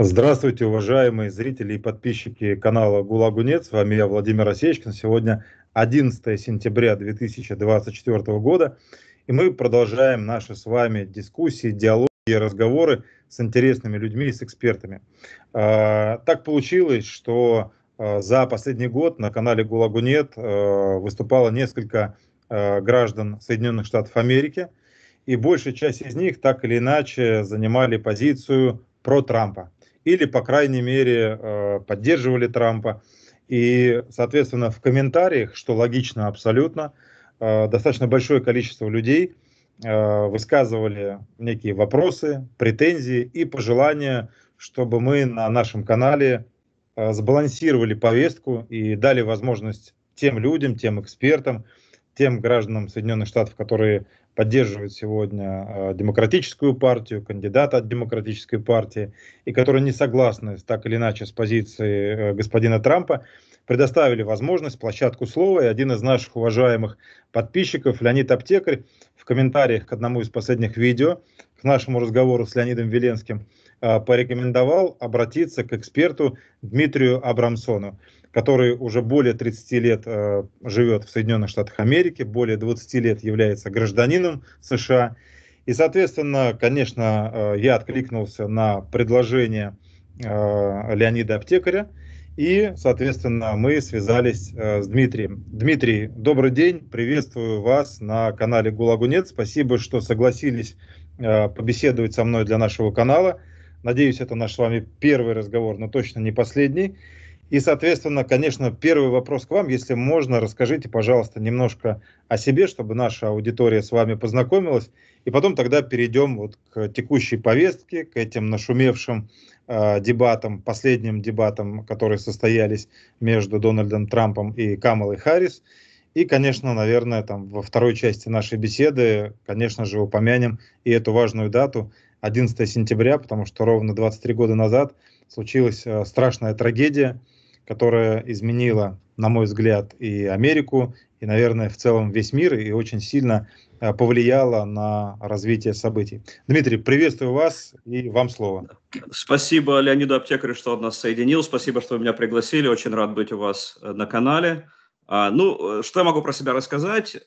Здравствуйте, уважаемые зрители и подписчики канала Гулагунец. С вами я, Владимир Осечкин. Сегодня 11 сентября 2024 года. И мы продолжаем наши с вами дискуссии, диалоги разговоры с интересными людьми и с экспертами. А, так получилось, что а, за последний год на канале Гулагунет а, выступало несколько граждан Соединенных Штатов Америки, и большая часть из них так или иначе занимали позицию про Трампа или, по крайней мере, э, поддерживали Трампа. И, соответственно, в комментариях, что логично абсолютно, э, достаточно большое количество людей э, высказывали некие вопросы, претензии и пожелания, чтобы мы на нашем канале сбалансировали повестку и дали возможность тем людям, тем экспертам, тем гражданам Соединенных Штатов, которые поддерживает сегодня э, демократическую партию, кандидата от демократической партии, и которые не согласны так или иначе с позицией э, господина Трампа, предоставили возможность, площадку слова, и один из наших уважаемых подписчиков, Леонид Аптекарь, в комментариях к одному из последних видео, к нашему разговору с Леонидом Веленским, э, порекомендовал обратиться к эксперту Дмитрию Абрамсону который уже более 30 лет э, живет в Соединенных Штатах Америки, более 20 лет является гражданином США. И, соответственно, конечно, э, я откликнулся на предложение э, Леонида Аптекаря, и, соответственно, мы связались э, с Дмитрием. Дмитрий, добрый день, приветствую вас на канале Гулагунет. Спасибо, что согласились э, побеседовать со мной для нашего канала. Надеюсь, это наш с вами первый разговор, но точно не последний. И, соответственно, конечно, первый вопрос к вам. Если можно, расскажите, пожалуйста, немножко о себе, чтобы наша аудитория с вами познакомилась. И потом тогда перейдем вот к текущей повестке, к этим нашумевшим э, дебатам, последним дебатам, которые состоялись между Дональдом Трампом и Камалой Харрис. И, конечно, наверное, там во второй части нашей беседы, конечно же, упомянем и эту важную дату, 11 сентября, потому что ровно 23 года назад случилась а, страшная трагедия – которая изменила, на мой взгляд, и Америку, и, наверное, в целом весь мир, и очень сильно э, повлияло на развитие событий. Дмитрий, приветствую вас и вам слово. Спасибо Леониду Аптекарю, что он нас соединил. Спасибо, что вы меня пригласили. Очень рад быть у вас э, на канале. А, ну, э, что я могу про себя рассказать?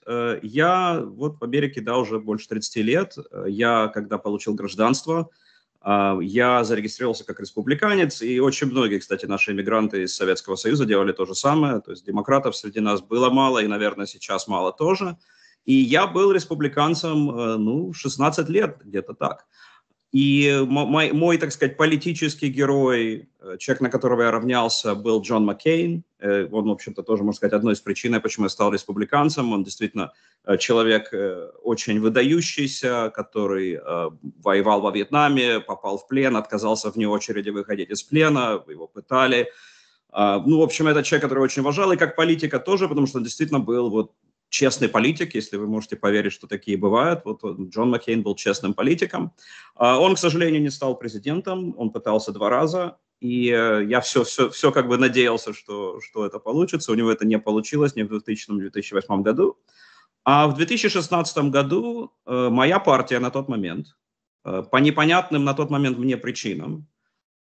Я вот в Америке, да, уже больше 30 лет. Я, когда получил гражданство, а, я зарегистрировался как республиканец, и очень многие, кстати, наши иммигранты из Советского Союза делали то же самое. То есть демократов среди нас было мало, и, наверное, сейчас мало тоже. И я был республиканцем, э, ну, 16 лет, где-то так. И мой, мой, так сказать, политический герой, э, человек, на которого я равнялся, был Джон Маккейн. Э, он, в общем-то, тоже, можно сказать, одной из причин, почему я стал республиканцем. Он действительно э, человек очень выдающийся, который воевал во Вьетнаме, попал в плен, отказался вне очереди выходить из плена, его пытали. А, ну, в общем, это человек, который очень уважал, и как политика тоже, потому что он действительно был вот честный политик, если вы можете поверить, что такие бывают. Вот Джон Маккейн был честным политиком. А, он, к сожалению, не стал президентом, он пытался два раза, и э, я все, все, все как бы надеялся, что, что это получится. У него это не получилось ни в 2000-2008 году. А в 2016 году э, моя партия на тот момент, э, по непонятным на тот момент мне причинам,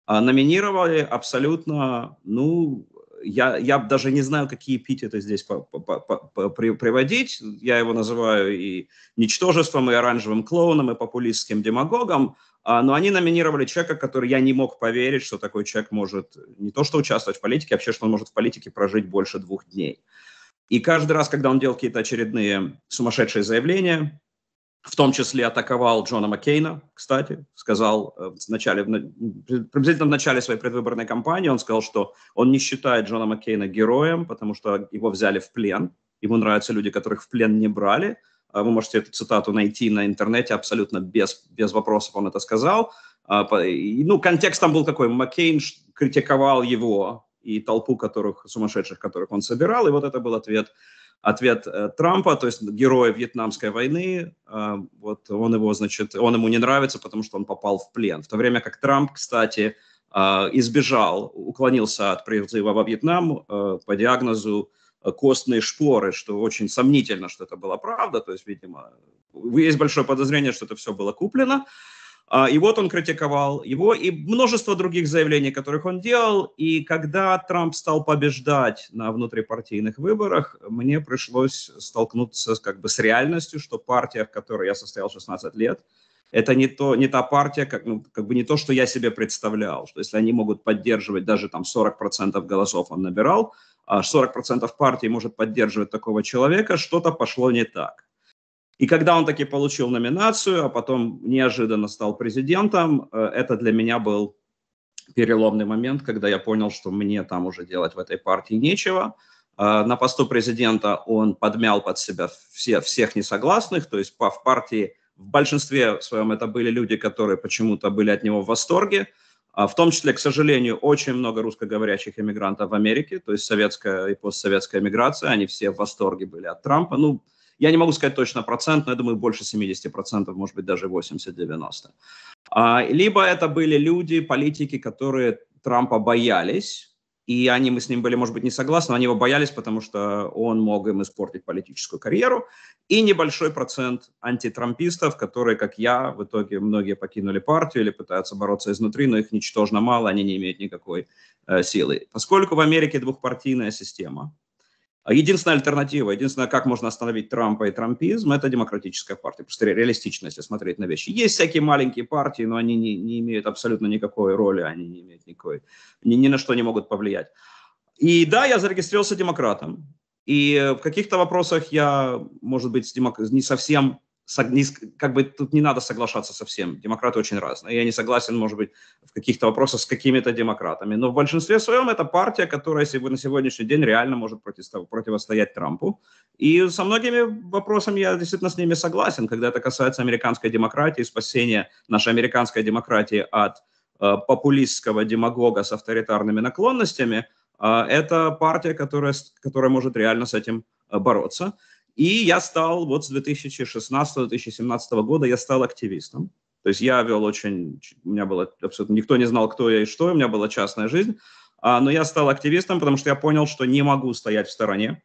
номинировали абсолютно, ну, я, я даже не знаю, какие эпитеты здесь по, по, по, при, приводить. Я его называю и ничтожеством, и оранжевым клоуном, и популистским демагогом. А, но они номинировали человека, который я не мог поверить, что такой человек может не то что участвовать в политике, а вообще, что он может в политике прожить больше двух дней. И каждый раз, когда он делал какие-то очередные сумасшедшие заявления, в том числе атаковал Джона Маккейна, кстати, сказал э, в начале, приблизительно в начале своей предвыборной кампании, он сказал, что он не считает Джона Маккейна героем, потому что его взяли в плен, ему нравятся люди, которых в плен не брали, а вы можете эту цитату найти на интернете абсолютно без, без вопросов, он это сказал. А, ну, контекст там был такой, Маккейн критиковал его и толпу которых, сумасшедших, которых он собирал, и вот это был ответ ответ э, Трампа, то есть героя Вьетнамской войны, э, вот он его, значит, он ему не нравится, потому что он попал в плен. В то время как Трамп, кстати, э, избежал, уклонился от призыва во Вьетнам по диагнозу костные шпоры, что очень сомнительно, что это была правда, то есть, видимо, есть большое подозрение, что это все было куплено, а, и вот он критиковал его и множество других заявлений, которых он делал. И когда Трамп стал побеждать на внутрипартийных выборах, мне пришлось столкнуться как бы с реальностью, что партия, в которой я состоял 16 лет, это не, то, не та партия, как, ну, как бы не то, что я себе представлял, что если они могут поддерживать даже там 40% голосов он набирал, а 40% партии может поддерживать такого человека, что-то пошло не так. И когда он таки получил номинацию, а потом неожиданно стал президентом, э, это для меня был переломный момент, когда я понял, что мне там уже делать в этой партии нечего. Э, на посту президента он подмял под себя все, всех несогласных, то есть в партии в большинстве своем это были люди, которые почему-то были от него в восторге, а в том числе, к сожалению, очень много русскоговорящих иммигрантов в Америке, то есть советская и постсоветская миграция, они все в восторге были от Трампа. Ну, я не могу сказать точно процент, но я думаю, больше 70%, может быть, даже 80-90. А, либо это были люди, политики, которые Трампа боялись, и они, мы с ним были, может быть, не согласны, но они его боялись, потому что он мог им испортить политическую карьеру. И небольшой процент антитрампистов, которые, как я, в итоге многие покинули партию или пытаются бороться изнутри, но их ничтожно мало, они не имеют никакой э, силы. Поскольку в Америке двухпартийная система, а единственная альтернатива, единственное, как можно остановить Трампа и трампизм, это демократическая партия. Просто реалистичность, смотреть на вещи. Есть всякие маленькие партии, но они не, не имеют абсолютно никакой роли, они не имеют никакой, ни, ни на что не могут повлиять. И да, я зарегистрировался демократом. И в каких-то вопросах я, может быть, демок... не совсем как бы тут не надо соглашаться со всем. Демократы очень разные. Я не согласен, может быть, в каких-то вопросах с какими-то демократами. Но в большинстве своем это партия, которая на сегодняшний день реально может противостоять Трампу. И со многими вопросами я действительно с ними согласен, когда это касается американской демократии, спасения нашей американской демократии от э, популистского демагога с авторитарными наклонностями. А это партия, которая, которая может реально с этим э, бороться. И я стал вот с 2016-2017 года я стал активистом. То есть я вел очень, у меня было абсолютно, никто не знал, кто я и что, у меня была частная жизнь, а, но я стал активистом, потому что я понял, что не могу стоять в стороне,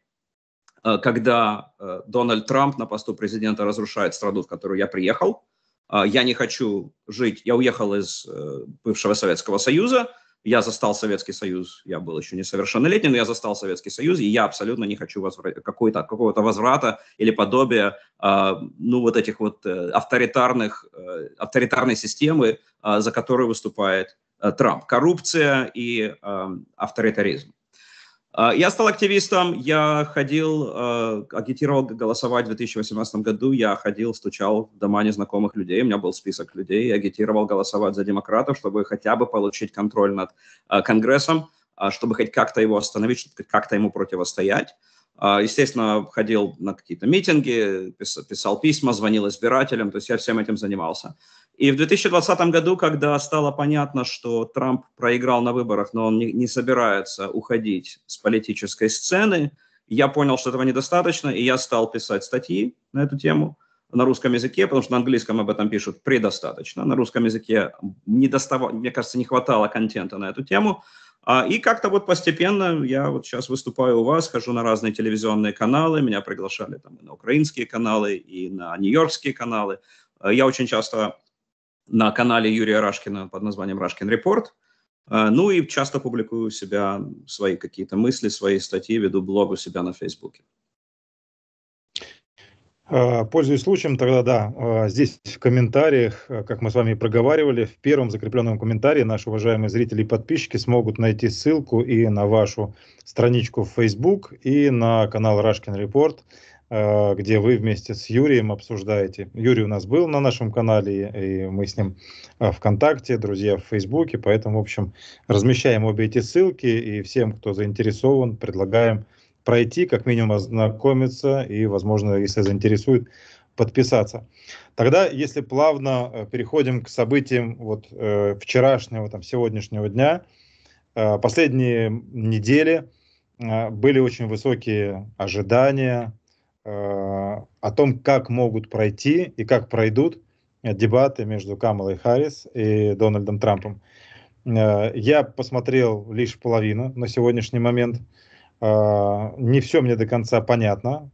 а, когда э, Дональд Трамп на посту президента разрушает страну, в которую я приехал. А, я не хочу жить, я уехал из э, бывшего Советского Союза, я застал Советский Союз, я был еще несовершеннолетним, но я застал Советский Союз, и я абсолютно не хочу возвра- какой-то, какого-то возврата или подобия, э, ну, вот этих вот э, авторитарных, э, авторитарной системы, э, за которую выступает э, Трамп. Коррупция и э, авторитаризм. А, я стал активистом, я ходил, а, агитировал голосовать в 2018 году, я ходил, стучал в дома незнакомых людей, у меня был список людей, агитировал голосовать за демократов, чтобы хотя бы получить контроль над а, Конгрессом, чтобы хоть как-то его остановить, чтобы как-то ему противостоять. А, естественно, ходил на какие-то митинги, писал письма, звонил избирателям, то есть я всем этим занимался. И в 2020 году, когда стало понятно, что Трамп проиграл на выборах, но он не собирается уходить с политической сцены, я понял, что этого недостаточно, и я стал писать статьи на эту тему на русском языке, потому что на английском об этом пишут предостаточно. На русском языке, не достав... мне кажется, не хватало контента на эту тему. А, и как-то вот постепенно я вот сейчас выступаю у вас, хожу на разные телевизионные каналы, меня приглашали там и на украинские каналы, и на нью-йоркские каналы. А, я очень часто на канале Юрия Рашкина под названием «Рашкин Репорт», а, ну и часто публикую себя, свои какие-то мысли, свои статьи, веду блог у себя на Фейсбуке. Э, пользуясь случаем, тогда да, э, здесь в комментариях, э, как мы с вами проговаривали, в первом закрепленном комментарии наши уважаемые зрители и подписчики смогут найти ссылку и на вашу страничку в Facebook, и на канал Рашкин Репорт, где вы вместе с Юрием обсуждаете. Юрий у нас был на нашем канале, и мы с ним ВКонтакте, друзья в Фейсбуке, поэтому, в общем, размещаем обе эти ссылки, и всем, кто заинтересован, предлагаем пройти, как минимум ознакомиться и, возможно, если заинтересует, подписаться. Тогда, если плавно э, переходим к событиям вот, э, вчерашнего, там, сегодняшнего дня, э, последние недели э, были очень высокие ожидания э, о том, как могут пройти и как пройдут э, дебаты между Камалой Харрис и Дональдом Трампом. Э, я посмотрел лишь половину на сегодняшний момент – не все мне до конца понятно.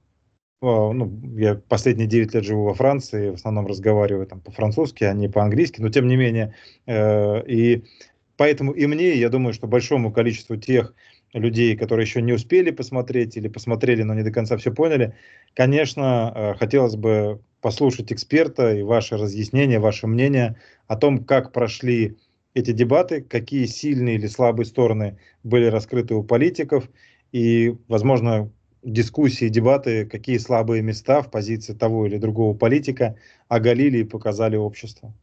Э, ну, я последние 9 лет живу во Франции, в основном разговариваю там по-французски, а не по-английски, но тем не менее. Э, и поэтому и мне, я думаю, что большому количеству тех людей, которые еще не успели посмотреть или посмотрели, но не до конца все поняли, конечно, э, хотелось бы послушать эксперта и ваше разъяснение, ваше мнение о том, как прошли эти дебаты, какие сильные или слабые стороны были раскрыты у политиков – и, возможно, дискуссии, дебаты, какие слабые места в позиции того или другого политика оголили и показали обществу.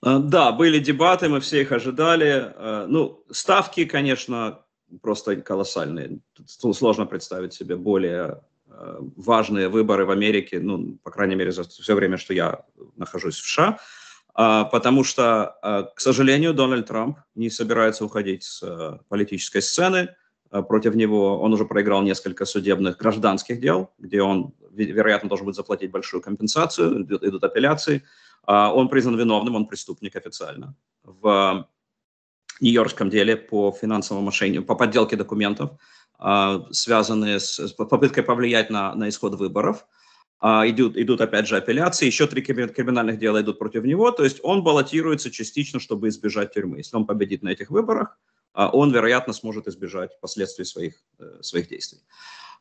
А, да, были дебаты, мы все их ожидали. А, ну, ставки, конечно, просто колоссальные. Тут сложно представить себе более а, важные выборы в Америке, ну, по крайней мере, за все время, что я нахожусь в США, потому что, к сожалению, Дональд Трамп не собирается уходить с политической сцены – Э, против него он уже проиграл несколько судебных гражданских дел, где он, вероятно, должен будет заплатить большую компенсацию, идут апелляции. А, он признан виновным, он преступник официально. В э, нью-йоркском деле по финансовому мошенничеству, по подделке документов, э, связанные с попыткой повлиять на, на исход выборов. Идут, идут, опять же, апелляции, еще три криминальных дела идут против него, то есть он баллотируется частично, чтобы избежать тюрьмы. Если он победит на этих выборах, а, он, вероятно, сможет избежать последствий своих, э, своих действий.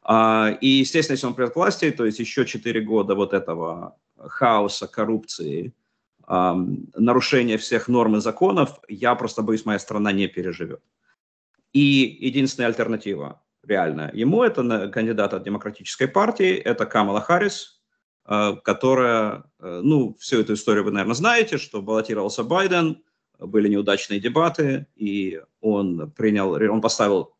А, и, естественно, если он придет к власти, то есть еще 4 года вот этого хаоса, коррупции, нарушения всех норм и законов, я просто боюсь, моя страна не переживет. И единственная альтернатива реальная ему – это кандидат от демократической партии, это Камала Харрис, э, которая, э, ну, всю эту историю вы, наверное, знаете, что баллотировался Байден – были неудачные дебаты, и он принял, он поставил,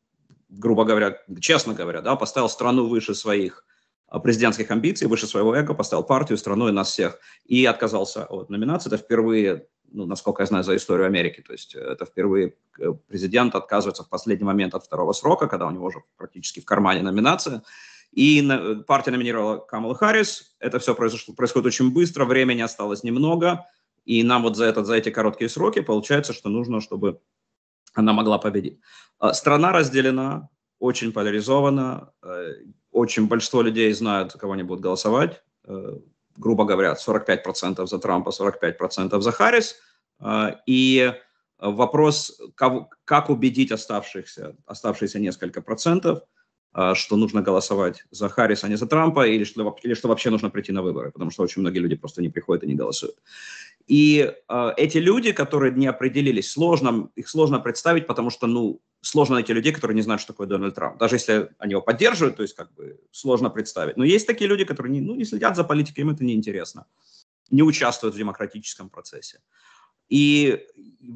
грубо говоря, честно говоря, да, поставил страну выше своих а, президентских амбиций, выше своего эго, поставил партию, страну и нас всех, и отказался от номинации. Это впервые, ну, насколько я знаю, за историю Америки. То есть э, это впервые э, президент отказывается в последний момент от второго срока, когда у него уже практически в кармане номинация. И э, партия номинировала Камала Харрис. Это все произошло, происходит очень быстро, времени осталось немного. И нам вот за, это, за эти короткие сроки получается, что нужно, чтобы она могла победить. А, страна разделена, очень поляризована, э, очень большинство людей знают, кого они будут голосовать. Э, грубо говоря, 45% за Трампа, 45% за Харрис. Э, и вопрос, как убедить оставшихся, оставшиеся несколько процентов, что нужно голосовать за Харриса, а не за Трампа, или что, или что вообще нужно прийти на выборы, потому что очень многие люди просто не приходят и не голосуют. И э, эти люди, которые не определились, сложно, их сложно представить, потому что, ну, сложно найти людей, которые не знают, что такое Дональд Трамп. Даже если они его поддерживают, то есть как бы сложно представить. Но есть такие люди, которые не, ну, не следят за политикой, им это неинтересно, не участвуют в демократическом процессе. И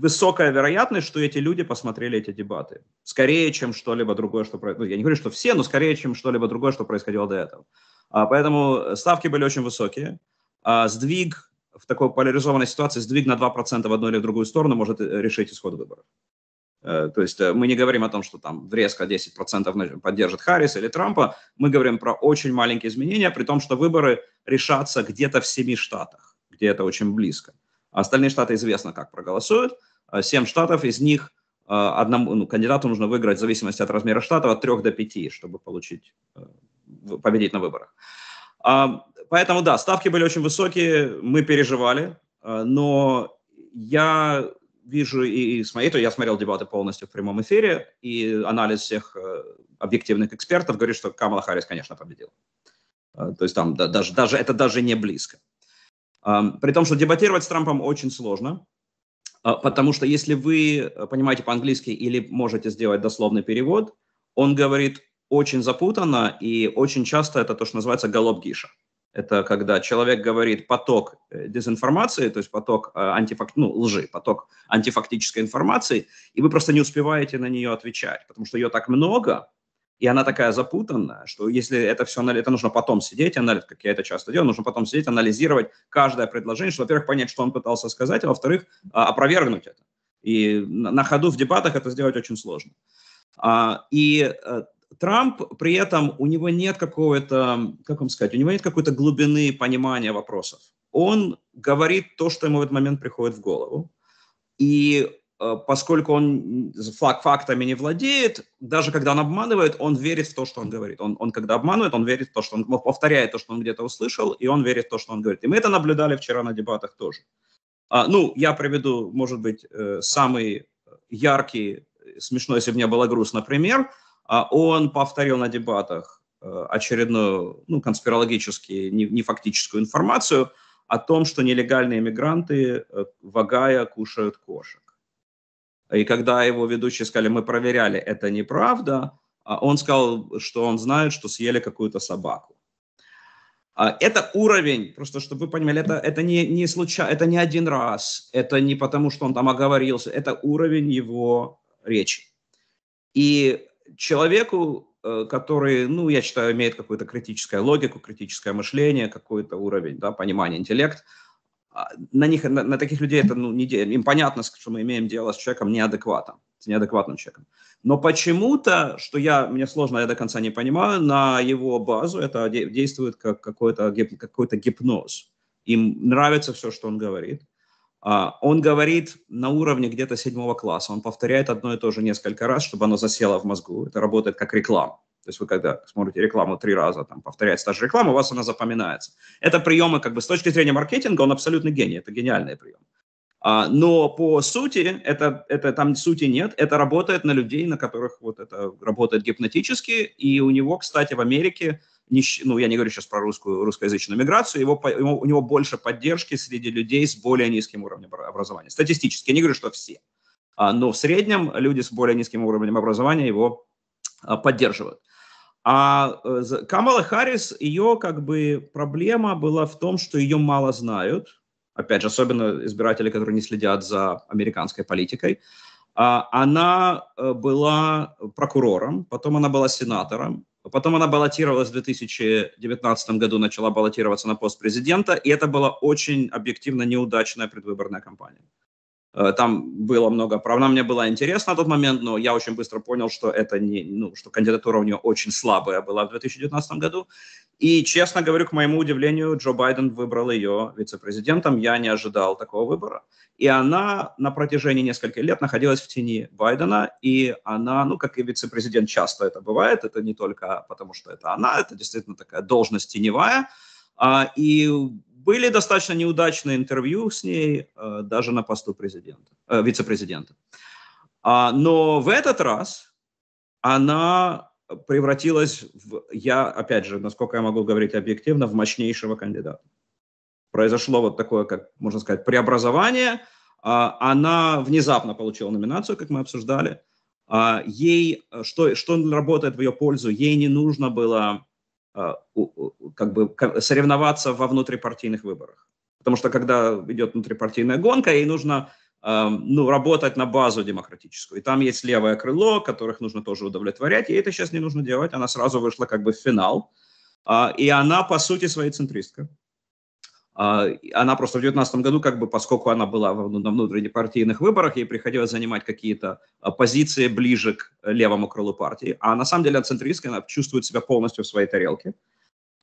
высокая вероятность, что эти люди посмотрели эти дебаты. Скорее, чем что-либо другое, что происходило. Ну, я не говорю, что все, но скорее, чем что-либо другое, что происходило до этого. А, поэтому ставки были очень высокие. А, сдвиг в такой поляризованной ситуации сдвиг на 2% в одну или в другую сторону может э, решить исход выборов. Э, то есть э, мы не говорим о том, что там резко 10% поддержит Харрис или Трампа. Мы говорим про очень маленькие изменения, при том, что выборы решатся где-то в семи штатах, где это очень близко. Остальные штаты известно, как проголосуют. Семь штатов, из них одному ну, кандидату нужно выиграть в зависимости от размера штата от трех до пяти, чтобы получить, победить на выборах. А, Поэтому, да, ставки были очень высокие, мы переживали, э, но я вижу и, и с моей, то я смотрел дебаты полностью в прямом эфире, и анализ всех э, объективных экспертов говорит, что Камала Харрис, конечно, победила. Э, то есть там да, даже, даже, это даже не близко. Эм, при том, что дебатировать с Трампом очень сложно, потому что если вы понимаете по-английски или можете сделать дословный перевод, он говорит очень запутанно, и очень часто это то, что называется голоб гиша. Это когда человек говорит поток э, дезинформации, то есть поток э, антифак... ну, лжи, поток антифактической информации, и вы просто не успеваете на нее отвечать, потому что ее так много, и она такая запутанная, что если это все, анализ, это нужно потом сидеть, анализ, как я это часто делаю, нужно потом сидеть, анализировать каждое предложение, чтобы, во-первых, понять, что он пытался сказать, а во-вторых, а, опровергнуть это. И на ходу в дебатах это сделать очень сложно. А, и э, Трамп при этом, у него нет какого-то, как вам сказать, у него нет какой-то глубины понимания вопросов. Он говорит то, что ему в этот момент приходит в голову. И э, поскольку он фак фактами не владеет, даже когда он обманывает, он верит в то, что он говорит. Он, он когда обманывает, он верит в то, что он, он повторяет то, что он где-то услышал, и он верит в то, что он говорит. И мы это наблюдали вчера на дебатах тоже. А, ну, я приведу, может быть, э, самый яркий, смешной, если бы мне было грустно, пример – а он повторил на дебатах э, очередную ну, конспирологически нефактическую не информацию о том, что нелегальные мигранты э, в Огайо кушают кошек. И когда его ведущие сказали, мы проверяли, это неправда, а он сказал, что он знает, что съели какую-то собаку. А это уровень, просто чтобы вы понимали, это, это не, не случай, это не один раз, это не потому, что он там оговорился, это уровень его речи. И человеку, э, который, ну, я считаю, имеет какую-то критическую логику, критическое мышление, какой-то уровень да, понимания, интеллект, а, на, них, на, на таких людей это, ну, не, им понятно, что мы имеем дело с человеком неадекватным, с неадекватным человеком. Но почему-то, что я, мне сложно, я до конца не понимаю, на его базу это действует как какой-то какой гипноз. Им нравится все, что он говорит, а, он говорит на уровне где-то седьмого класса, он повторяет одно и то же несколько раз, чтобы оно засело в мозгу. Это работает как реклама. То есть вы когда смотрите рекламу три раза, там, повторяется та же реклама, у вас она запоминается. Это приемы как бы с точки зрения маркетинга, он абсолютно гений, это гениальный прием. А, но по сути, это, это там сути нет, это работает на людей, на которых вот это работает гипнотически. И у него, кстати, в Америке ну, я не говорю сейчас про русскую, русскоязычную миграцию, его, ему, у него больше поддержки среди людей с более низким уровнем образования. Статистически, я не говорю, что все, а, но в среднем люди с более низким уровнем образования его а, поддерживают. А э, Камала Харрис, ее как бы проблема была в том, что ее мало знают, опять же, особенно избиратели, которые не следят за американской политикой. А, она э, была прокурором, потом она была сенатором, Потом она баллотировалась в 2019 году, начала баллотироваться на пост президента, и это была очень объективно неудачная предвыборная кампания. Э, там было много прав. Она мне была интересна на тот момент, но я очень быстро понял, что это не, ну, что кандидатура у нее очень слабая была в 2019 году. И, честно говорю, к моему удивлению, Джо Байден выбрал ее вице-президентом. Я не ожидал такого выбора. И она на протяжении нескольких лет находилась в тени Байдена, и она, ну, как и вице-президент часто это бывает, это не только потому, что это она, это действительно такая должность теневая, а, и были достаточно неудачные интервью с ней, э, даже на посту президента, э, вице-президента. А, но в этот раз она превратилась в, я, опять же, насколько я могу говорить объективно, в мощнейшего кандидата. Произошло вот такое, как можно сказать, преобразование. А, она внезапно получила номинацию, как мы обсуждали. А, ей, э, что, что работает в ее пользу, ей не нужно было а, как бы соревноваться во внутрипартийных выборах. Потому что когда идет внутрипартийная гонка, ей нужно ну, работать на базу демократическую. И там есть левое крыло, которых нужно тоже удовлетворять. Ей это сейчас не нужно делать. Она сразу вышла как бы в финал. А, и она, по сути, своей центристка. А, она просто в 2019 году, как бы, поскольку она была на внутреннепартийных выборах, ей приходилось занимать какие-то а, позиции ближе к э, левому крылу партии. А на самом деле она центристская, она чувствует себя полностью в своей тарелке.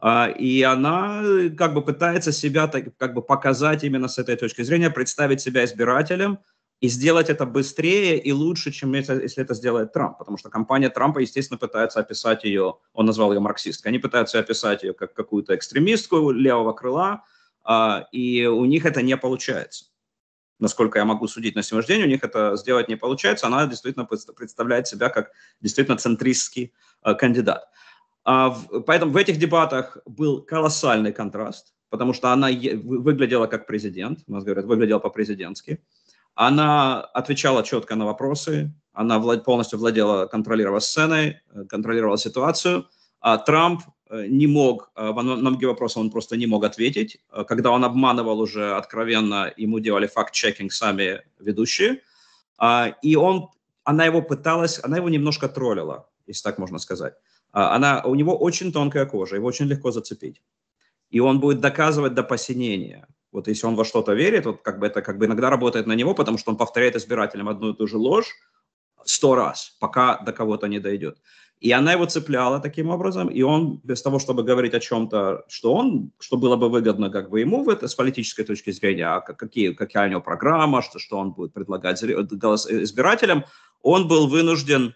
А, и она э, как бы пытается себя так, как бы показать именно с этой точки зрения, представить себя избирателем и сделать это быстрее и лучше, чем это, если это сделает Трамп. Потому что компания Трампа, естественно, пытается описать ее, он назвал ее марксисткой, они пытаются описать ее как какую-то экстремистку левого крыла, а, и у них это не получается. Насколько я могу судить на сегодняшний день, у них это сделать не получается. Она действительно представляет себя как действительно центристский а, кандидат. А поэтому в этих дебатах был колоссальный контраст, потому что она выглядела как президент, у нас говорят, выглядела по-президентски. Она отвечала четко на вопросы, она полностью владела, контролировала сценой, э, контролировала ситуацию. А Трамп Э, не мог, э, на многие вопросы он просто не мог ответить. Э, когда он обманывал уже откровенно, ему делали факт-чекинг сами ведущие. А, и он, она его пыталась, она его немножко троллила, если так можно сказать. А, она, у него очень тонкая кожа, его очень легко зацепить. И он будет доказывать до посинения. Вот если он во что-то верит, вот как бы это как бы иногда работает на него, потому что он повторяет избирателям одну и ту же ложь сто раз, пока до кого-то не дойдет. И она его цепляла таким образом, и он, без того, чтобы говорить о чем-то, что он, что было бы выгодно как бы ему в это, с политической точки зрения, а какие, какая у него программа, что, что он будет предлагать э, избирателям, он был вынужден,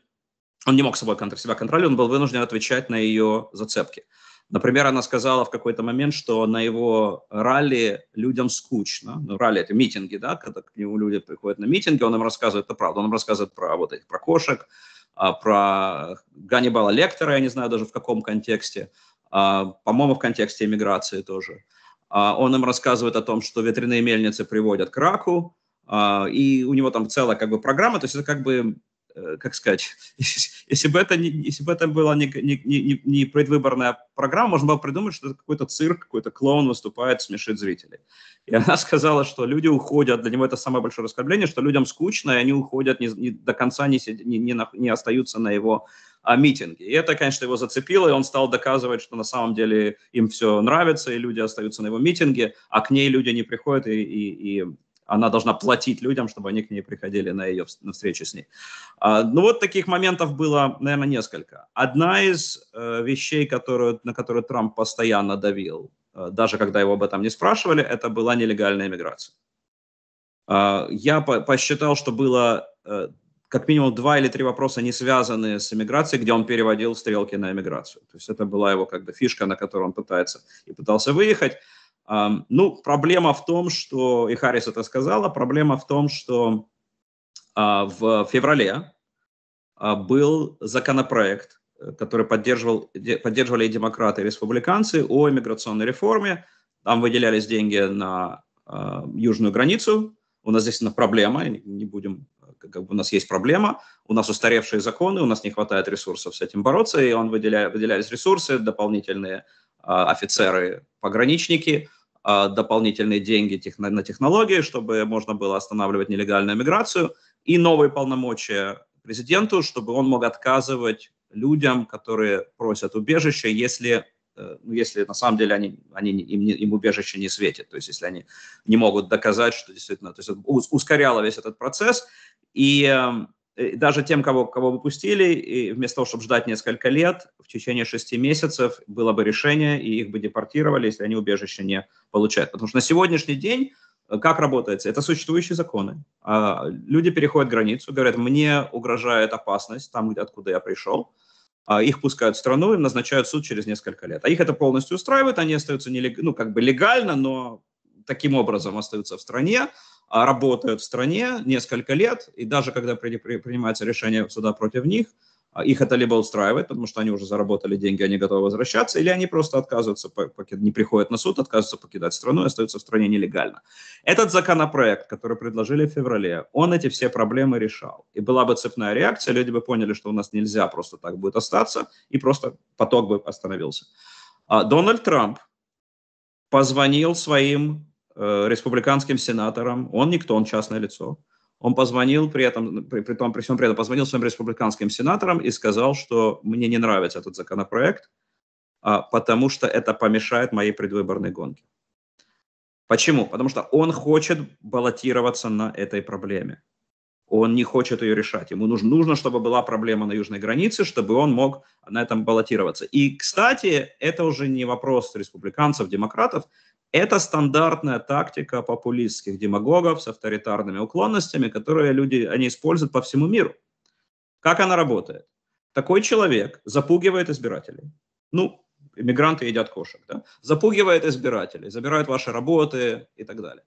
он не мог собой себя контролировать, он был вынужден отвечать на ее зацепки. Например, она сказала в какой-то момент, что на его ралли людям скучно. Ну, ралли – это митинги, да, когда к нему люди приходят на митинги, он им рассказывает, это правда, он им рассказывает про вот этих, про кошек, а, про Ганнибала Лектора, я не знаю даже в каком контексте, а, по-моему, в контексте иммиграции тоже. А, он им рассказывает о том, что ветряные мельницы приводят к раку, и у него там целая как бы программа, то есть это как бы Э, как сказать, если бы это, не, если бы это была не, не, не, не предвыборная программа, можно было придумать, что это какой-то цирк, какой-то клоун выступает, смешит зрителей. И она сказала, что люди уходят, для него это самое большое оскорбление, что людям скучно, и они уходят, не, не, до конца не, не, не, на, не остаются на его а, митинге. И это, конечно, его зацепило, и он стал доказывать, что на самом деле им все нравится, и люди остаются на его митинге, а к ней люди не приходят и, и, и она должна платить людям, чтобы они к ней приходили на ее на встречи с ней. А, ну вот таких моментов было, наверное, несколько. Одна из э, вещей, которую, на которую Трамп постоянно давил, э, даже когда его об этом не спрашивали, это была нелегальная миграция. Э, я по посчитал, что было э, как минимум два или три вопроса, не связанные с иммиграцией, где он переводил стрелки на иммиграцию. То есть это была его как бы фишка, на которую он пытается и пытался выехать. Ну, проблема в том, что, и Харрис это сказала, проблема в том, что а, в феврале а, был законопроект, который поддерживал, поддерживали и демократы, и республиканцы о иммиграционной реформе. Там выделялись деньги на а, южную границу. У нас здесь проблема, не будем, как бы у нас есть проблема, у нас устаревшие законы, у нас не хватает ресурсов с этим бороться, и он выделя, выделялись ресурсы дополнительные, офицеры, пограничники – а, дополнительные деньги на технологии, чтобы можно было останавливать нелегальную миграцию, и новые полномочия президенту, чтобы он мог отказывать людям, которые просят убежище, если э, ну, если на самом деле они, они, им, им убежище не светит, то есть если они не могут доказать, что действительно, то есть ускоряло весь этот процесс, и эм, Э, даже тем, кого, кого выпустили, и вместо того, чтобы ждать несколько лет, в течение шести месяцев было бы решение, и их бы депортировали, если они убежище не получают. Потому что на сегодняшний день э, как работает? Это существующие законы. А, люди переходят границу, говорят, мне угрожает опасность там, откуда я пришел. А, их пускают в страну, и назначают суд через несколько лет. А их это полностью устраивает, они остаются нелег... ну, как бы легально, но таким образом остаются в стране, а, работают в стране несколько лет, и даже когда принимается решение суда против них, а, их это либо устраивает, потому что они уже заработали деньги, они готовы возвращаться, или они просто отказываются, не приходят на суд, отказываются покидать страну и остаются в стране нелегально. Этот законопроект, который предложили в феврале, он эти все проблемы решал. И была бы цепная реакция, люди бы поняли, что у нас нельзя просто так будет остаться, и просто поток бы остановился. А, Дональд Трамп позвонил своим Э, республиканским сенатором, он никто, он частное лицо. Он позвонил при этом, при, при, том, при всем при этом, позвонил своим республиканским сенаторам и сказал, что мне не нравится этот законопроект, а, потому что это помешает моей предвыборной гонке. Почему? Потому что он хочет баллотироваться на этой проблеме он не хочет ее решать. Ему нужно, нужно, чтобы была проблема на южной границе, чтобы он мог на этом баллотироваться. И, кстати, это уже не вопрос республиканцев, демократов, это стандартная тактика популистских демагогов с авторитарными уклонностями, которые люди, они используют по всему миру. Как она работает? Такой человек запугивает избирателей. Ну, иммигранты едят кошек, да? Запугивает избирателей, забирают ваши работы и так далее.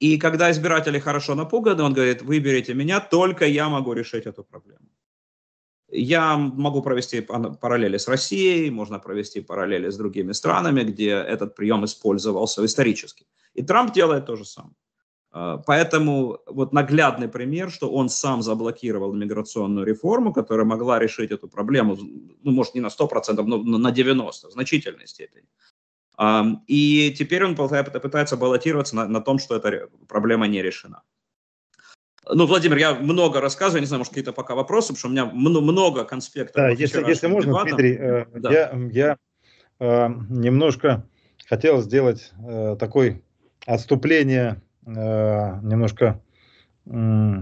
И когда избиратели хорошо напуганы, он говорит, выберите меня, только я могу решить эту проблему. Я могу провести параллели с Россией, можно провести параллели с другими странами, где этот прием использовался исторически. И Трамп делает то же самое. А, поэтому вот наглядный пример, что он сам заблокировал миграционную реформу, которая могла решить эту проблему, ну, может, не на 100%, но на 90% в значительной степени. И теперь он пытается баллотироваться на, на том, что эта проблема не решена. Ну, Владимир, я много рассказываю, не знаю, может, какие-то пока вопросы, потому что у меня много конспектов. Да, если, если можно, дебатам. Дмитрий, э, да. я, я э, немножко хотел сделать э, такое отступление, э, немножко... Э,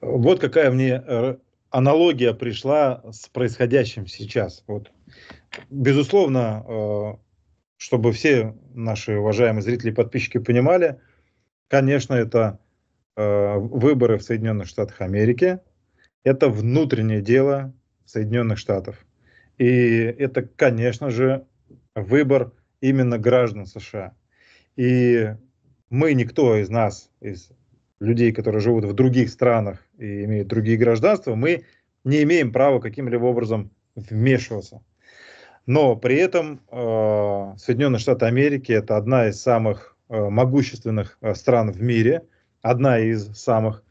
вот какая мне э, аналогия пришла с происходящим сейчас. Вот. Безусловно, э, чтобы все наши уважаемые зрители и подписчики понимали, конечно, это э, выборы в Соединенных Штатах Америки, это внутреннее дело Соединенных Штатов. И это, конечно же, выбор именно граждан США. И мы, никто из нас, из людей, которые живут в других странах и имеют другие гражданства, мы не имеем права каким-либо образом вмешиваться. Но при этом э, Соединенные Штаты Америки это одна из самых э, могущественных э, стран в мире, одна из самых.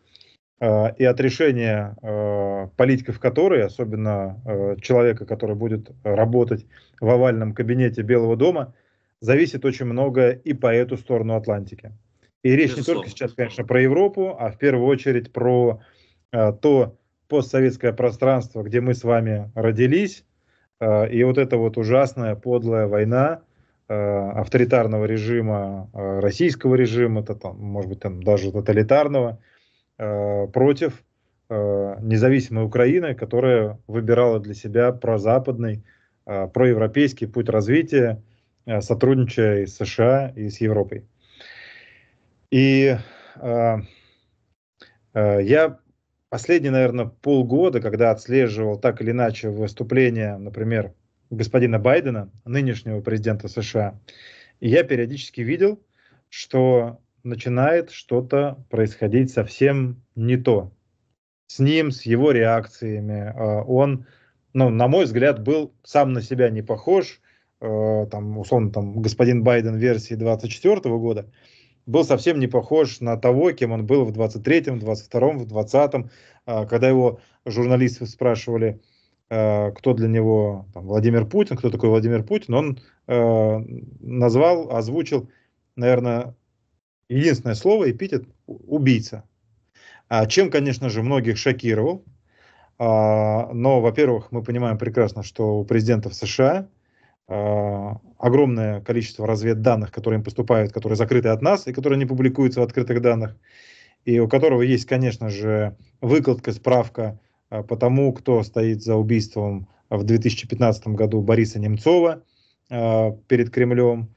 Э, и от решения э, политиков которой, особенно э, человека, который будет работать в овальном кабинете Белого дома, зависит очень многое и по эту сторону Атлантики. И речь Безусловно. не только сейчас, конечно, про Европу, а в первую очередь про э, то постсоветское пространство, где мы с вами родились а, и вот эта вот ужасная, подлая война а, авторитарного режима, а, российского режима, это, там, может быть, там даже тоталитарного, против независимой Украины, которая выбирала для себя прозападный, проевропейский путь развития, сотрудничая и с США, и с Европой. И я последние, наверное, полгода, когда отслеживал так или иначе выступления, например, господина Байдена, нынешнего президента США, я периодически видел, что начинает что-то происходить совсем не то. С ним, с его реакциями. Э, он, ну, на мой взгляд, был сам на себя не похож. Э, там, условно, там, господин Байден версии 24 года – был совсем не похож на того, кем он был в 23-м, 22-м, в 20-м, а, когда его журналисты спрашивали, а, кто для него там, Владимир Путин, кто такой Владимир Путин, он а, назвал, озвучил, наверное, единственное слово, эпитет «убийца». чем, конечно же, многих шокировал. но, во-первых, мы понимаем прекрасно, что у президентов США – а, огромное количество разведданных, которые им поступают, которые закрыты от нас и которые не публикуются в открытых данных, и у которого есть, конечно же, выкладка, справка а, по тому, кто стоит за убийством в 2015 году Бориса Немцова а, перед Кремлем.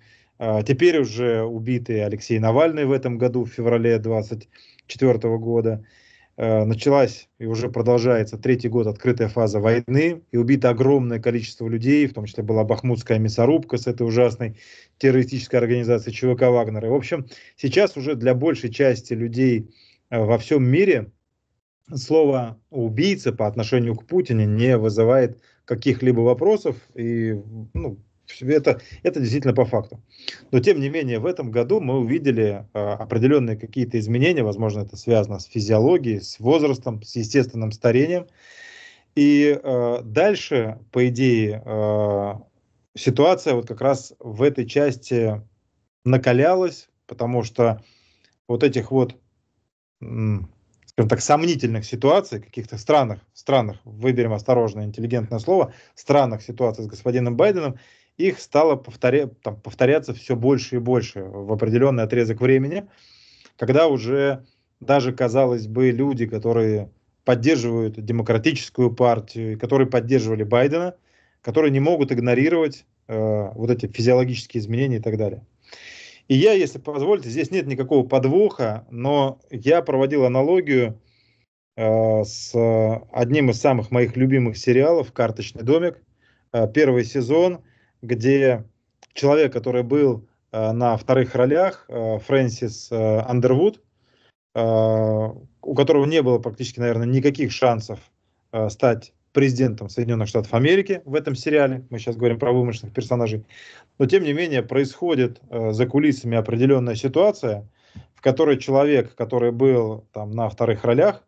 Теперь уже убитый Алексей Навальный в этом году, в феврале 2024 года. Э, началась и уже продолжается третий год открытая фаза войны, и убито огромное количество людей, в том числе была бахмутская мясорубка с этой ужасной террористической организацией ЧВК Вагнера. И, в общем, сейчас уже для большей части людей э, во всем мире слово «убийца» по отношению к Путине не вызывает каких-либо вопросов, и ну, это, это действительно по факту. Но тем не менее, в этом году мы увидели э, определенные какие-то изменения, возможно, это связано с физиологией, с возрастом, с естественным старением. И э, дальше, по идее, э, ситуация вот как раз в этой части накалялась, потому что вот этих вот, скажем так, сомнительных ситуаций, каких-то странных, странных, выберем осторожное, интеллигентное слово, странных ситуаций с господином Байденом их стало повторя... там, повторяться все больше и больше в определенный отрезок времени, когда уже даже, казалось бы, люди, которые поддерживают демократическую партию, которые поддерживали Байдена, которые не могут игнорировать э, вот эти физиологические изменения и так далее. И я, если позволите, здесь нет никакого подвоха, но я проводил аналогию э, с одним из самых моих любимых сериалов «Карточный домик». Э, первый сезон – где человек, который был э, на вторых ролях, э, Фрэнсис э, Андервуд, у которого не было практически, наверное, никаких шансов стать президентом Соединенных Штатов Америки в этом сериале. Мы сейчас говорим про вымышленных персонажей. Но, тем не менее, происходит за кулисами определенная ситуация, в которой человек, который был там на вторых ролях,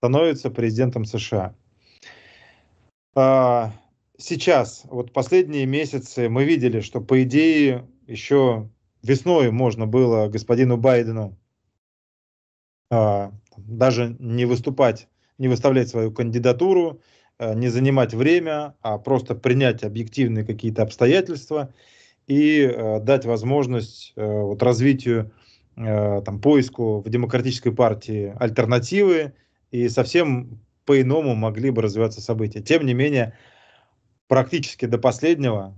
становится президентом США. А, сейчас, вот последние месяцы, мы видели, что, по идее, еще весной можно было господину Байдену э, даже не выступать, не выставлять свою кандидатуру, э, не занимать время, а просто принять объективные какие-то обстоятельства и э, дать возможность э, вот, развитию, э, там, поиску в демократической партии альтернативы, и совсем по-иному могли бы развиваться события. Тем не менее, практически до последнего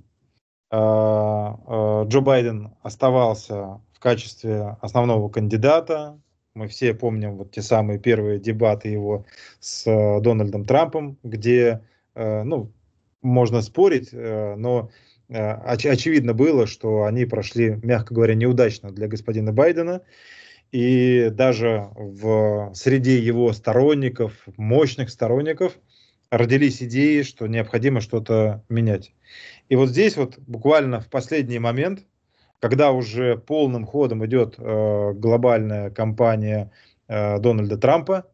э, э, Джо Байден оставался в качестве основного кандидата. Мы все помним вот те самые первые дебаты его с э, Дональдом Трампом, где, ну, можно спорить, но оч- очевидно было, что они прошли, мягко говоря, неудачно для господина Байдена. И даже в среде его сторонников, мощных сторонников, родились идеи, что необходимо что-то менять. И вот здесь вот буквально в последний момент, когда уже полным ходом идет э, глобальная кампания э, Дональда Трампа,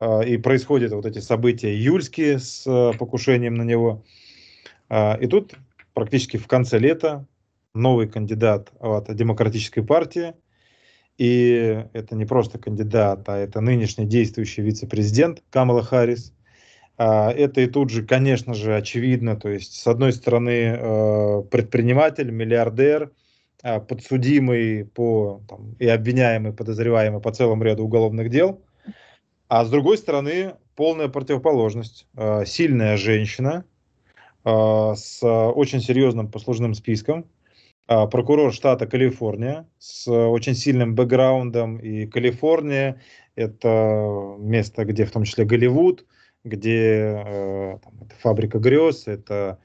э, и происходят вот эти события июльские с э, покушением на него, э, и тут практически в конце лета новый кандидат от Демократической партии, и это не просто кандидат, а это нынешний действующий вице-президент Камала Харрис – а, это и тут же, конечно же, очевидно. То есть, с одной стороны, э, предприниматель, миллиардер, а, подсудимый по, там, и обвиняемый, подозреваемый по целому ряду уголовных дел. А с другой стороны, полная противоположность. А, сильная женщина с очень серьезным послужным списком, прокурор штата Калифорния с очень сильным бэкграундом. И Калифорния – это место, где в том числе Голливуд, где э, там, это фабрика грез, это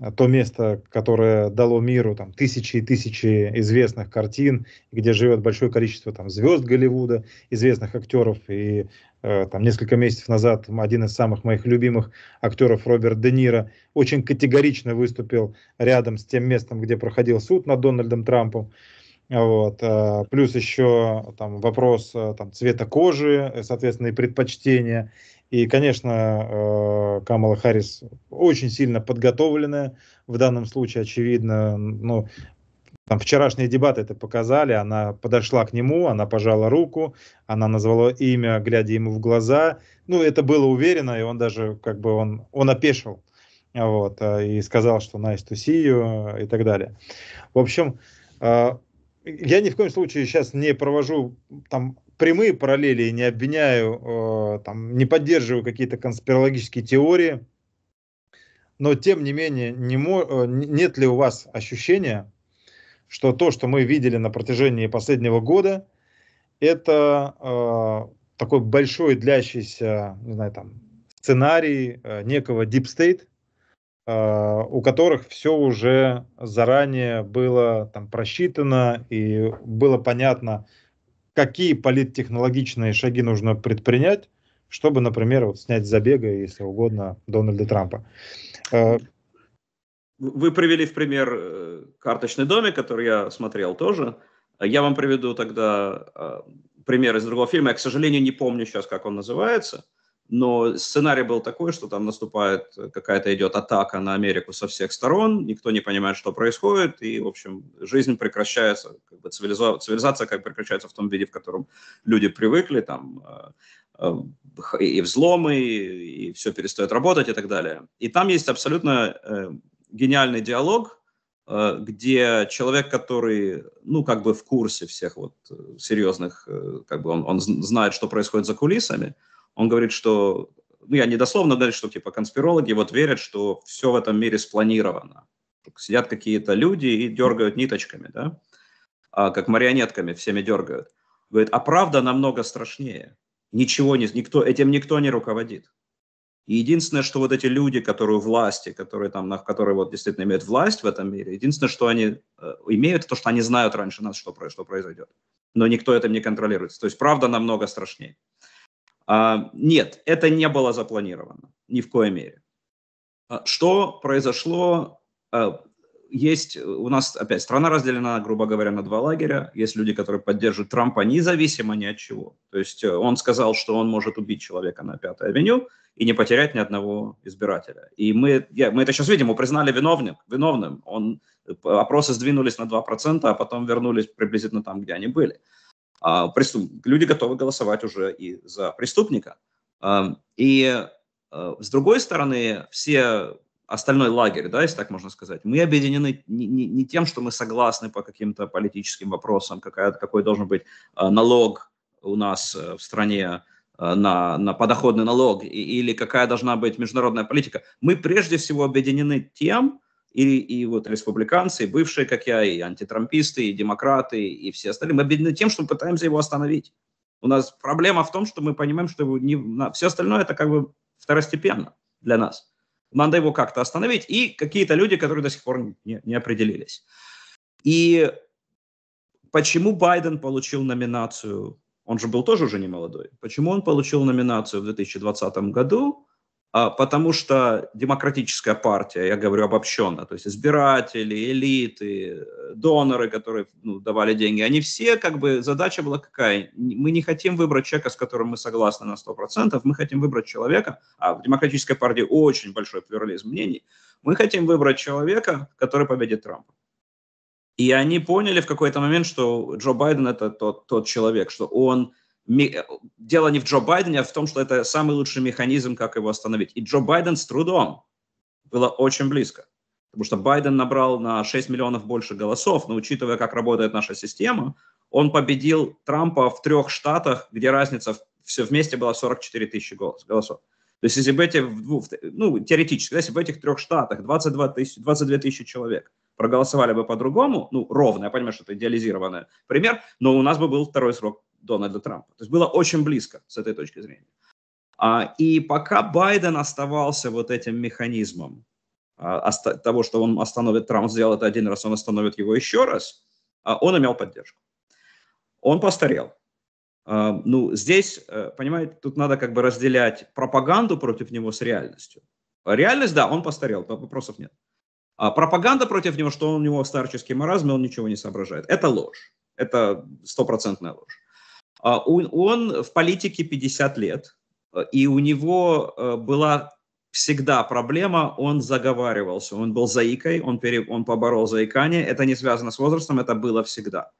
э, то место, которое дало миру там, тысячи и тысячи известных картин, где живет большое количество там, звезд Голливуда, известных актеров. И э, там, несколько месяцев назад один из самых моих любимых актеров Роберт Де Ниро очень категорично выступил рядом с тем местом, где проходил суд над Дональдом Трампом. Вот. Э, плюс еще там, вопрос э, там, цвета кожи, соответственно, и предпочтения. И, конечно, э, Камала Харрис очень сильно подготовленная, в данном случае, очевидно, ну, там вчерашние дебаты это показали, она подошла к нему, она пожала руку, она назвала имя, глядя ему в глаза. Ну, это было уверенно, и он даже как бы он, он опешил. Вот, э, и сказал, что nice to see you и так далее. В общем, э, я ни в коем случае сейчас не провожу там прямые параллели, не обвиняю, э, там, не поддерживаю какие-то конспирологические теории, но тем не менее, не мо... Э, нет ли у вас ощущения, что то, что мы видели на протяжении последнего года, это э, такой большой длящийся, не знаю, там, сценарий э, некого deep state, э, у которых все уже заранее было там просчитано и было понятно, какие политтехнологичные шаги нужно предпринять, чтобы, например, вот снять забега, если угодно, Дональда Трампа. Э, Вы привели в пример э, карточный домик, который я смотрел тоже. Я вам приведу тогда э, пример из другого фильма. Я, к сожалению, не помню сейчас, как он называется но сценарий был такой, что там наступает э, какая-то идет атака на Америку со всех сторон, никто не понимает, что происходит, и, в общем, жизнь прекращается, как бы цивилиза... цивилизация как бы прекращается в том виде, в котором люди привыкли, там, э, э, и взломы, и все перестает работать и так далее. И там есть абсолютно гениальный диалог, где человек, который, ну, как бы в курсе всех вот серьезных, как бы он, он знает, что происходит за кулисами, он говорит, что, ну я недословно говорю, что типа конспирологи вот верят, что все в этом мире спланировано. Сидят какие-то люди и дергают ниточками, да, а, как марионетками всеми дергают. Говорит, а правда намного страшнее. Ничего не, никто, этим никто не руководит. И единственное, что вот эти люди, которые власти, которые там, которые вот действительно имеют власть в этом мире, единственное, что они э, имеют, то, что они знают раньше нас, что, что произойдет. Но никто это не контролирует. То есть правда намного страшнее. А, нет, это не было запланировано ни в коей мере. А, что произошло? А, есть у нас опять страна разделена, грубо говоря, на два лагеря. Есть люди, которые поддерживают Трампа независимо ни от чего. То есть э, он сказал, что он может убить человека на Пятой авеню и не потерять ни одного избирателя. И мы, я, мы это сейчас видим, Мы признали виновным. виновным. Он, э, опросы сдвинулись на 2%, а потом вернулись приблизительно там, где они были. А, преступ... люди готовы голосовать уже и за преступника. А, и а, с другой стороны, все остальной лагерь, да, если так можно сказать, мы объединены не, не, не тем, что мы согласны по каким-то политическим вопросам, какая, какой должен быть налог у нас э, в стране, на, на подоходный налог или какая должна быть международная политика. Мы прежде всего объединены тем, и, и вот республиканцы, бывшие, как я, и антитрамписты, и демократы, и все остальные, мы объединены тем, что мы пытаемся его остановить. У нас проблема в том, что мы понимаем, что его не, все остальное это как бы второстепенно для нас. Надо его как-то остановить, и какие-то люди, которые до сих пор не, не определились. И почему Байден получил номинацию? Он же был тоже уже не молодой. Почему он получил номинацию в 2020 году? А, потому что демократическая партия, я говорю обобщенно, то есть избиратели, элиты, э, доноры, которые ну, давали деньги, они все, как бы, задача была какая? Мы не хотим выбрать человека, с которым мы согласны на 100%, мы хотим выбрать человека, а в демократической партии очень большой плюрализм мнений, мы хотим выбрать человека, который победит Трампа. И они поняли в какой-то момент, что Джо Байден – это тот, тот человек, что он – Э, дело не в Джо Байдене, а в том, что это самый лучший механизм, как его остановить. И Джо Байден с трудом было очень близко. Потому что Байден набрал на 6 миллионов больше голосов, но учитывая, как работает наша система, он победил Трампа в трех штатах, где разница все вместе была 44 тысячи голосов. То есть если бы эти, в двух, ну, теоретически, если бы в этих трех штатах 22 тысячи, 22 тысячи человек проголосовали бы по-другому, ну, ровно, я понимаю, что это идеализированный пример, но у нас бы был второй срок Дональда Трампа. То есть было очень близко с этой точки зрения. А, и пока Байден оставался вот этим механизмом а, того, что он остановит Трамп, сделал это один раз, он остановит его еще раз, а, он имел поддержку. Он постарел. Ну, здесь, э, понимаете, тут надо как бы разделять пропаганду против него с реальностью. Реальность, да, он постарел, вопросов нет. А пропаганда против него, что он, у него старческий маразм, и он ничего не соображает. Это ложь. Это стопроцентная ложь. А, он, в политике 50 лет, и у него э, была всегда проблема, он заговаривался, он был заикой, он, пере, он поборол заикание, это не связано с возрастом, это было всегда.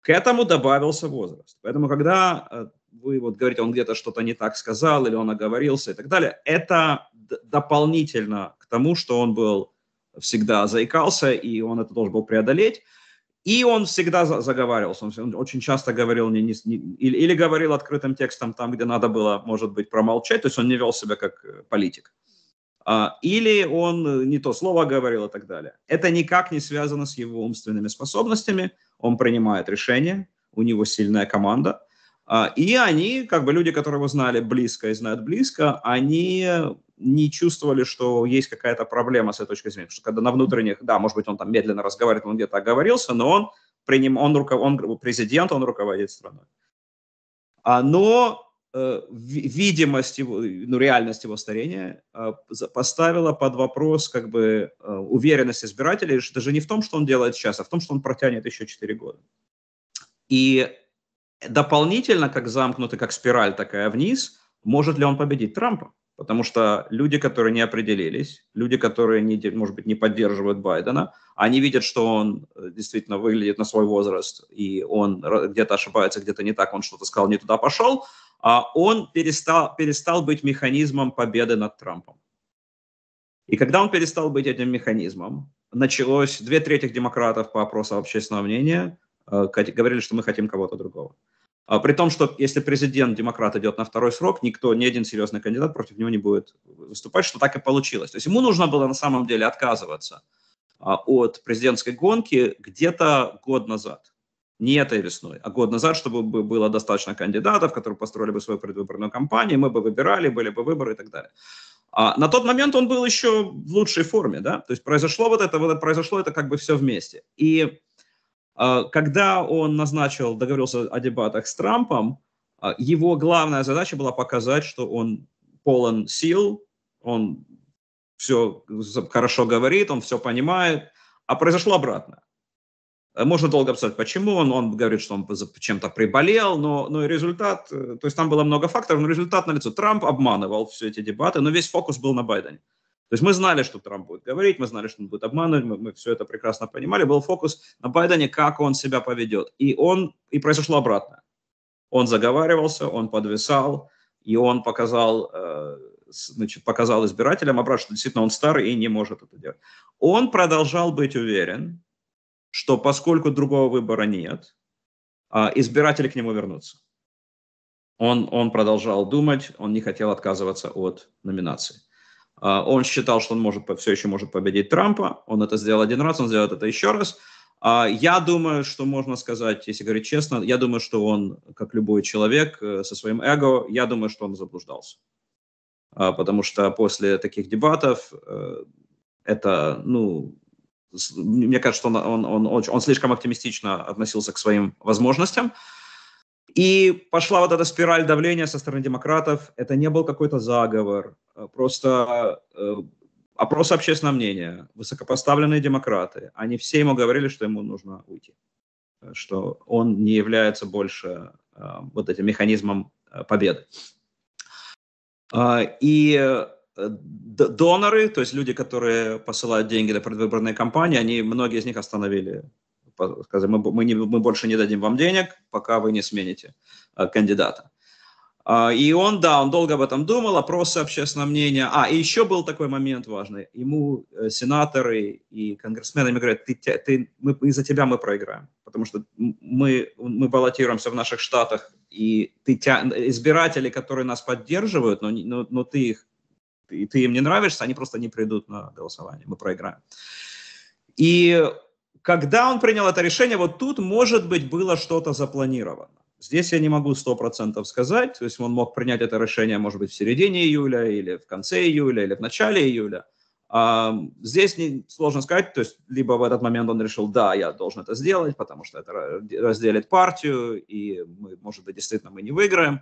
К этому добавился возраст. Поэтому, когда э, вы вот говорите, он где-то что-то не так сказал, или он оговорился и так далее, это дополнительно к тому, что он был всегда заикался, и он это должен был преодолеть. И он всегда заговаривался, он очень часто говорил не, не, или, или говорил открытым текстом там, где надо было, может быть, промолчать, то есть он не вел себя как э, политик. А, или он э, не то слово говорил и так далее. Это никак не связано с его умственными способностями. Он принимает решения, у него сильная команда. А, и они, как бы люди, которые его знали близко и знают близко, они не чувствовали, что есть какая-то проблема с этой точки зрения. Потому что когда на внутренних, да, может быть, он там медленно разговаривает, он где-то оговорился, но он, приним, он, руков, он президент, он руководит страной. А, но э, видимость его, ну, реальность его старения э, поставила под вопрос как бы э, уверенность избирателей, что даже не в том, что он делает сейчас, а в том, что он протянет еще 4 года. И дополнительно, как замкнутый, как спираль такая вниз, может ли он победить Трампа? Потому что люди, которые не определились, люди, которые, не, может быть, не поддерживают Байдена, они видят, что он э, действительно выглядит на свой возраст, и он где-то ошибается, где-то не так, он что-то сказал, не туда пошел, а он перестал, перестал быть механизмом победы над Трампом. И когда он перестал быть этим механизмом, началось две трети демократов по опросам общественного мнения, э, говорили, что мы хотим кого-то другого. А, при том, что если президент демократ идет на второй срок, никто, ни один серьезный кандидат против него не будет выступать, что так и получилось. То есть ему нужно было на самом деле отказываться а, от президентской гонки где-то год назад. Не этой весной, а год назад, чтобы было достаточно кандидатов, которые построили бы свою предвыборную кампанию, мы бы выбирали, были бы выборы и так далее. А на тот момент он был еще в лучшей форме, да, то есть произошло вот это, вот это произошло это как бы все вместе. И а, когда он назначил, договорился о дебатах с Трампом, а, его главная задача была показать, что он полон сил, он все хорошо говорит, он все понимает, а произошло обратное. Э, можно долго обсуждать, почему он, он говорит, что он чем-то приболел, но, но и результат, э, то есть там было много факторов, но результат на лицо. Трамп обманывал все эти дебаты, но весь фокус был на Байдене. То есть мы знали, что Трамп будет говорить, мы знали, что он будет обманывать, мы, мы все это прекрасно понимали. Был фокус на Байдене, как он себя поведет. И он, и произошло обратное. Он заговаривался, он подвисал, и он показал, э, значит, показал избирателям обратно, что действительно он старый и не может это делать. Он продолжал быть уверен, что поскольку другого выбора нет, а, избиратели к нему вернутся. Он, он продолжал думать, он не хотел отказываться от номинации. А, он считал, что он может, все еще может победить Трампа. Он это сделал один раз, он сделает это еще раз. А, я думаю, что можно сказать, если говорить честно, я думаю, что он, как любой человек э, со своим эго, я думаю, что он заблуждался. А, потому что после таких дебатов э, это, ну, мне кажется, что он, он, он, он слишком оптимистично относился к своим возможностям. И пошла вот эта спираль давления со стороны демократов. Это не был какой-то заговор, а просто э, опрос общественного мнения. Высокопоставленные демократы, они все ему говорили, что ему нужно уйти, что он не является больше э, вот этим механизмом э, победы. А, э, и доноры, то есть люди, которые посылают деньги на предвыборные кампании, они, многие из них остановили сказать, мы, мы, не, мы больше не дадим вам денег, пока вы не смените а, кандидата. А, и он, да, он долго об этом думал, опросы общественного мнения. А, и еще был такой момент важный. Ему э, сенаторы и конгрессмены ему говорят, ты, ты, мы, из-за тебя мы проиграем, потому что мы, мы баллотируемся в наших штатах, и ты, избиратели, которые нас поддерживают, но, но, но ты их и ты им не нравишься, они просто не придут на голосование, мы проиграем. И когда он принял это решение, вот тут, может быть, было что-то запланировано. Здесь я не могу 100% сказать, то есть он мог принять это решение, может быть, в середине июля, или в конце июля, или в начале июля. А, здесь не, сложно сказать, то есть либо в этот момент он решил, да, я должен это сделать, потому что это разделит партию, и, мы, может быть, действительно мы не выиграем.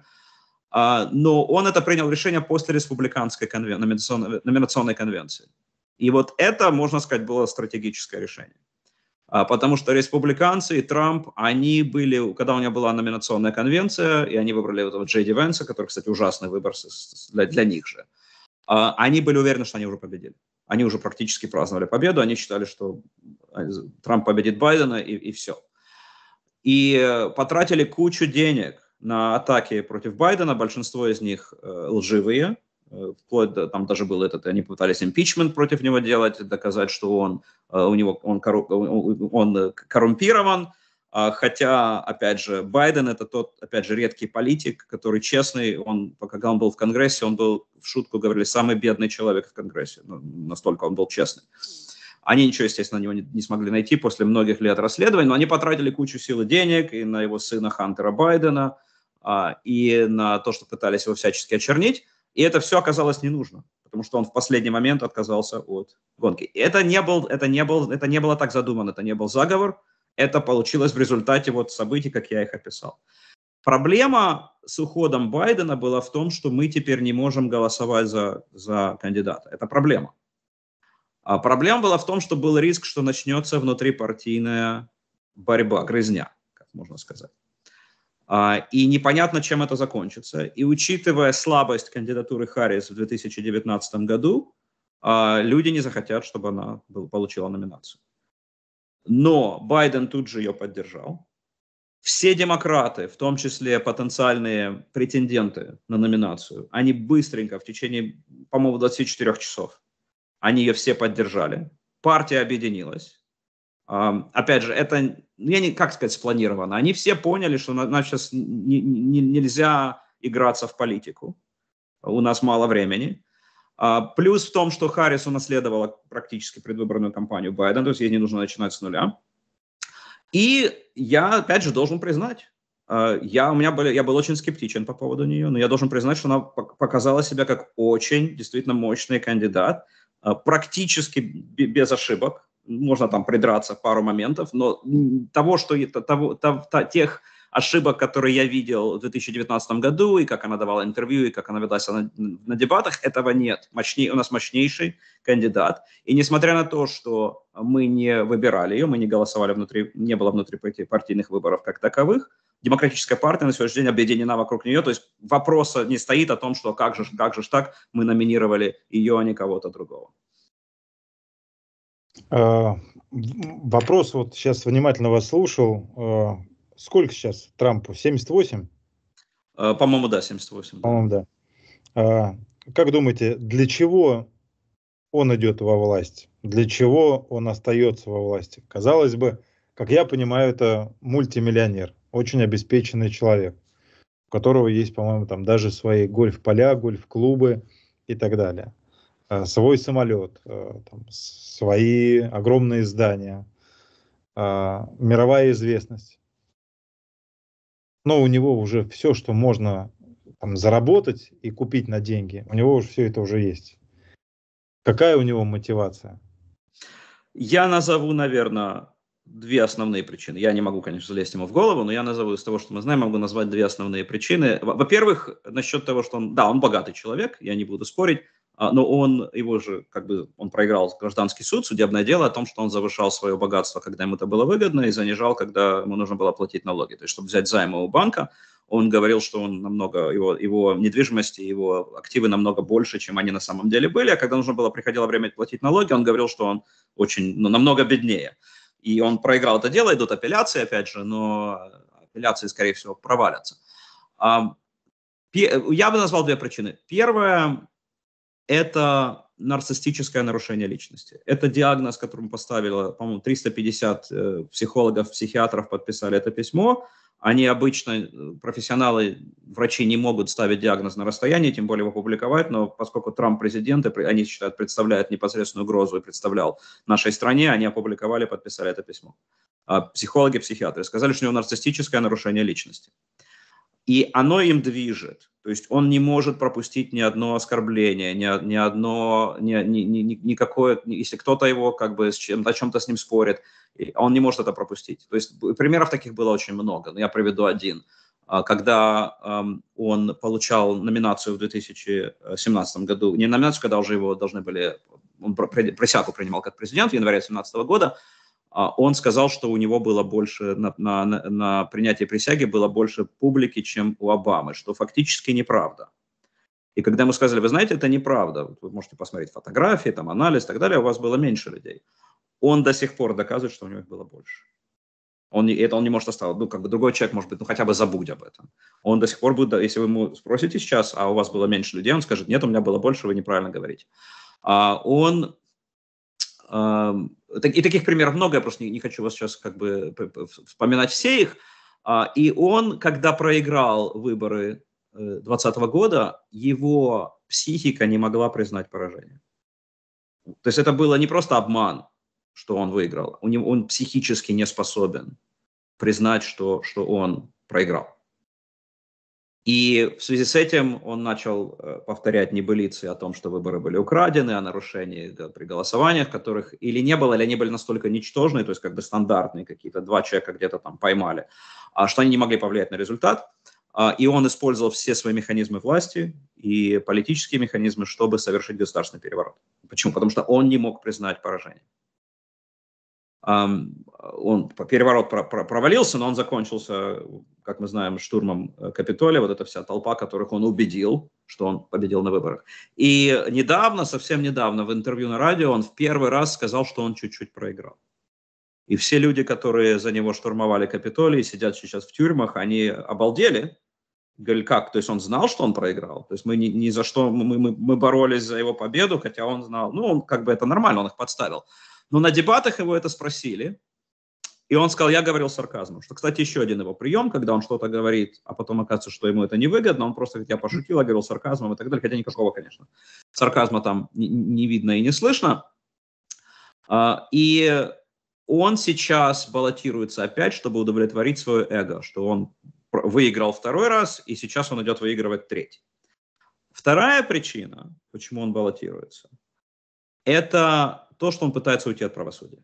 А, но он это принял решение после республиканской конвен... номинационной, номинационной конвенции. И вот это, можно сказать, было стратегическое решение. А, потому что республиканцы и Трамп, они были, когда у него была номинационная конвенция, и они выбрали вот этого Джейди Венса, который, кстати, ужасный выбор для, для них же, а, они были уверены, что они уже победили. Они уже практически праздновали победу, они считали, что а, Трамп победит Байдена, и, и все. И потратили кучу денег на атаки против Байдена, большинство из них э, лживые, Э, вплоть до, там даже был этот, они пытались импичмент против него делать, доказать, что он, э, у него, он, корруп, он коррумпирован, а хотя, опять же, Байден это тот, опять же, редкий политик, который честный, он, когда он был в Конгрессе, он был, в шутку говорили, самый бедный человек в Конгрессе, ну, настолько он был честный. Они ничего, естественно, на него не, не смогли найти после многих лет расследований, но они потратили кучу сил и денег и на его сына Хантера Байдена, а, и на то, что пытались его всячески очернить. И это все оказалось не нужно, потому что он в последний момент отказался от гонки. И это не, был, это, не был, это не было так задумано, это не был заговор, это получилось в результате вот событий, как я их описал. Проблема с уходом Байдена была в том, что мы теперь не можем голосовать за, за кандидата. Это проблема. А проблема была в том, что был риск, что начнется внутрипартийная борьба, грызня, как можно сказать. А, и непонятно, чем это закончится. И учитывая слабость кандидатуры Харрис в 2019 году, а, люди не захотят, чтобы она получила номинацию. Но Байден тут же ее поддержал. Все демократы, в том числе потенциальные претенденты на номинацию, они быстренько в течение, по-моему, 24 часов, они ее все поддержали. Партия объединилась. Опять же, это, ну, я не, как сказать, спланировано. Они все поняли, что нам сейчас не, не, нельзя играться в политику. У нас мало времени. А, плюс в том, что Харрис унаследовала практически предвыборную кампанию Байдена, то есть ей не нужно начинать с нуля. И я, опять же, должен признать, а, я, у меня были, я был очень скептичен по поводу нее, но я должен признать, что она показала себя как очень действительно мощный кандидат, а, практически без ошибок можно там придраться пару моментов, но того, что это того, того, тех ошибок, которые я видел в 2019 году, и как она давала интервью, и как она ведалась на, на дебатах, этого нет. Мощней, у нас мощнейший кандидат. И несмотря на то, что мы не выбирали ее, мы не голосовали внутри, не было внутри партийных выборов как таковых, демократическая партия на сегодняшний день объединена вокруг нее, то есть вопроса не стоит о том, что как же, как же так мы номинировали ее, а не кого-то другого. Э, вопрос вот сейчас внимательно вас слушал. Э, сколько сейчас Трампу? 78? Э, по-моему, да, 78. По-моему, да. да. Как думаете, для чего он идет во власть? Для чего он остается во власти? Казалось бы, как я понимаю, это мультимиллионер, очень обеспеченный человек, у которого есть, по-моему, там даже свои гольф-поля, гольф-клубы и так далее. Э, свой самолет, э, там, свои огромные здания, э, мировая известность. Но у него уже все, что можно там, заработать и купить на деньги, у него уже все это уже есть. Какая у него мотивация? Я назову, наверное, две основные причины. Я не могу, конечно, залезть ему в голову, но я назову из того, что мы знаем, могу назвать две основные причины. Во-первых, насчет того, что он, да, он богатый человек, я не буду спорить, а, но он, его же, как бы, он проиграл гражданский суд, судебное дело о том, что он завышал свое богатство, когда ему это было выгодно, и занижал, когда ему нужно было платить налоги. То есть, чтобы взять займы у банка, он говорил, что он намного, его, его недвижимости его активы намного больше, чем они на самом деле были, а когда нужно было, приходило время платить налоги, он говорил, что он очень, ну, намного беднее. И он проиграл это дело, идут апелляции, опять же, но апелляции, скорее всего, провалятся. А, я бы назвал две причины. Первая это нарциссическое нарушение личности. Это диагноз, которым поставила, по-моему, 350 э, психологов, психиатров подписали это письмо. Они обычно, э, профессионалы, врачи не могут ставить диагноз на расстоянии, тем более его публиковать, но поскольку Трамп президент, и они считают, представляет непосредственную угрозу и представлял нашей стране, они опубликовали, подписали это письмо. А психологи, психиатры сказали, что у него нарциссическое нарушение личности. Э, и оно им движет. То есть он не может пропустить ни одно оскорбление, ни, ни одно, ни, ни, ни, никакое, если кто-то его как бы с чем, о чем-то с ним спорит, он не может это пропустить. То есть примеров таких было очень много, но я приведу один. А, когда эм, он получал номинацию в 2017 году, не номинацию, когда уже его должны были, он присягу принимал как президент в январе 2017 года, а он сказал, что у него было больше, на, на, на принятии присяги было больше публики, чем у Обамы, что фактически неправда. И когда мы сказали, вы знаете, это неправда, вы можете посмотреть фотографии, там анализ и так далее, у вас было меньше людей. Он до сих пор доказывает, что у него их было больше. Он, это он не может оставить. Ну, как бы другой человек, может быть, ну, хотя бы забудь об этом. Он до сих пор будет, если вы ему спросите сейчас, а у вас было меньше людей, он скажет, нет, у меня было больше, вы неправильно говорите. А он и таких примеров много, я просто не, не хочу вас сейчас как бы вспоминать все их. А, и он, когда проиграл выборы 2020 э, года, его психика не могла признать поражение. То есть это было не просто обман, что он выиграл, у него, он психически не способен признать, что, что он проиграл. И в связи с этим он начал э, повторять небылицы о том, что выборы были украдены, о нарушении при голосованиях, которых или не было, или они были настолько ничтожные, то есть как бы стандартные какие-то, два человека где-то там поймали, а что они не могли повлиять на результат. А, и он использовал все свои механизмы власти и политические механизмы, чтобы совершить государственный переворот. Почему? Потому что он не мог признать поражение. Он переворот провалился, но он закончился, как мы знаем, штурмом э, Капитолия. Вот эта вся толпа, которых он убедил, что он победил на выборах. И недавно, совсем недавно, в интервью на радио он в первый раз сказал, что он чуть-чуть проиграл. И все люди, которые за него штурмовали Капитолий, сидят сейчас в тюрьмах, они обалдели. Говорили, как? То есть он знал, что он проиграл? То есть мы ни, ни за что, мы, мы, мы боролись за его победу, хотя он знал. Ну, он как бы это нормально, он их подставил. Но ну, на дебатах его это спросили, и он сказал, я говорил сарказмом. Что, кстати, еще один его прием, когда он что-то говорит, а потом оказывается, что ему это невыгодно, он просто говорит, я пошутил, я говорил сарказмом и так далее. Хотя никакого, конечно, сарказма там не видно и не слышно. А, и он сейчас баллотируется опять, чтобы удовлетворить свое эго, что он выиграл второй раз, и сейчас он идет выигрывать третий. Вторая причина, почему он баллотируется – это то, что он пытается уйти от правосудия.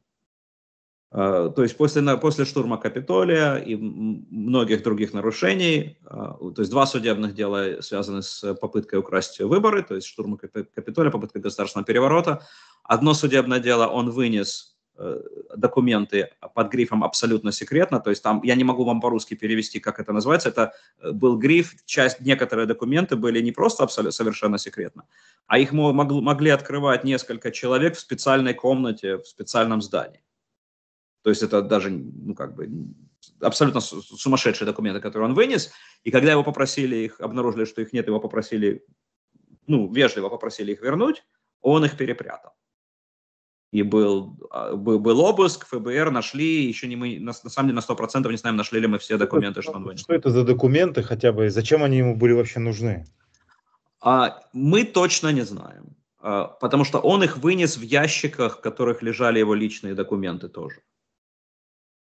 А, то есть после, после штурма Капитолия и многих других нарушений, а, то есть два судебных дела связаны с попыткой украсть выборы, то есть штурма Капитолия, попытка государственного переворота. Одно судебное дело он вынес Э, документы под грифом «абсолютно секретно», то есть там, я не могу вам по-русски перевести, как это называется, это э, был гриф, часть, некоторые документы были не просто абсолютно, совершенно секретно, а их мог могли открывать несколько человек в специальной комнате, в специальном здании. То есть это даже, ну, как бы, абсолютно сумасшедшие документы, которые он вынес. И когда его попросили, их обнаружили, что их нет, его попросили, ну, вежливо попросили их вернуть, он их перепрятал и был, а, был обыск, ФБР нашли, еще не мы, на, на самом деле на 100% не знаем, нашли ли мы все документы, что, что он вынес. Что это за документы хотя бы, зачем они ему были вообще нужны? А, мы точно не знаем, а, потому что он их вынес в ящиках, в которых лежали его личные документы тоже.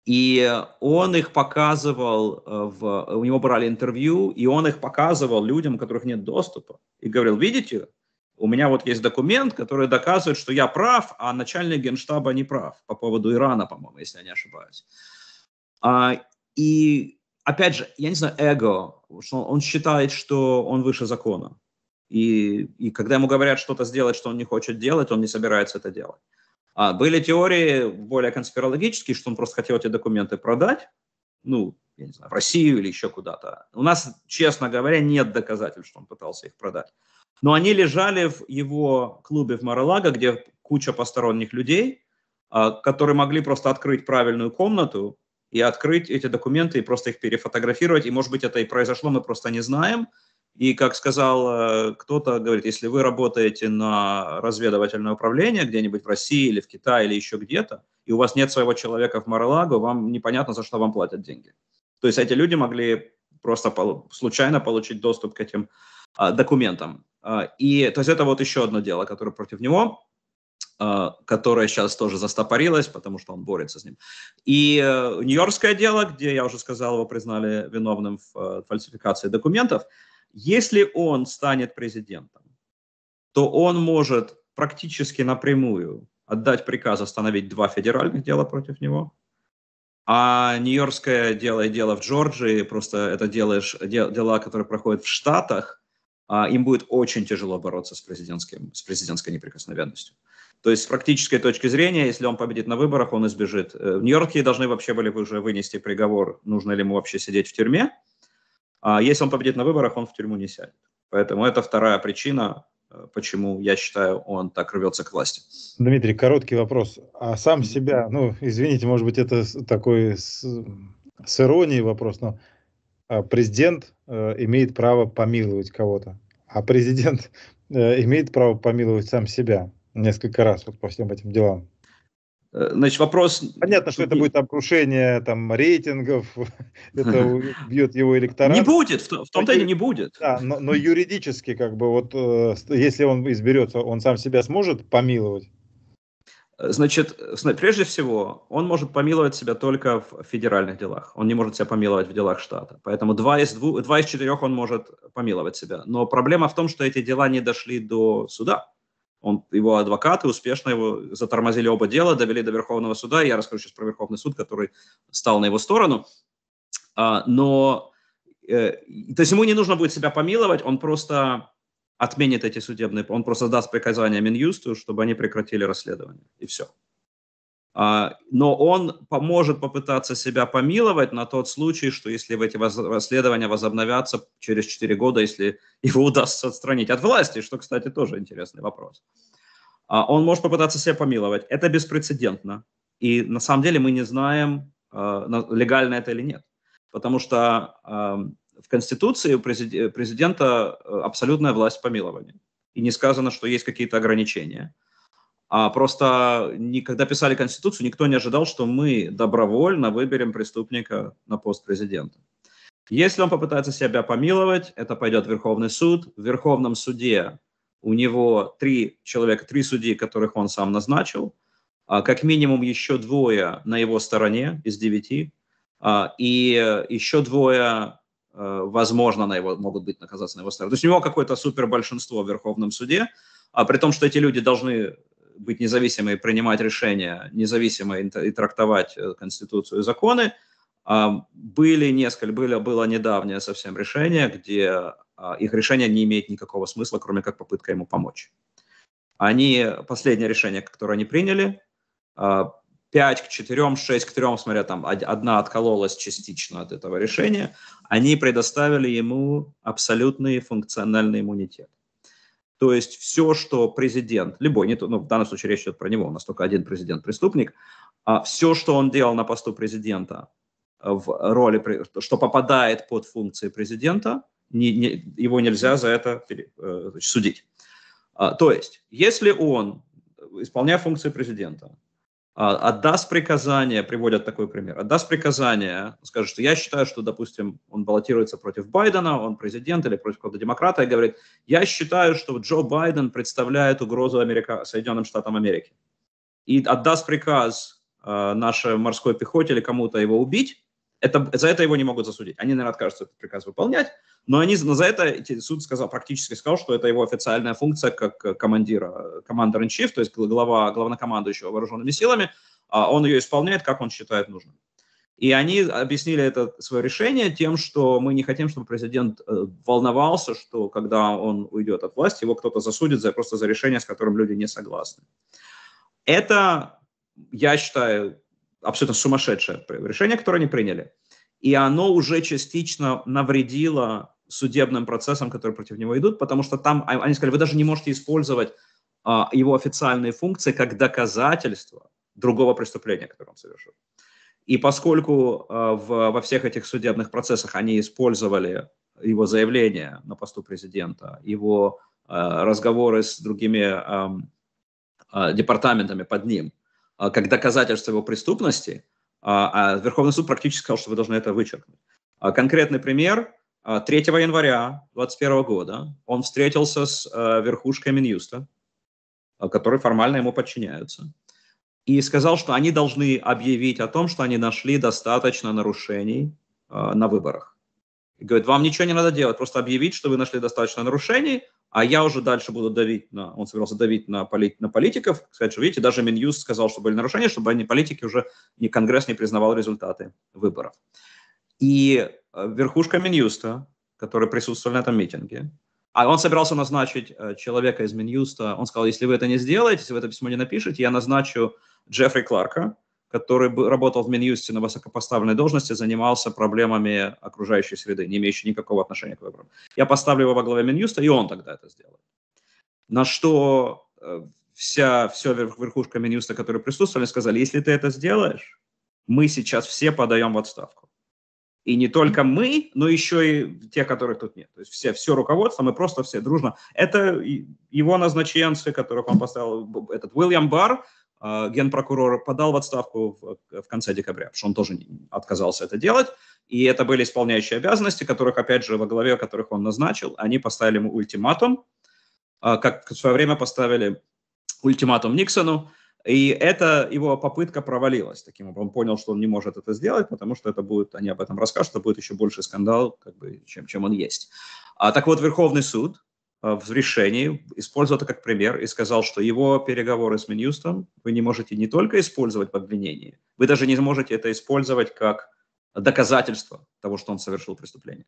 И он их показывал, э, в, у него брали интервью, и он их показывал людям, у которых нет доступа. И говорил, видите, у меня вот есть документ, который доказывает, что я прав, а начальник генштаба не прав по поводу Ирана, по-моему, если я не ошибаюсь. А, и опять же, я не знаю, эго, что он считает, что он выше закона. И, и когда ему говорят что-то сделать, что он не хочет делать, он не собирается это делать. А были теории более конспирологические, что он просто хотел эти документы продать, ну, я не знаю, в Россию или еще куда-то. У нас, честно говоря, нет доказательств, что он пытался их продать. Но они лежали в его клубе в Маралага, где куча посторонних людей, а, которые могли просто открыть правильную комнату и открыть эти документы и просто их перефотографировать. И, может быть, это и произошло, мы просто не знаем. И, как сказал э, кто-то, говорит, если вы работаете на разведывательное управление где-нибудь в России или в Китае или еще где-то, и у вас нет своего человека в Маралаго, вам непонятно, за что вам платят деньги. То есть эти люди могли просто случайно получить доступ к этим а, документам. А, и, то есть это вот еще одно дело, которое против него, а, которое сейчас тоже застопорилось, потому что он борется с ним. И э, Нью-Йоркское дело, где, я уже сказал, его признали виновным в э, фальсификации документов, если он станет президентом, то он может практически напрямую отдать приказ остановить два федеральных дела против него, а Нью-Йоркское дело и дело в Джорджии, просто это делаешь, дела, которые проходят в Штатах, а, им будет очень тяжело бороться с, президентским, с президентской неприкосновенностью. То есть с практической точки зрения, если он победит на выборах, он избежит. Э, в Нью-Йорке должны вообще были уже вынести приговор, нужно ли ему вообще сидеть в тюрьме. А если он победит на выборах, он в тюрьму не сядет. Поэтому это вторая причина, э, почему, я считаю, он так рвется к власти. Дмитрий, короткий вопрос. А сам себя, ну, извините, может быть, это такой с, с иронией вопрос, но Э, президент э, имеет право помиловать кого-то, а президент э, имеет право помиловать сам себя несколько раз вот по всем этим делам. Значит, вопрос... Понятно, что это будет обрушение там, рейтингов, это бьет его электорат. Не будет, в том-то и не будет. Да, но, но юридически, как бы, вот если он изберется, он сам себя сможет помиловать? Э, значит, прежде всего, он может помиловать себя только в федеральных делах. Он не может себя помиловать в делах штата. Поэтому два из, двух, два из четырех он может помиловать себя. Но проблема в том, что эти дела не дошли до суда. Он, его адвокаты успешно его затормозили оба дела, довели до Верховного суда. Я расскажу сейчас про Верховный суд, который стал на его сторону. А, но, э, то есть ему не нужно будет себя помиловать, он просто отменит эти судебные, он просто даст приказание Минюсту, чтобы они прекратили расследование, и все. А, но он поможет попытаться себя помиловать на тот случай, что если эти расследования возобновятся через 4 года, если его удастся отстранить от власти, что, кстати, тоже интересный вопрос. А, он может попытаться себя помиловать. Это беспрецедентно. И на самом деле мы не знаем, а, легально это или нет. Потому что в Конституции у э, президента э, абсолютная власть помилования. И не сказано, что есть какие-то ограничения. А просто, когда писали Конституцию, никто не ожидал, что мы добровольно выберем преступника на пост президента. Если он попытается себя помиловать, это пойдет в Верховный суд. В Верховном суде у него три человека, три судьи, которых он сам назначил. А как минимум еще двое на его стороне из девяти. А, и еще двое Э, возможно, на его, могут быть наказаться на его стороне. То есть у него какое-то супер большинство в Верховном суде, а при том, что эти люди должны быть независимы и принимать решения, независимо и трактовать э, Конституцию и законы, а, были несколько, были, было недавнее совсем решение, где а, их решение не имеет никакого смысла, кроме как попытка ему помочь. Они, последнее решение, которое они приняли, а, 5 к 4, 6 к 3, смотря там одна откололась частично от этого решения, они предоставили ему абсолютный функциональный иммунитет. То есть все, что президент, любой, не, ну, в данном случае речь идет про него, у нас только один президент преступник, а все, что он делал на посту президента в роли, что попадает под функции президента, не, не, его нельзя за это э, значит, судить. А, то есть, если он, исполняя функции президента, а, отдаст приказание, приводят такой пример, отдаст приказание, скажет, что я считаю, что, допустим, он баллотируется против Байдена, он президент или против какого-то демократа, и говорит, я считаю, что Джо Байден представляет угрозу Америка... Соединенным Штатам Америки. И отдаст приказ э, а, нашей морской пехоте или кому-то его убить, это, за это его не могут засудить. Они, наверное, откажутся этот приказ выполнять, но они но за это суд сказал, практически сказал, что это его официальная функция как э, командира, э, командер-ин-чиф, то есть глава, главнокомандующего вооруженными силами, а он ее исполняет, как он считает нужным. И они объяснили это свое решение тем, что мы не хотим, чтобы президент э, волновался, что когда он уйдет от власти, его кто-то засудит за, просто за решение, с которым люди не согласны. Это, я считаю, абсолютно сумасшедшее решение, которое они приняли. И оно уже частично навредило судебным процессам, которые против него идут, потому что там а, они сказали, вы даже не можете использовать а, его официальные функции как доказательство другого преступления, которое он совершил. И поскольку а, в, во всех этих судебных процессах они использовали его заявление на посту президента, его а, разговоры с другими а, а, департаментами под ним, а, как доказательство его преступности, а, а Верховный суд практически сказал, что вы должны это вычеркнуть. А конкретный пример. 3 января 2021 года он встретился с верхушкой Минюста, которые формально ему подчиняются, и сказал, что они должны объявить о том, что они нашли достаточно нарушений на выборах. И говорит, вам ничего не надо делать, просто объявить, что вы нашли достаточно нарушений, а я уже дальше буду давить на, он собирался давить на, полит, на политиков, сказать, что, видите, даже Минюст сказал, что были нарушения, чтобы они, политики, уже ни Конгресс не признавал результаты выборов. И э, верхушка Минюста, которые присутствовали на этом митинге, а он собирался назначить э, человека из Минюста, он сказал, если вы это не сделаете, если вы это письмо не напишете, я назначу Джеффри Кларка, который работал в Минюсте на высокопоставленной должности, занимался проблемами окружающей среды, не имеющей никакого отношения к выборам. Я поставлю его во главе Минюста, и он тогда это сделает. На что э, вся, все верхушка Минюста, которые присутствовали, сказали, если ты это сделаешь, мы сейчас все подаем в отставку. И не только мы, но еще и те, которых тут нет. То есть все, все руководство, мы просто все дружно. Это его назначенцы, которых он поставил, этот Уильям Барр, а, генпрокурор подал в отставку в, в конце декабря, потому что он тоже отказался это делать. И это были исполняющие обязанности, которых, опять же, во главе которых он назначил, они поставили ему ультиматум, а, как в свое время поставили ультиматум Никсону, и это его попытка провалилась. Таким образом, он понял, что он не может это сделать, потому что это будет, они об этом расскажут, это будет еще больше скандал, как бы, чем, чем он есть. А, так вот, Верховный суд Э, в решении, использовал это как пример и сказал, что его переговоры с Минюстом вы не можете не только использовать в обвинении, вы даже не можете это использовать как доказательство того, что он совершил преступление.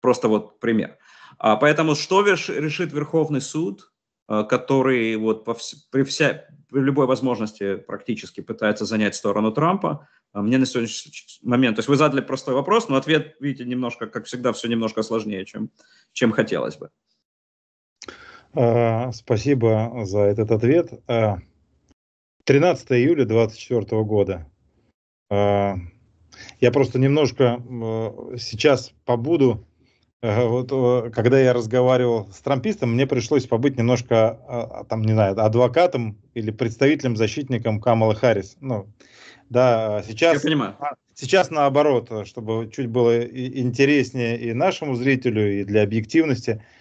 Просто вот пример. А поэтому что решит Верховный суд, э, который вот по вс- при, вся- при любой возможности практически пытается занять сторону Трампа, э, мне на сегодняшний момент... То есть вы задали простой вопрос, но ответ, видите, немножко, как всегда, все немножко сложнее, чем, чем хотелось бы. Э, спасибо за этот ответ. 13 э, июля 2024 года. Э, я просто немножко сейчас побуду. Вот, когда я разговаривал с трампистом, мне пришлось побыть немножко, а, а, там, не знаю, адвокатом или представителем-защитником Камала Харрис. Ну, да, сейчас, я сейчас наоборот, чтобы чуть было интереснее и нашему зрителю, и для объективности –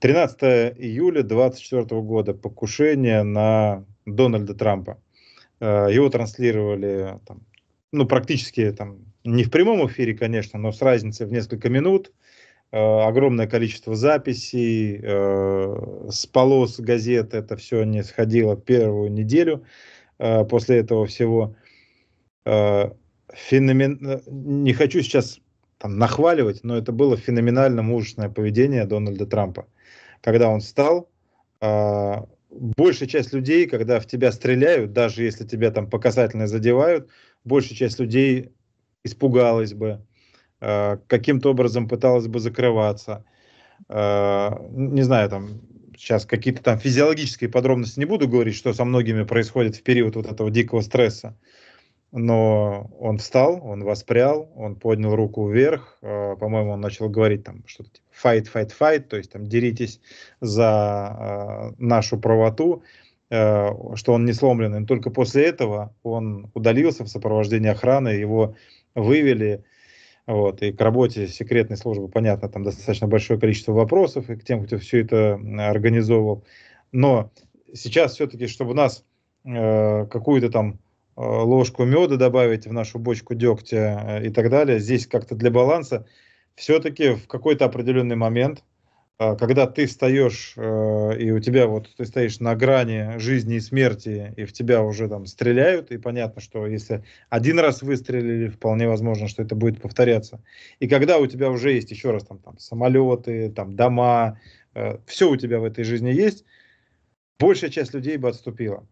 13 июля 2024 года покушение на Дональда Трампа. Э, его транслировали там, ну, практически там, не в прямом эфире, конечно, но с разницей в несколько минут. Э, огромное количество записей, э, с полос газет это все не сходило первую неделю э, после этого всего. феномен... Не хочу сейчас там, нахваливать, но это было феноменально мужественное поведение Дональда Трампа когда он стал, а, большая часть людей, когда в тебя стреляют, даже если тебя там показательно задевают, большая часть людей испугалась бы, а, каким-то образом пыталась бы закрываться. А, не знаю, там сейчас какие-то там физиологические подробности не буду говорить, что со многими происходит в период вот этого дикого стресса но он встал, он воспрял, он поднял руку вверх, э, по-моему, он начал говорить там что-то типа «fight, fight, fight», то есть там «деритесь за э, нашу правоту», э, что он не сломлен. И только после этого он удалился в сопровождении охраны, его вывели, вот, и к работе секретной службы, понятно, там достаточно большое количество вопросов и к тем, кто все это организовывал. Но сейчас все-таки, чтобы у нас э, какую-то там Э, ложку меда добавить в нашу бочку дегтя э, и так далее. Здесь как-то для баланса все-таки в какой-то определенный момент, э, когда ты встаешь и у тебя вот ты стоишь на грани жизни и смерти, и в тебя уже там стреляют, и понятно, что если один раз выстрелили, вполне возможно, что это будет повторяться. И когда у тебя уже есть еще раз там, там самолеты, там дома, все у тебя в этой жизни есть, большая часть людей бы отступила.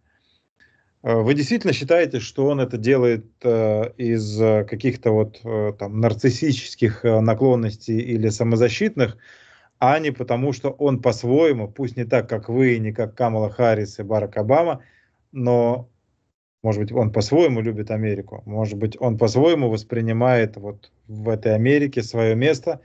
Э, вы действительно считаете, что он это делает э, из э, каких-то вот там нарциссических наклонностей или самозащитных, а не потому, что он по-своему, пусть не так, как вы, не как Камала Харрис и Барак Обама, но, может быть, он по-своему любит Америку, может быть, он по-своему воспринимает вот в этой Америке свое место.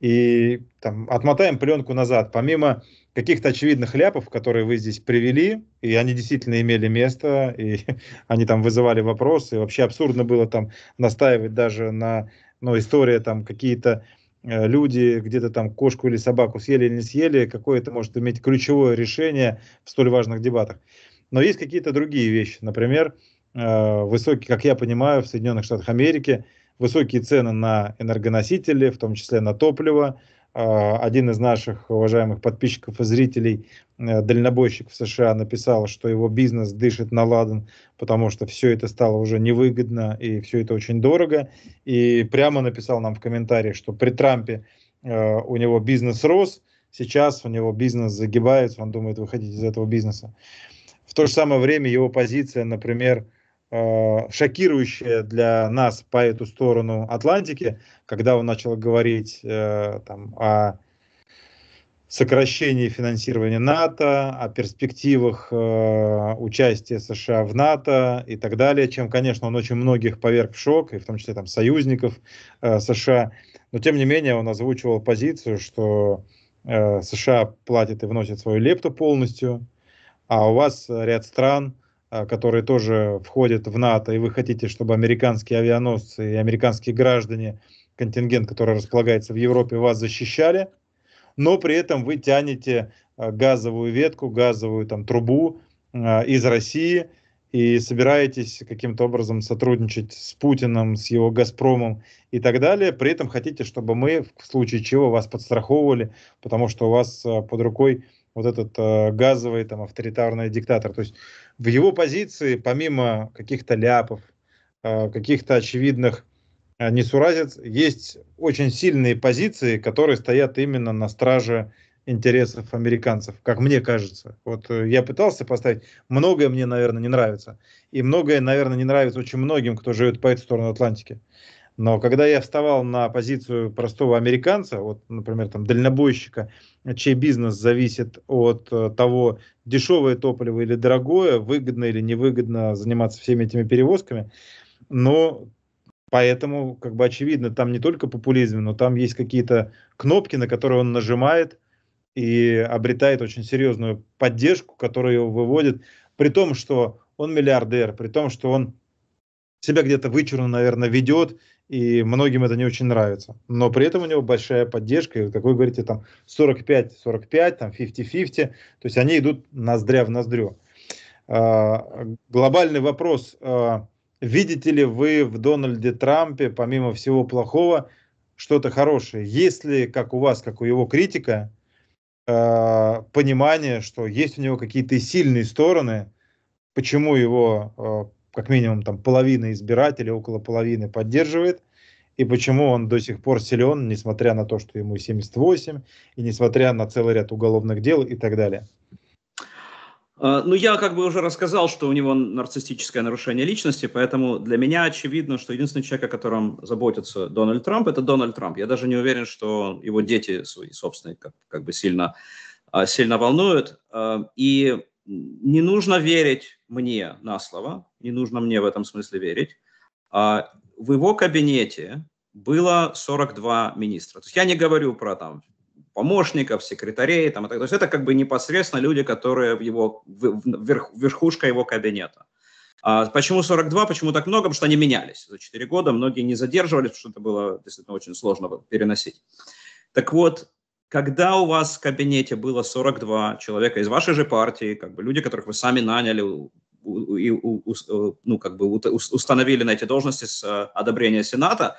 И там, отмотаем пленку назад. Помимо каких-то очевидных ляпов, которые вы здесь привели, и они действительно имели место, и они там вызывали вопросы, и вообще абсурдно было там настаивать даже на, ну, история там какие-то э, люди где-то там кошку или собаку съели или не съели, какое это может иметь ключевое решение в столь важных дебатах. Но есть какие-то другие вещи, например, э, высокие, как я понимаю, в Соединенных Штатах Америки высокие цены на энергоносители, в том числе на топливо, а, один из наших уважаемых подписчиков и зрителей, э, дальнобойщик в США, написал, что его бизнес дышит на ладан, потому что все это стало уже невыгодно и все это очень дорого. И прямо написал нам в комментарии, что при Трампе э, у него бизнес рос, сейчас у него бизнес загибается, он думает выходить из этого бизнеса. В то же самое время его позиция, например, Э, шокирующее для нас по эту сторону Атлантики, когда он начал говорить э, там, о сокращении финансирования НАТО, о перспективах э, участия США в НАТО и так далее, чем, конечно, он очень многих поверг в шок, и в том числе там союзников э, США. Но тем не менее он озвучивал позицию, что э, США платит и вносит свою лепту полностью, а у вас ряд стран, а, которые тоже входят в НАТО, и вы хотите, чтобы американские авианосцы и американские граждане, контингент, который располагается в Европе, вас защищали, но при этом вы тянете а, газовую ветку, газовую там трубу а, из России и собираетесь каким-то образом сотрудничать с Путиным, с его Газпромом и так далее. При этом хотите, чтобы мы в случае чего вас подстраховывали, потому что у вас под рукой вот этот э, газовый там авторитарный диктатор. То есть в его позиции, помимо каких-то ляпов, э, каких-то очевидных э, несуразец, есть очень сильные позиции, которые стоят именно на страже интересов американцев, как мне кажется. Вот э, я пытался поставить, многое мне, наверное, не нравится. И многое, наверное, не нравится очень многим, кто живет по эту сторону Атлантики. Но когда я вставал на позицию простого американца, вот, например, там, дальнобойщика, чей бизнес зависит от э, того, дешевое топливо или дорогое, выгодно или невыгодно заниматься всеми этими перевозками, но поэтому, как бы очевидно, там не только популизм, но там есть какие-то кнопки, на которые он нажимает и обретает очень серьезную поддержку, которая его выводит, при том, что он миллиардер, при том, что он себя где-то вычурно, наверное, ведет, и многим это не очень нравится. Но при этом у него большая поддержка, и, как вы говорите, там 45-45, там 50-50, то есть они идут ноздря в ноздрю. А, глобальный вопрос, а, видите ли вы в Дональде Трампе, помимо всего плохого, что-то хорошее? Есть ли, как у вас, как у его критика, а, понимание, что есть у него какие-то сильные стороны, почему его а, как минимум там половина избирателей, около половины поддерживает, и почему он до сих пор силен, несмотря на то, что ему 78, и несмотря на целый ряд уголовных дел и так далее. А, ну, я как бы уже рассказал, что у него нарциссическое нарушение личности, поэтому для меня очевидно, что единственный человек, о котором заботится Дональд Трамп, это Дональд Трамп. Я даже не уверен, что его дети свои собственные как, как бы сильно, а, сильно волнуют. А, и не нужно верить мне на слово, не нужно мне в этом смысле верить, а в его кабинете было 42 министра. То есть я не говорю про там помощников, секретарей, там, и так, то есть это как бы непосредственно люди, которые в его, верх, верхушка его кабинета. А почему 42, почему так много? Потому что они менялись за 4 года, многие не задерживались, потому что это было действительно очень сложно переносить. Так вот, когда у вас в кабинете было 42 человека из вашей же партии, как бы люди, которых вы сами наняли, и э, ну, как бы установили на эти должности с э, одобрения Сената,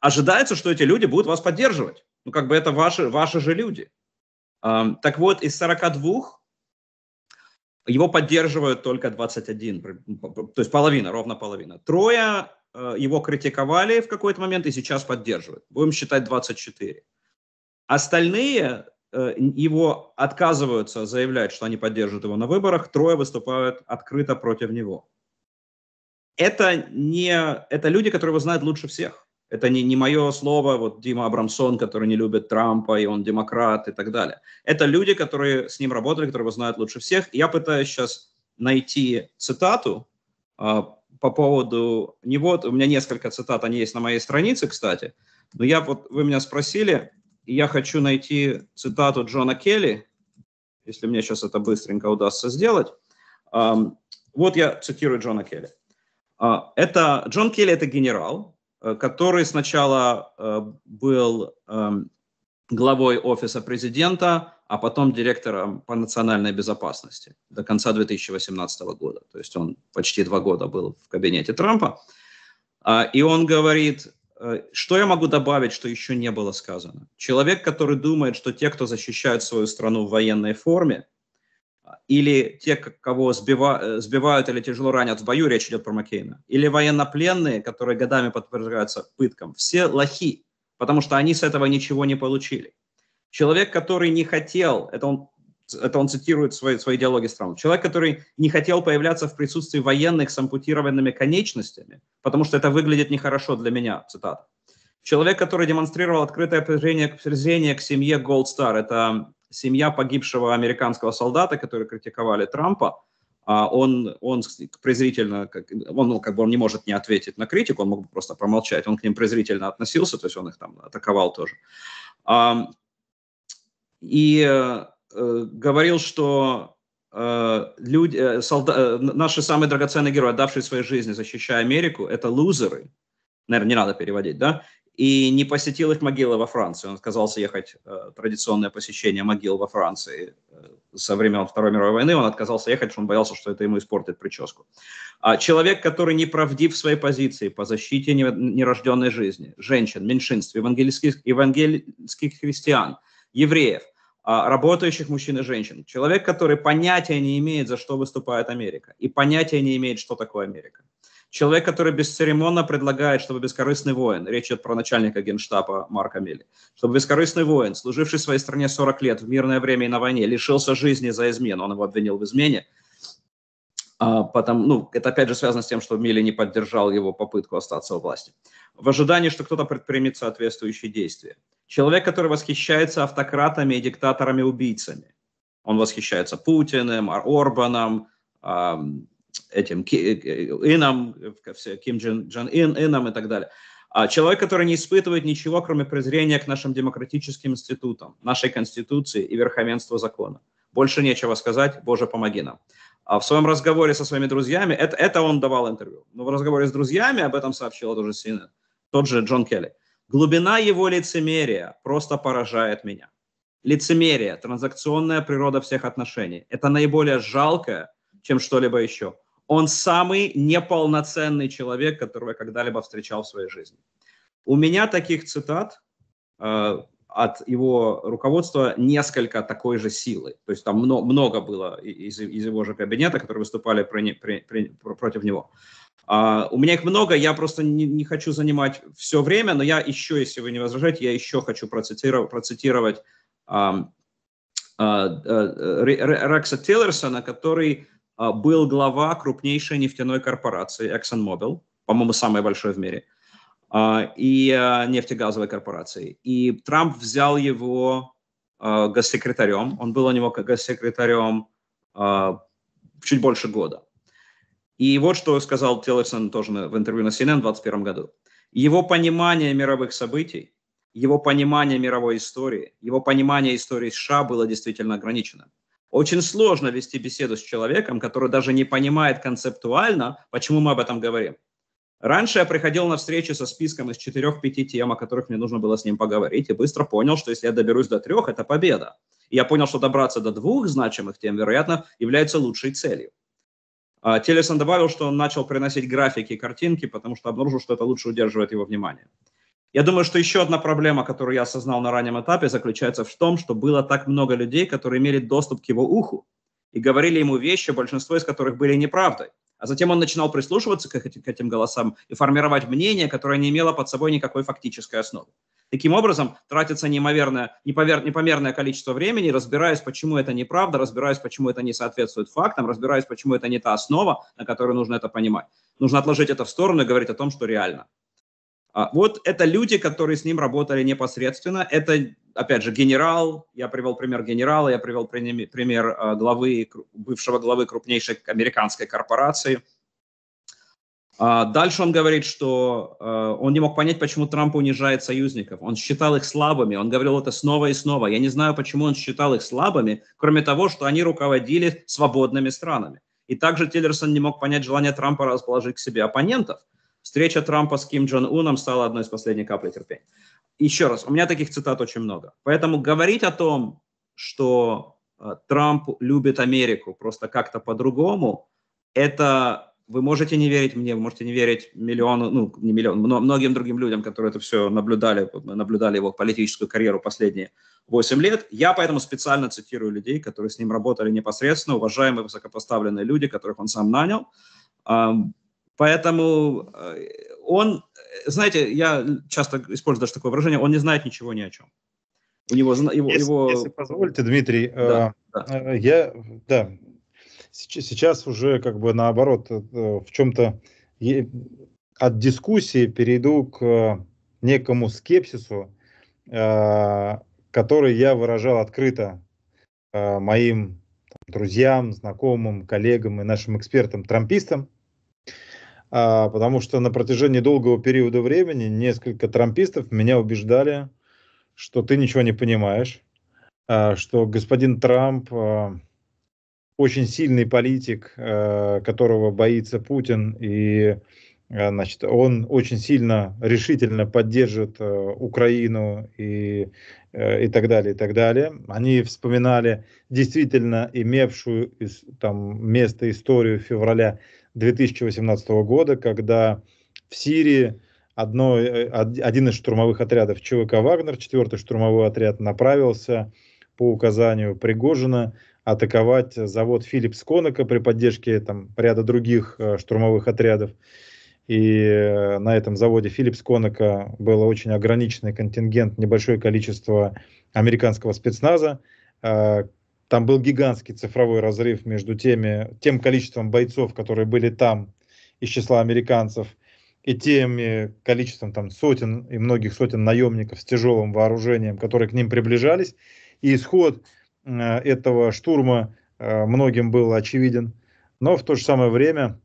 ожидается, что эти люди будут вас поддерживать. Ну, как бы это ваши, ваши же люди. Так вот, из 42 его поддерживают только 21, то есть половина, ровно половина. Трое э, его критиковали в какой-то момент и сейчас поддерживают. Будем считать 24. Остальные э, его отказываются заявлять, что они поддержат его на выборах, трое выступают открыто против него. Это, не, это люди, которые его знают лучше всех. Это не, не мое слово, вот Дима Абрамсон, который не любит Трампа, и он демократ и так далее. Это люди, которые с ним работали, которые его знают лучше всех. Я пытаюсь сейчас найти цитату э, по поводу него. У меня несколько цитат, они есть на моей странице, кстати. Но я вот, вы меня спросили, я хочу найти цитату Джона Келли, если мне сейчас это быстренько удастся сделать. Вот я цитирую Джона Келли. А, это, Джон Келли – это генерал, э, который сначала э, был эм, главой Офиса президента, а потом директором по национальной безопасности до конца 2018 года. То есть он почти два года был в кабинете Трампа. А, и он говорит, Э, что я могу добавить, что еще не было сказано? Человек, который думает, что те, кто защищают свою страну в военной форме, или те, кого сбива, э, сбивают или тяжело ранят в бою, речь идет про Маккейна, или военнопленные, которые годами подвергаются пыткам, все лохи, потому что они с этого ничего не получили. Человек, который не хотел, это он это он цитирует свои, свои диалоги стран. Человек, который не хотел появляться в присутствии военных с ампутированными конечностями, потому что это выглядит нехорошо для меня, цитата. Человек, который демонстрировал открытое презрение, презрение к семье Gold Star, это семья погибшего американского солдата, который критиковали Трампа, А он, он презрительно, он, ну, как бы он не может не ответить на критику, он мог бы просто промолчать, он к ним презрительно относился, то есть он их там атаковал тоже. И э, Э, говорил, что э, люди, э, солда, э, наши самые драгоценные герои, отдавшие свои жизни, защищая Америку, это лузеры. Наверное, не надо переводить, да? И не посетил их могилы во Франции. Он отказался ехать, э, традиционное посещение могил во Франции э, со времен Второй мировой войны. Он отказался ехать, потому что он боялся, что это ему испортит прическу. А человек, который неправдив в своей позиции по защите нерожденной жизни, женщин, меньшинств, евангельских, евангельских христиан, евреев – а, работающих мужчин и женщин. Человек, который понятия не имеет, за что выступает Америка, и понятия не имеет, что такое Америка. Человек, который бесцеремонно предлагает, чтобы бескорыстный воин, речь идет про начальника генштаба Марка Милли, чтобы бескорыстный воин, служивший своей стране 40 лет в мирное время и на войне, лишился жизни за измену, он его обвинил в измене, а, потом, ну, это опять же связано с тем, что Милли не поддержал его попытку остаться у власти в ожидании, что кто-то предпримет соответствующие действия. Человек, который восхищается автократами и диктаторами-убийцами. Он восхищается Путиным, Орбаном, этим э, э, Ином, э, Ким Джин, Джон Ин, Ином и так далее. А человек, который не испытывает ничего, кроме презрения к нашим демократическим институтам, нашей Конституции и верховенству закона. Больше нечего сказать, Боже, помоги нам. А в своем разговоре со своими друзьями, это, это он давал интервью, но в разговоре с друзьями об этом сообщил тоже Синет тот же Джон Келли. Глубина его лицемерия просто поражает меня. Лицемерие, транзакционная природа всех отношений – это наиболее жалкое, чем что-либо еще. Он самый неполноценный человек, которого я когда-либо встречал в своей жизни. У меня таких цитат э, от его руководства несколько такой же силы. То есть там много, много было из, из его же кабинета, которые выступали при, при, при, против него. А, у меня их много, я просто не, не хочу занимать все время, но я еще, если вы не возражаете, я еще хочу процитировать, процитировать uh, uh, Рекса Тиллерсона, который был глава крупнейшей нефтяной корпорации ExxonMobil, по-моему, самой большой в мире, и э, нефтегазовой корпорации. И Трамп взял его госсекретарем, он был у него госсекретарем чуть больше года. И вот что сказал Тиллерсон тоже в интервью на CNN в 2021 году. Его понимание мировых событий, его понимание мировой истории, его понимание истории США было действительно ограничено. Очень сложно вести беседу с человеком, который даже не понимает концептуально, почему мы об этом говорим. Раньше я приходил на встречу со списком из 4-5 тем, о которых мне нужно было с ним поговорить, и быстро понял, что если я доберусь до трех, это победа. И я понял, что добраться до двух значимых тем, вероятно, является лучшей целью. А, Телесон добавил, что он начал приносить графики и картинки, потому что обнаружил, что это лучше удерживает его внимание. Я думаю, что еще одна проблема, которую я осознал на раннем этапе, заключается в том, что было так много людей, которые имели доступ к его уху и говорили ему вещи, большинство из которых были неправдой. А затем он начинал прислушиваться к этим, к этим голосам и формировать мнение, которое не имело под собой никакой фактической основы. Таким образом, тратится неимоверное, неповер, непомерное количество времени, разбираясь, почему это неправда, разбираясь, почему это не соответствует фактам, разбираясь, почему это не та основа, на которой нужно это понимать. Нужно отложить это в сторону и говорить о том, что реально. А, вот это люди, которые с ним работали непосредственно. Это, опять же, генерал, я привел пример генерала, я привел пример а, главы, бывшего главы крупнейшей американской корпорации. А, дальше он говорит, что он не мог понять, почему Трамп унижает союзников. Он считал их слабыми, он говорил это снова и снова. Я не знаю, почему он считал их слабыми, кроме того, что они руководили свободными странами. И также Тиллерсон не мог понять желание Трампа расположить к себе оппонентов – Встреча Трампа с Ким Джон Уном стала одной из последних капель терпения. Еще раз, у меня таких цитат очень много. Поэтому говорить о том, что э, Трамп любит Америку просто как-то по-другому, это вы можете не верить мне, вы можете не верить миллиону, ну, не миллион, но многим другим людям, которые это все наблюдали, наблюдали его политическую карьеру последние 8 лет. Я поэтому специально цитирую людей, которые с ним работали непосредственно, уважаемые высокопоставленные люди, которых он сам нанял. Поэтому э, он, знаете, я часто использую даже такое выражение, он не знает ничего ни о чем. У него, его, если, его... если позволите, Дмитрий, э, да, э, да. я, да, сейчас, сейчас уже как бы наоборот э, в чем-то от дискуссии перейду к некому скепсису, который я выражал открыто моим друзьям, знакомым, коллегам и нашим экспертам-трампистам, а, потому что на протяжении долгого периода времени несколько трампистов меня убеждали, что ты ничего не понимаешь, а, что господин Трамп а, очень сильный политик, которого боится Путин, и значит, он очень сильно, решительно поддержит Украину и, и так далее, и так далее. Они вспоминали действительно имевшую там место историю февраля 2018 года, когда в Сирии одно, э, один из штурмовых отрядов ЧВК «Вагнер», четвертый штурмовой отряд, направился по указанию Пригожина атаковать завод «Филиппс Конока» при поддержке там, ряда других э, штурмовых отрядов. И э, на этом заводе «Филиппс Конока» было очень ограниченный контингент, небольшое количество американского спецназа, а, там был гигантский цифровой разрыв между теми, тем количеством бойцов, которые были там из числа американцев, и тем количеством там сотен и многих сотен наемников с тяжелым вооружением, которые к ним приближались. И исход э, этого штурма э, многим был очевиден. Но в то же самое время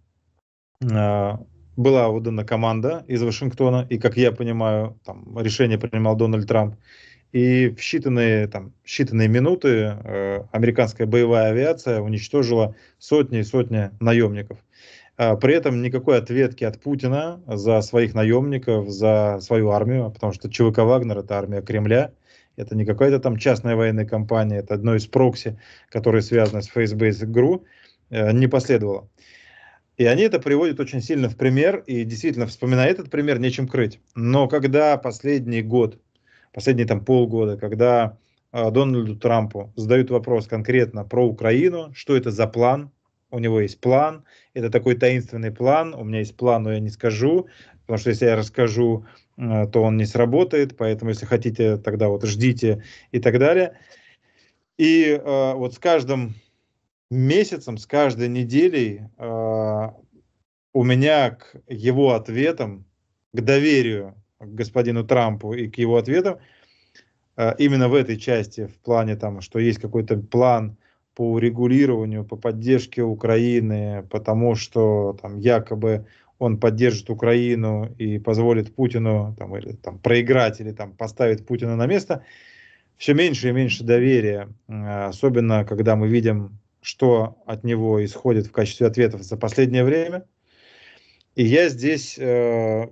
э, была выдана команда из Вашингтона, и, как я понимаю, там решение принимал Дональд Трамп, и в считанные, там, считанные минуты э, американская боевая авиация уничтожила сотни и сотни наемников. А при этом никакой ответки от Путина за своих наемников, за свою армию, потому что ЧВК «Вагнер» — это армия Кремля, это не какая-то там частная военная компания, это одно из прокси, которые связаны с ФСБ и ГРУ, э, не последовало. И они это приводят очень сильно в пример, и действительно, вспоминая этот пример, нечем крыть. Но когда последний год последние там полгода, когда э, Дональду Трампу задают вопрос конкретно про Украину, что это за план, у него есть план, это такой таинственный план, у меня есть план, но я не скажу, потому что если я расскажу, э, то он не сработает, поэтому если хотите, тогда вот ждите и так далее. И э, вот с каждым месяцем, с каждой неделей э, у меня к его ответам, к доверию к господину Трампу и к его ответам, э, именно в этой части, в плане там, что есть какой-то план по урегулированию, по поддержке Украины, потому что там якобы он поддержит Украину и позволит Путину там, или, там, проиграть или там, поставить Путина на место, все меньше и меньше доверия, э, особенно когда мы видим, что от него исходит в качестве ответов за последнее время. И я здесь, э,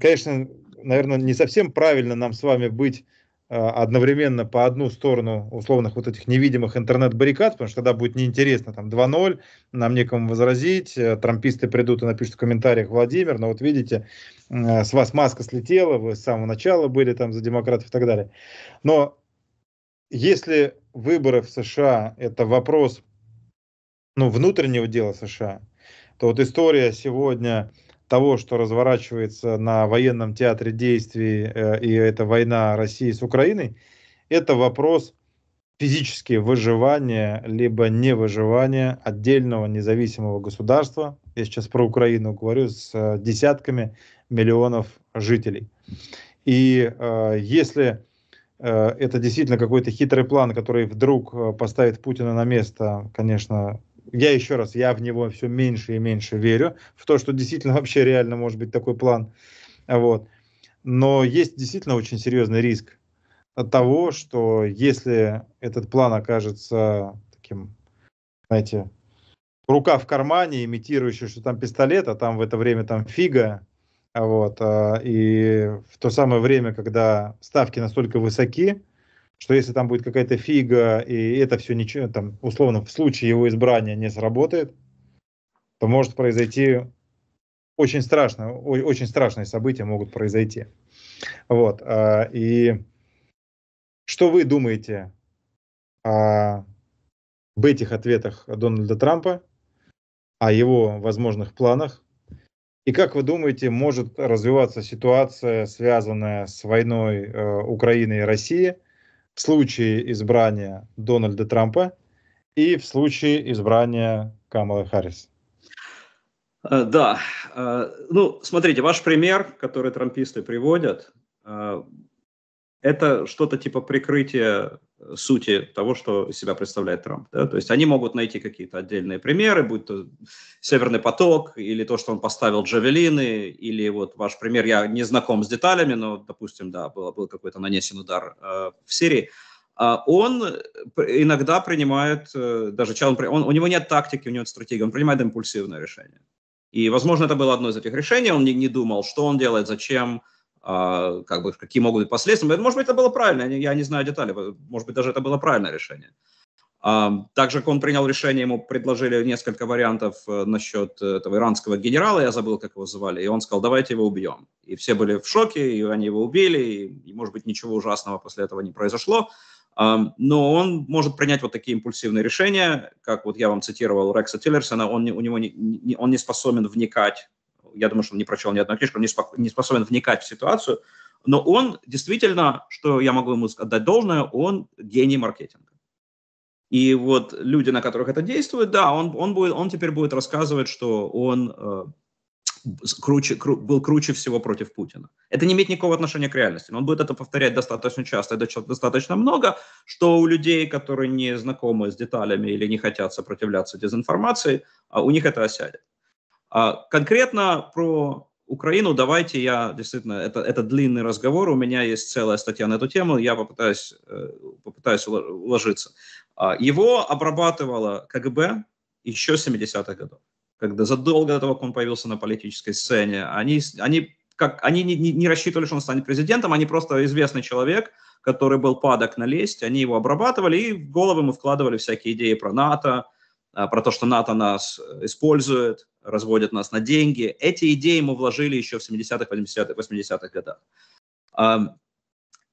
конечно, наверное, не совсем правильно нам с вами быть а, одновременно по одну сторону условных вот этих невидимых интернет-баррикад, потому что тогда будет неинтересно, там 2-0, нам некому возразить, э, трамписты придут и напишут в комментариях Владимир, но ну вот видите, э, с вас маска слетела, вы с самого начала были там за демократов и так далее. Но если выборы в США – это вопрос ну, внутреннего дела США, то вот история сегодня того, что разворачивается на военном театре действий, э, и это война России с Украиной, это вопрос физически выживания, либо невыживания отдельного независимого государства, я сейчас про Украину говорю, с э, десятками миллионов жителей. И э, если э, это действительно какой-то хитрый план, который вдруг э, поставит Путина на место, конечно, я еще раз, я в него все меньше и меньше верю, в то, что действительно вообще реально может быть такой план. Вот. Но есть действительно очень серьезный риск от того, что если этот план окажется таким, знаете, рука в кармане, имитирующая, что там пистолет, а там в это время там фига, вот, а, и в то самое время, когда ставки настолько высоки, что если там будет какая-то фига, и это все ничего, там, условно, в случае его избрания не сработает, то может произойти очень страшно, очень страшные события могут произойти. Вот. А, и что вы думаете об этих ответах Дональда Трампа, о его возможных планах? И как вы думаете, может развиваться ситуация, связанная с войной э, Украины и России – в случае избрания Дональда Трампа и в случае избрания Камалы Харрис. Э, да. Э, ну, смотрите, ваш пример, который трамписты приводят, э, это что-то типа прикрытия э, сути того, что из себя представляет Трамп. Да? То есть они могут найти какие-то отдельные примеры, будь то Северный поток, или то, что он поставил джавелины, или вот ваш пример, я не знаком с деталями, но, допустим, да, был, был какой-то нанесен удар э, в Сирии. А он э, иногда принимает, э, даже он, он, у него нет тактики, у него нет стратегии, он принимает импульсивное решение. И, возможно, это было одно из этих решений, он не, не думал, что он делает, зачем, а, как бы, какие могут быть последствия. Может быть, это было правильно, я не знаю детали, может быть, даже это было правильное решение. А, также он принял решение, ему предложили несколько вариантов э, насчет этого иранского генерала, я забыл, как его звали, и он сказал, давайте его убьем. И все были в шоке, и они его убили, и, может быть, ничего ужасного после этого не произошло. Но он может принять вот такие импульсивные решения, как вот я вам цитировал Рекса Тиллерсона, он, у него не, не, он не способен вникать я думаю, что он не прочел ни одну книжку, он не, спо- не способен вникать в ситуацию, но он действительно, что я могу ему отдать должное, он гений маркетинга. И вот люди, на которых это действует, да, он, он, будет, он теперь будет рассказывать, что он э, круче, кру, был круче всего против Путина. Это не имеет никакого отношения к реальности, но он будет это повторять достаточно часто и достаточно много, что у людей, которые не знакомы с деталями или не хотят сопротивляться дезинформации, а у них это осядет. А конкретно про Украину давайте я, действительно, это, это длинный разговор, у меня есть целая статья на эту тему, я попытаюсь, э, попытаюсь уложиться. А, его обрабатывала КГБ еще 70-х годов, когда задолго до того, как он появился на политической сцене, они, они, как, они не, не, не рассчитывали, что он станет президентом, они просто известный человек, который был падок на лесть, они его обрабатывали и в головы ему вкладывали всякие идеи про НАТО, а, про то, что НАТО нас э, использует, разводит нас на деньги. Эти идеи мы вложили еще в 70-х, 80-х, 80-х годах.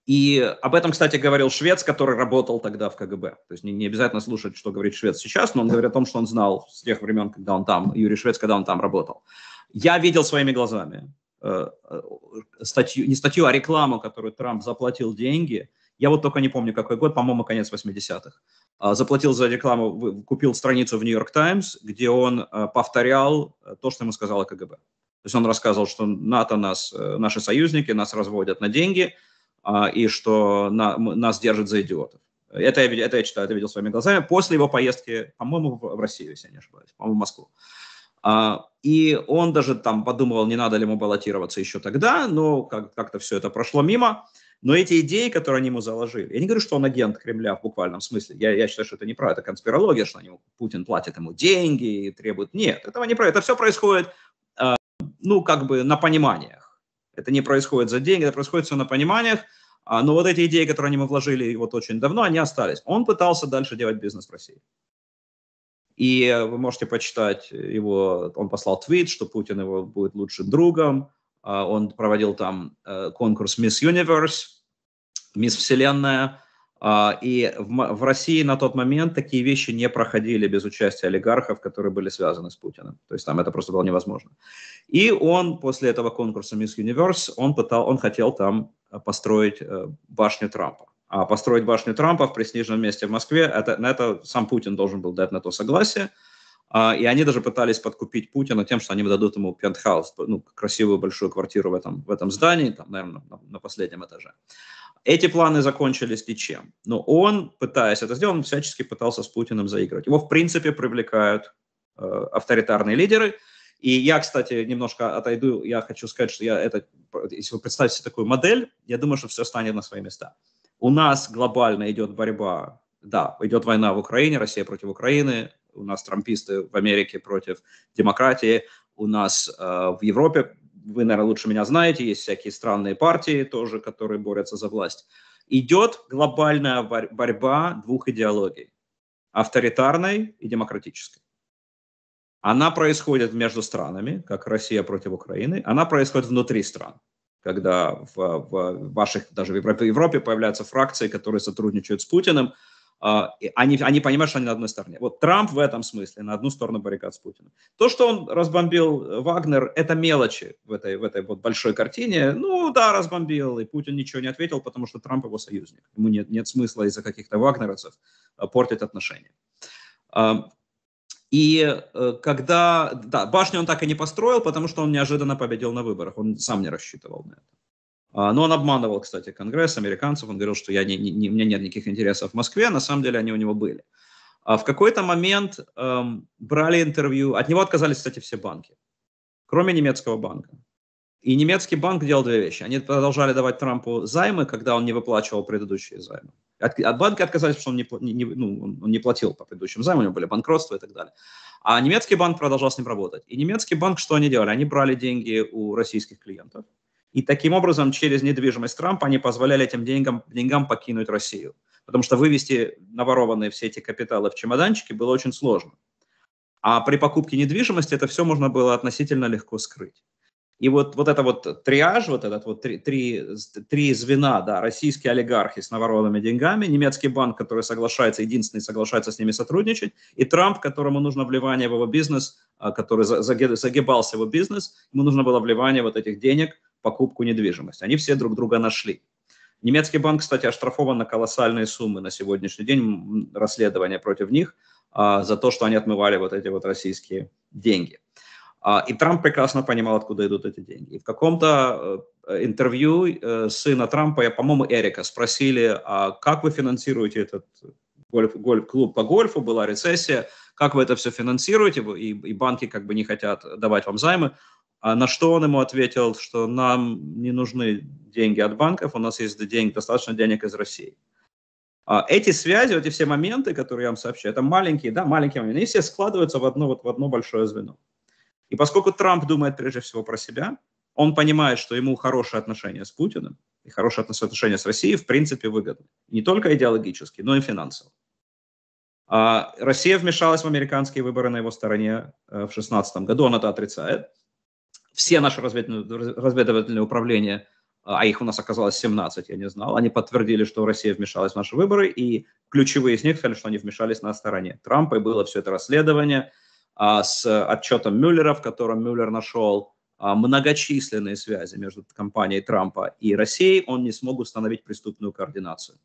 И об этом, кстати, говорил швец, который работал тогда в КГБ. То есть не, не обязательно слушать, что говорит швец сейчас, но он говорит о том, что он знал с тех времен, когда он там, Юрий Швец, когда он там работал. Я видел своими глазами э, э статью, не статью, а рекламу, которую Трамп заплатил деньги – я вот только не помню, какой год, по-моему, конец 80-х. А, заплатил за рекламу, купил страницу в «Нью-Йорк Таймс», где он а, повторял а, то, что ему сказала КГБ. То есть он рассказывал, что НАТО нас, э, наши союзники нас разводят на деньги и что на, нас держат за идиотов. Это я, это я читал, это видел своими глазами. После его поездки, по-моему, в Россию, если я не ошибаюсь, по-моему, в Москву. Uh, и он даже там подумывал, не надо ли ему баллотироваться еще тогда, но как- как-то все это прошло мимо. Но эти идеи, которые они ему заложили, я не говорю, что он агент Кремля в буквальном смысле, я, я считаю, что это не это конспирология, что они, Путин платит ему деньги и требует, нет, этого не это все происходит, э, ну, как бы на пониманиях, это не происходит за деньги, это происходит все на пониманиях, э, но вот эти идеи, которые они ему вложили вот очень давно, они остались. Он пытался дальше делать бизнес в России. И вы можете почитать его, он послал твит, что Путин его будет лучшим другом, а, он проводил там э, конкурс Miss Universe, Miss Вселенная. А, и в России на тот момент такие вещи не проходили без участия олигархов, которые были связаны с Путиным. То есть там это просто было невозможно. И он после этого конкурса Miss Universe, он, пытал, он хотел там построить э, башню Трампа. А построить башню Трампа в престижном месте в Москве, это, на это сам Путин должен был дать на то согласие – а, и они даже пытались подкупить Путина тем, что они дадут ему пентхаус, ну, красивую большую квартиру в этом, в этом здании, там, наверное, на, на последнем этаже. Эти планы закончились ничем. Но он, пытаясь это сделать, он всячески пытался с Путиным заигрывать. Его, в принципе, привлекают э, авторитарные лидеры. И я, кстати, немножко отойду. Я хочу сказать, что я это, если вы представите себе такую модель, я думаю, что все станет на свои места. У нас глобально идет борьба, да, идет война в Украине, Россия против Украины, у нас трамписты в Америке против демократии, у нас э, в Европе, вы, наверное, лучше меня знаете, есть всякие странные партии тоже, которые борются за власть. Идет глобальная борьба двух идеологий – авторитарной и демократической. Она происходит между странами, как Россия против Украины, она происходит внутри стран когда в, в ваших, даже в Европе появляются фракции, которые сотрудничают с Путиным, а, они, они понимают, что они на одной стороне. Вот Трамп в этом смысле на одну сторону баррикад с Путиным. То, что он разбомбил э, Вагнер, это мелочи в этой, в этой вот большой картине. Ну да, разбомбил, и Путин ничего не ответил, потому что Трамп его союзник. Ему нет, нет смысла из-за каких-то вагнеровцев э, портить отношения. А, и э, когда... Да, башню он так и не построил, потому что он неожиданно победил на выборах. Он сам не рассчитывал на это. А, но он обманывал, кстати, Конгресс, американцев. Он говорил, что я не, не, у меня нет никаких интересов в Москве. На самом деле они у него были. А в какой-то момент эм, брали интервью. От него отказались, кстати, все банки, кроме немецкого банка. И немецкий банк делал две вещи. Они продолжали давать Трампу займы, когда он не выплачивал предыдущие займы. От, от банка отказались, потому что он не, не, ну, он не платил по предыдущим займам, у него были банкротства и так далее. А немецкий банк продолжал с ним работать. И немецкий банк, что они делали? Они брали деньги у российских клиентов, и таким образом через недвижимость Трампа они позволяли этим деньгам, деньгам покинуть Россию. Потому что вывести наворованные все эти капиталы в чемоданчики было очень сложно. А при покупке недвижимости это все можно было относительно легко скрыть. И вот, вот это вот триаж, вот этот вот три, три, три звена, да, российские олигархи с наворованными деньгами, немецкий банк, который соглашается, единственный соглашается с ними сотрудничать, и Трамп, которому нужно вливание в его бизнес, а, который загибался его бизнес, ему нужно было вливание вот этих денег покупку недвижимости. Они все друг друга нашли. Немецкий банк, кстати, оштрафован на колоссальные суммы на сегодняшний день, расследование против них, а, за то, что они отмывали вот эти вот российские деньги. А, и Трамп прекрасно понимал, откуда идут эти деньги. И в каком-то э, интервью э, сына Трампа, я, по-моему, Эрика, спросили, а как вы финансируете этот гольф, гольф, клуб по гольфу, была рецессия, как вы это все финансируете, и, и банки как бы не хотят давать вам займы. А на что он ему ответил, что нам не нужны деньги от банков, у нас есть денег, достаточно денег из России. А эти связи, эти все моменты, которые я вам сообщаю, это маленькие, да, маленькие моменты, они все складываются в одно, вот, в одно большое звено. И поскольку Трамп думает прежде всего про себя, он понимает, что ему хорошие отношения с Путиным и хорошие отношения с Россией в принципе выгодны. Не только идеологически, но и финансово. А Россия вмешалась в американские выборы на его стороне э, в 2016 году, он это отрицает все наши разведывательные, разведывательные управления, а, а их у нас оказалось 17, я не знал, они подтвердили, что Россия вмешалась в наши выборы, и ключевые из них сказали, что они вмешались на стороне Трампа, и было все это расследование а, с отчетом Мюллера, в котором Мюллер нашел а, многочисленные связи между компанией Трампа и Россией, он не смог установить преступную координацию.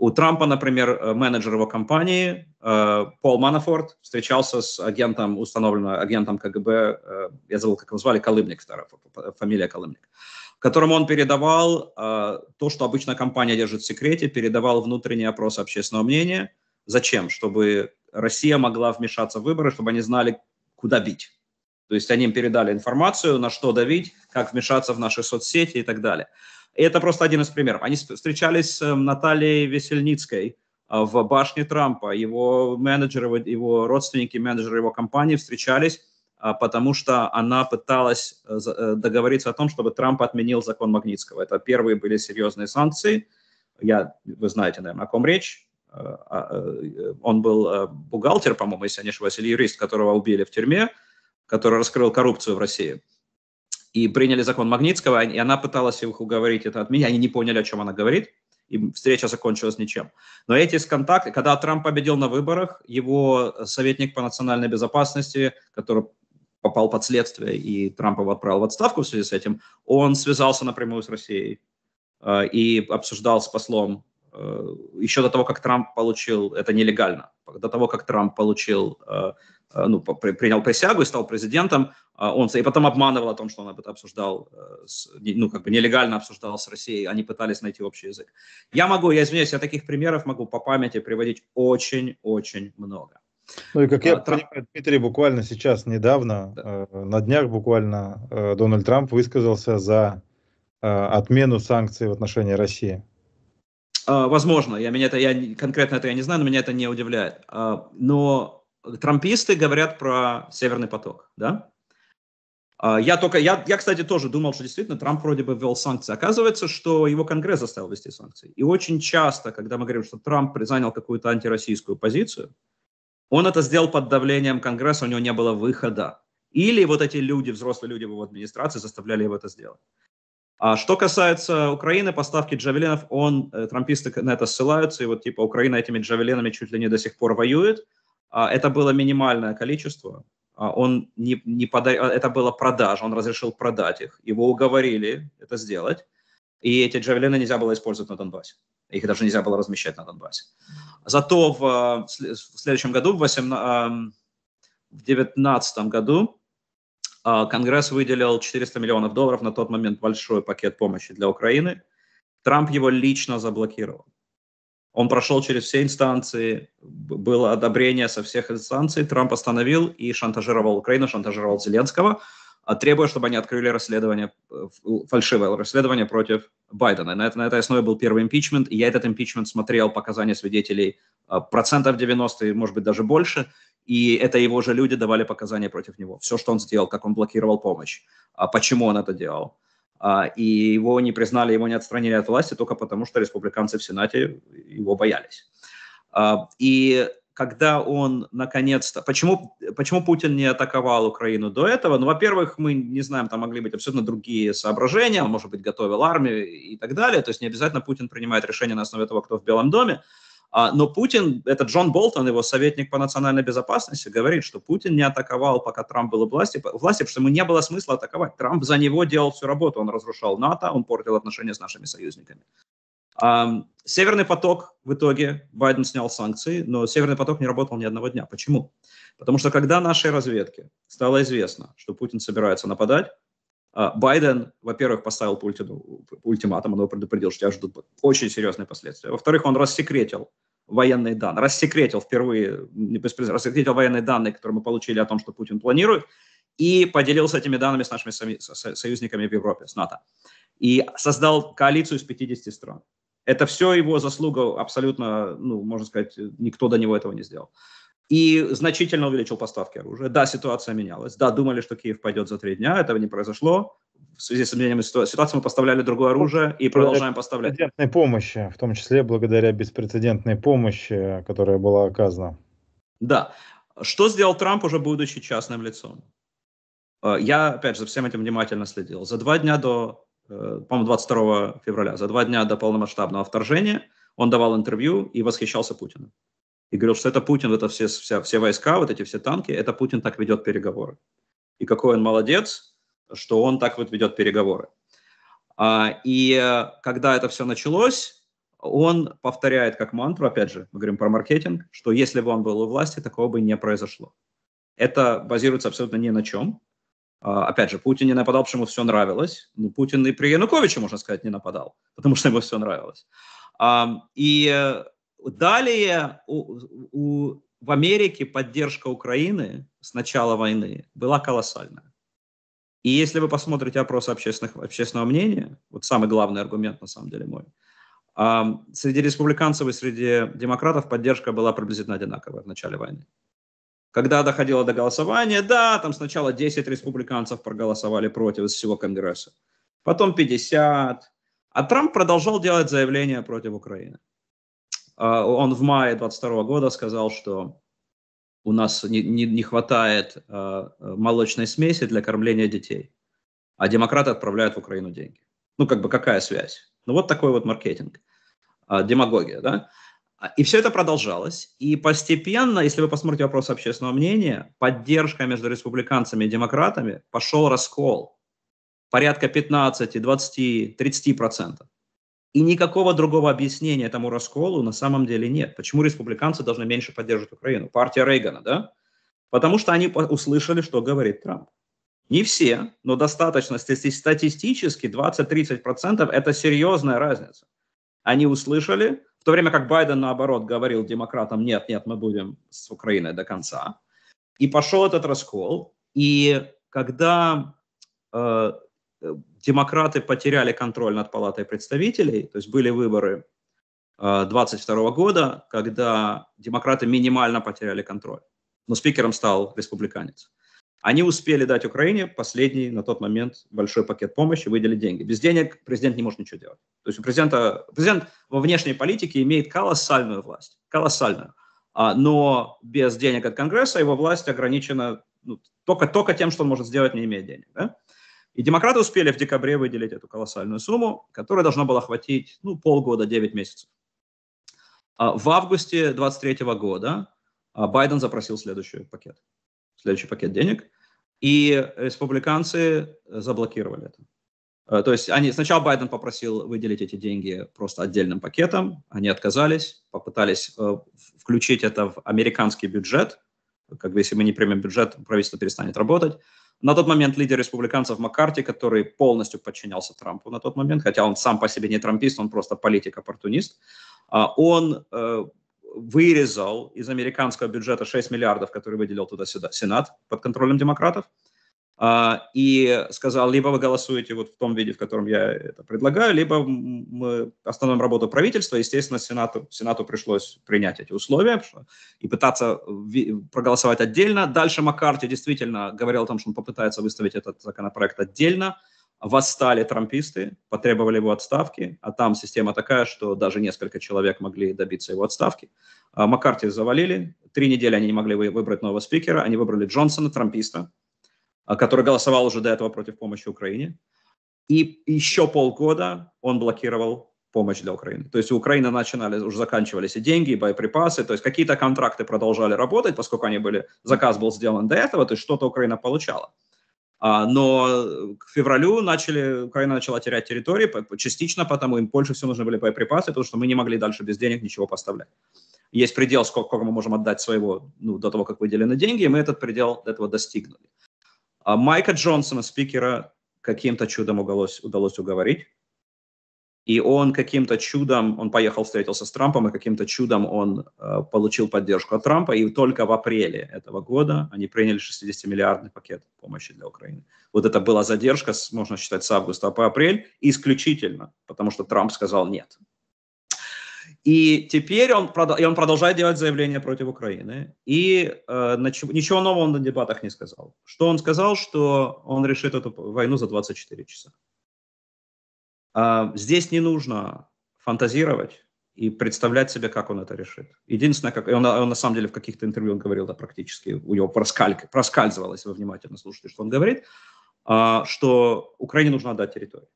У Трампа, например, э, менеджер его компании э, Пол Манафорт встречался с агентом, установленным агентом КГБ, э, я забыл, как его звали, Колымник, старая фамилия Колымник, которому он передавал то, что обычно компания держит в секрете, передавал внутренний опрос общественного мнения. Зачем? Чтобы Россия могла вмешаться в выборы, чтобы они знали, куда бить. То есть они им передали информацию, на что давить, как вмешаться в наши соцсети и так далее. И это просто один из примеров. Они встречались э, с Натальей Весельницкой э, в башне Трампа. Его менеджеры, его родственники, менеджеры его компании встречались, э, потому что она пыталась договориться о том, чтобы Трамп отменил закон Магнитского. Это первые были серьезные санкции. Я, вы знаете, наверное, о ком речь. А, он был бухгалтер, по-моему, если я не ошибаюсь, или юрист, которого убили в тюрьме, который раскрыл коррупцию в России и приняли закон Магнитского, и она пыталась их уговорить это отменить, они не поняли, о чем она говорит, и встреча закончилась ничем. Но эти контакты, когда Трамп победил на выборах, его советник по национальной безопасности, который попал под следствие и Трампа отправил в отставку в связи с этим, он связался напрямую с Россией э, и обсуждал с послом Э, еще до того, как Трамп получил, это нелегально, до того, как Трамп получил, э, э, ну, принял присягу и стал президентом, он и потом обманывал о том, что он это обсуждал, ну, как бы нелегально обсуждал с Россией, они пытались найти общий язык. Я могу, я извиняюсь, я таких примеров могу по памяти приводить очень-очень много. Ну и как я Трамп... понимаю, Дмитрий, буквально сейчас, недавно, да. на днях буквально, Дональд Трамп высказался за отмену санкций в отношении России. А, возможно, я, меня это, я конкретно это я не знаю, но меня это не удивляет. А, но трамписты говорят про Северный поток, да? А, я только, я, я, кстати, тоже думал, что действительно Трамп вроде бы ввел санкции. Оказывается, что его Конгресс заставил ввести санкции. И очень часто, когда мы говорим, что Трамп занял какую-то антироссийскую позицию, он это сделал под давлением Конгресса, у него не было выхода. Или вот эти люди, взрослые люди в его администрации заставляли его это сделать. А что касается Украины, поставки джавелинов, он, э, трамписты на это ссылаются, и вот типа Украина этими джавелинами чуть ли не до сих пор воюет. А, это было минимальное количество. А, он не, не пода... А, это было продажа, он разрешил продать их. Его уговорили это сделать. И эти джавелины нельзя было использовать на Донбассе. Их даже нельзя было размещать на Донбассе. Зато в, э, в следующем году, в, 18, эм, в году, а, Конгресс выделил 400 миллионов долларов на тот момент большой пакет помощи для Украины. Трамп его лично заблокировал. Он прошел через все инстанции, было одобрение со всех инстанций, Трамп остановил и шантажировал Украину, шантажировал Зеленского – а требуя, чтобы они открыли расследование, э, фальшивое расследование против Байдена. На, это, на этой основе был первый импичмент, и я этот импичмент смотрел, показания свидетелей а, процентов 90, и, может быть, даже больше, и это его же люди давали показания против него. Все, что он сделал, как он блокировал помощь, а почему он это делал. И его не признали, его не отстранили от власти только потому, что республиканцы в Сенате его боялись. И когда он наконец-то... Почему, почему Путин не атаковал Украину до этого? Ну, во-первых, мы не знаем, там могли быть абсолютно другие соображения, он, может быть, готовил армию и так далее. То есть не обязательно Путин принимает решение на основе того, кто в Белом доме. А, но Путин, это Джон Болтон, его советник по национальной безопасности, говорит, что Путин не атаковал, пока Трамп был у власти, власти, потому что ему не было смысла атаковать. Трамп за него делал всю работу, он разрушал НАТО, он портил отношения с нашими союзниками. Северный поток в итоге Байден снял санкции, но Северный поток не работал ни одного дня. Почему? Потому что когда нашей разведке стало известно, что Путин собирается нападать, а, Байден, во-первых, поставил Путину ультиматум, он его предупредил, что тебя ждут очень серьезные последствия. Во-вторых, он рассекретил военные данные, рассекретил впервые, рассекретил военные данные, которые мы получили о том, что Путин планирует, и поделился этими данными с нашими союзниками в Европе, с НАТО. И создал коалицию из 50 стран. Это все его заслуга абсолютно, ну, можно сказать, никто до него этого не сделал. И значительно увеличил поставки оружия. Да, ситуация менялась. Да, думали, что Киев пойдет за три дня. Этого не произошло. В связи с изменением ситуации мы поставляли другое оружие и продолжаем поставлять. Беспрецедентной помощи, в том числе благодаря беспрецедентной помощи, которая была оказана. Да. Что сделал Трамп, уже будучи частным лицом? Э, я, опять же, за всем этим внимательно следил. За два дня до Э, по-моему, 22 февраля, за два дня до полномасштабного вторжения, он давал интервью и восхищался Путиным. И говорил, что это Путин, это все, вся, все войска, вот эти все танки, это Путин так ведет переговоры. И какой он молодец, что он так вот ведет переговоры. А, и э, когда это все началось, он повторяет как мантру, опять же, мы говорим про маркетинг, что если бы он был у власти, такого бы не произошло. Это базируется абсолютно ни на чем. А, опять же, Путин не нападал, Путине нападавшему все нравилось. Ну, Путин и при Януковиче, можно сказать, не нападал, потому что ему все нравилось. А, и э, далее у, у, в Америке поддержка Украины с начала войны была колоссальная. И если вы посмотрите опросы общественных, общественного мнения, вот самый главный аргумент, на самом деле, мой, среди республиканцев и среди демократов поддержка была приблизительно одинаковая в начале войны когда доходило до голосования, да, там сначала 10 республиканцев проголосовали против из всего Конгресса, потом 50. А Трамп продолжал делать заявления против Украины. А, он в мае 22 года сказал, что у нас не, не, не хватает а, молочной смеси для кормления детей, а демократы отправляют в Украину деньги. Ну, как бы какая связь? Ну, вот такой вот маркетинг, а, демагогия, да? А, и все это продолжалось. И постепенно, если вы посмотрите вопрос общественного мнения, поддержка между республиканцами и демократами пошел раскол. Порядка 15, 20, 30 процентов. И никакого другого объяснения этому расколу на самом деле нет. Почему республиканцы должны меньше поддерживать Украину? Партия Рейгана, да? Потому что они услышали, что говорит Трамп. Не все, но достаточно статистически 20-30% это серьезная разница. Они услышали, в то время как Байден, наоборот, говорил демократам, нет, нет, мы будем с Украиной до конца. И пошел этот раскол. И когда э, демократы потеряли контроль над Палатой представителей, то есть были выборы 22 э, года, когда демократы минимально потеряли контроль. Но спикером стал республиканец. Они успели дать Украине последний на тот момент большой пакет помощи, выделить деньги. Без денег президент не может ничего делать. То есть у президента, президент во внешней политике имеет колоссальную власть, колоссальную. А, но без денег от Конгресса его власть ограничена ну, только, только тем, что он может сделать, не имея денег. Да? И демократы успели в декабре выделить эту колоссальную сумму, которая должна была хватить ну, полгода, 9 месяцев. А в августе 2023 года а, Байден запросил следующий пакет следующий пакет денег, и республиканцы э, заблокировали это. Э, то есть они, сначала Байден попросил выделить эти деньги просто отдельным пакетом, они отказались, попытались э, включить это в американский бюджет, как бы если мы не примем бюджет, правительство перестанет работать. На тот момент лидер республиканцев Маккарти, который полностью подчинялся Трампу на тот момент, хотя он сам по себе не трампист, он просто политик-оппортунист, он вырезал из американского бюджета 6 миллиардов, которые выделил туда-сюда Сенат под контролем демократов, а, и сказал, либо вы голосуете вот в том виде, в котором я это предлагаю, либо мы остановим работу правительства. Естественно, Сенату, Сенату пришлось принять эти условия и пытаться проголосовать отдельно. Дальше Маккарти действительно говорил о том, что он попытается выставить этот законопроект отдельно восстали трамписты, потребовали его отставки, а там система такая, что даже несколько человек могли добиться его отставки. А, Маккарти завалили, три недели они не могли выбрать нового спикера, они выбрали Джонсона, трамписта, а, который голосовал уже до этого против помощи Украине. И еще полгода он блокировал помощь для Украины. То есть у Украины начинали, уже заканчивались и деньги, и боеприпасы, то есть какие-то контракты продолжали работать, поскольку они были, заказ был сделан до этого, то есть что-то Украина получала. А, но к февралю начали, Украина начала терять территории, частично потому им больше всего нужны были боеприпасы, потому что мы не могли дальше без денег ничего поставлять. Есть предел, сколько мы можем отдать своего, ну, до того, как выделены деньги, и мы этот предел этого достигнули. А Майка Джонсона, спикера, каким-то чудом удалось, удалось уговорить. И он каким-то чудом, он поехал, встретился с Трампом, и каким-то чудом он э, получил поддержку от Трампа. И только в апреле этого года они приняли 60-миллиардный пакет помощи для Украины. Вот это была задержка, можно считать, с августа по апрель, исключительно, потому что Трамп сказал «нет». И теперь он, и он продолжает делать заявления против Украины. И э, ничего нового он на дебатах не сказал. Что он сказал? Что он решит эту войну за 24 часа. А, здесь не нужно фантазировать и представлять себе, как он это решит. Единственное, как и он, он на самом деле в каких-то интервью он говорил, да, практически у него проскальк, проскальзывалось, вы внимательно слушаете, что он говорит, а, что Украине нужно отдать территорию.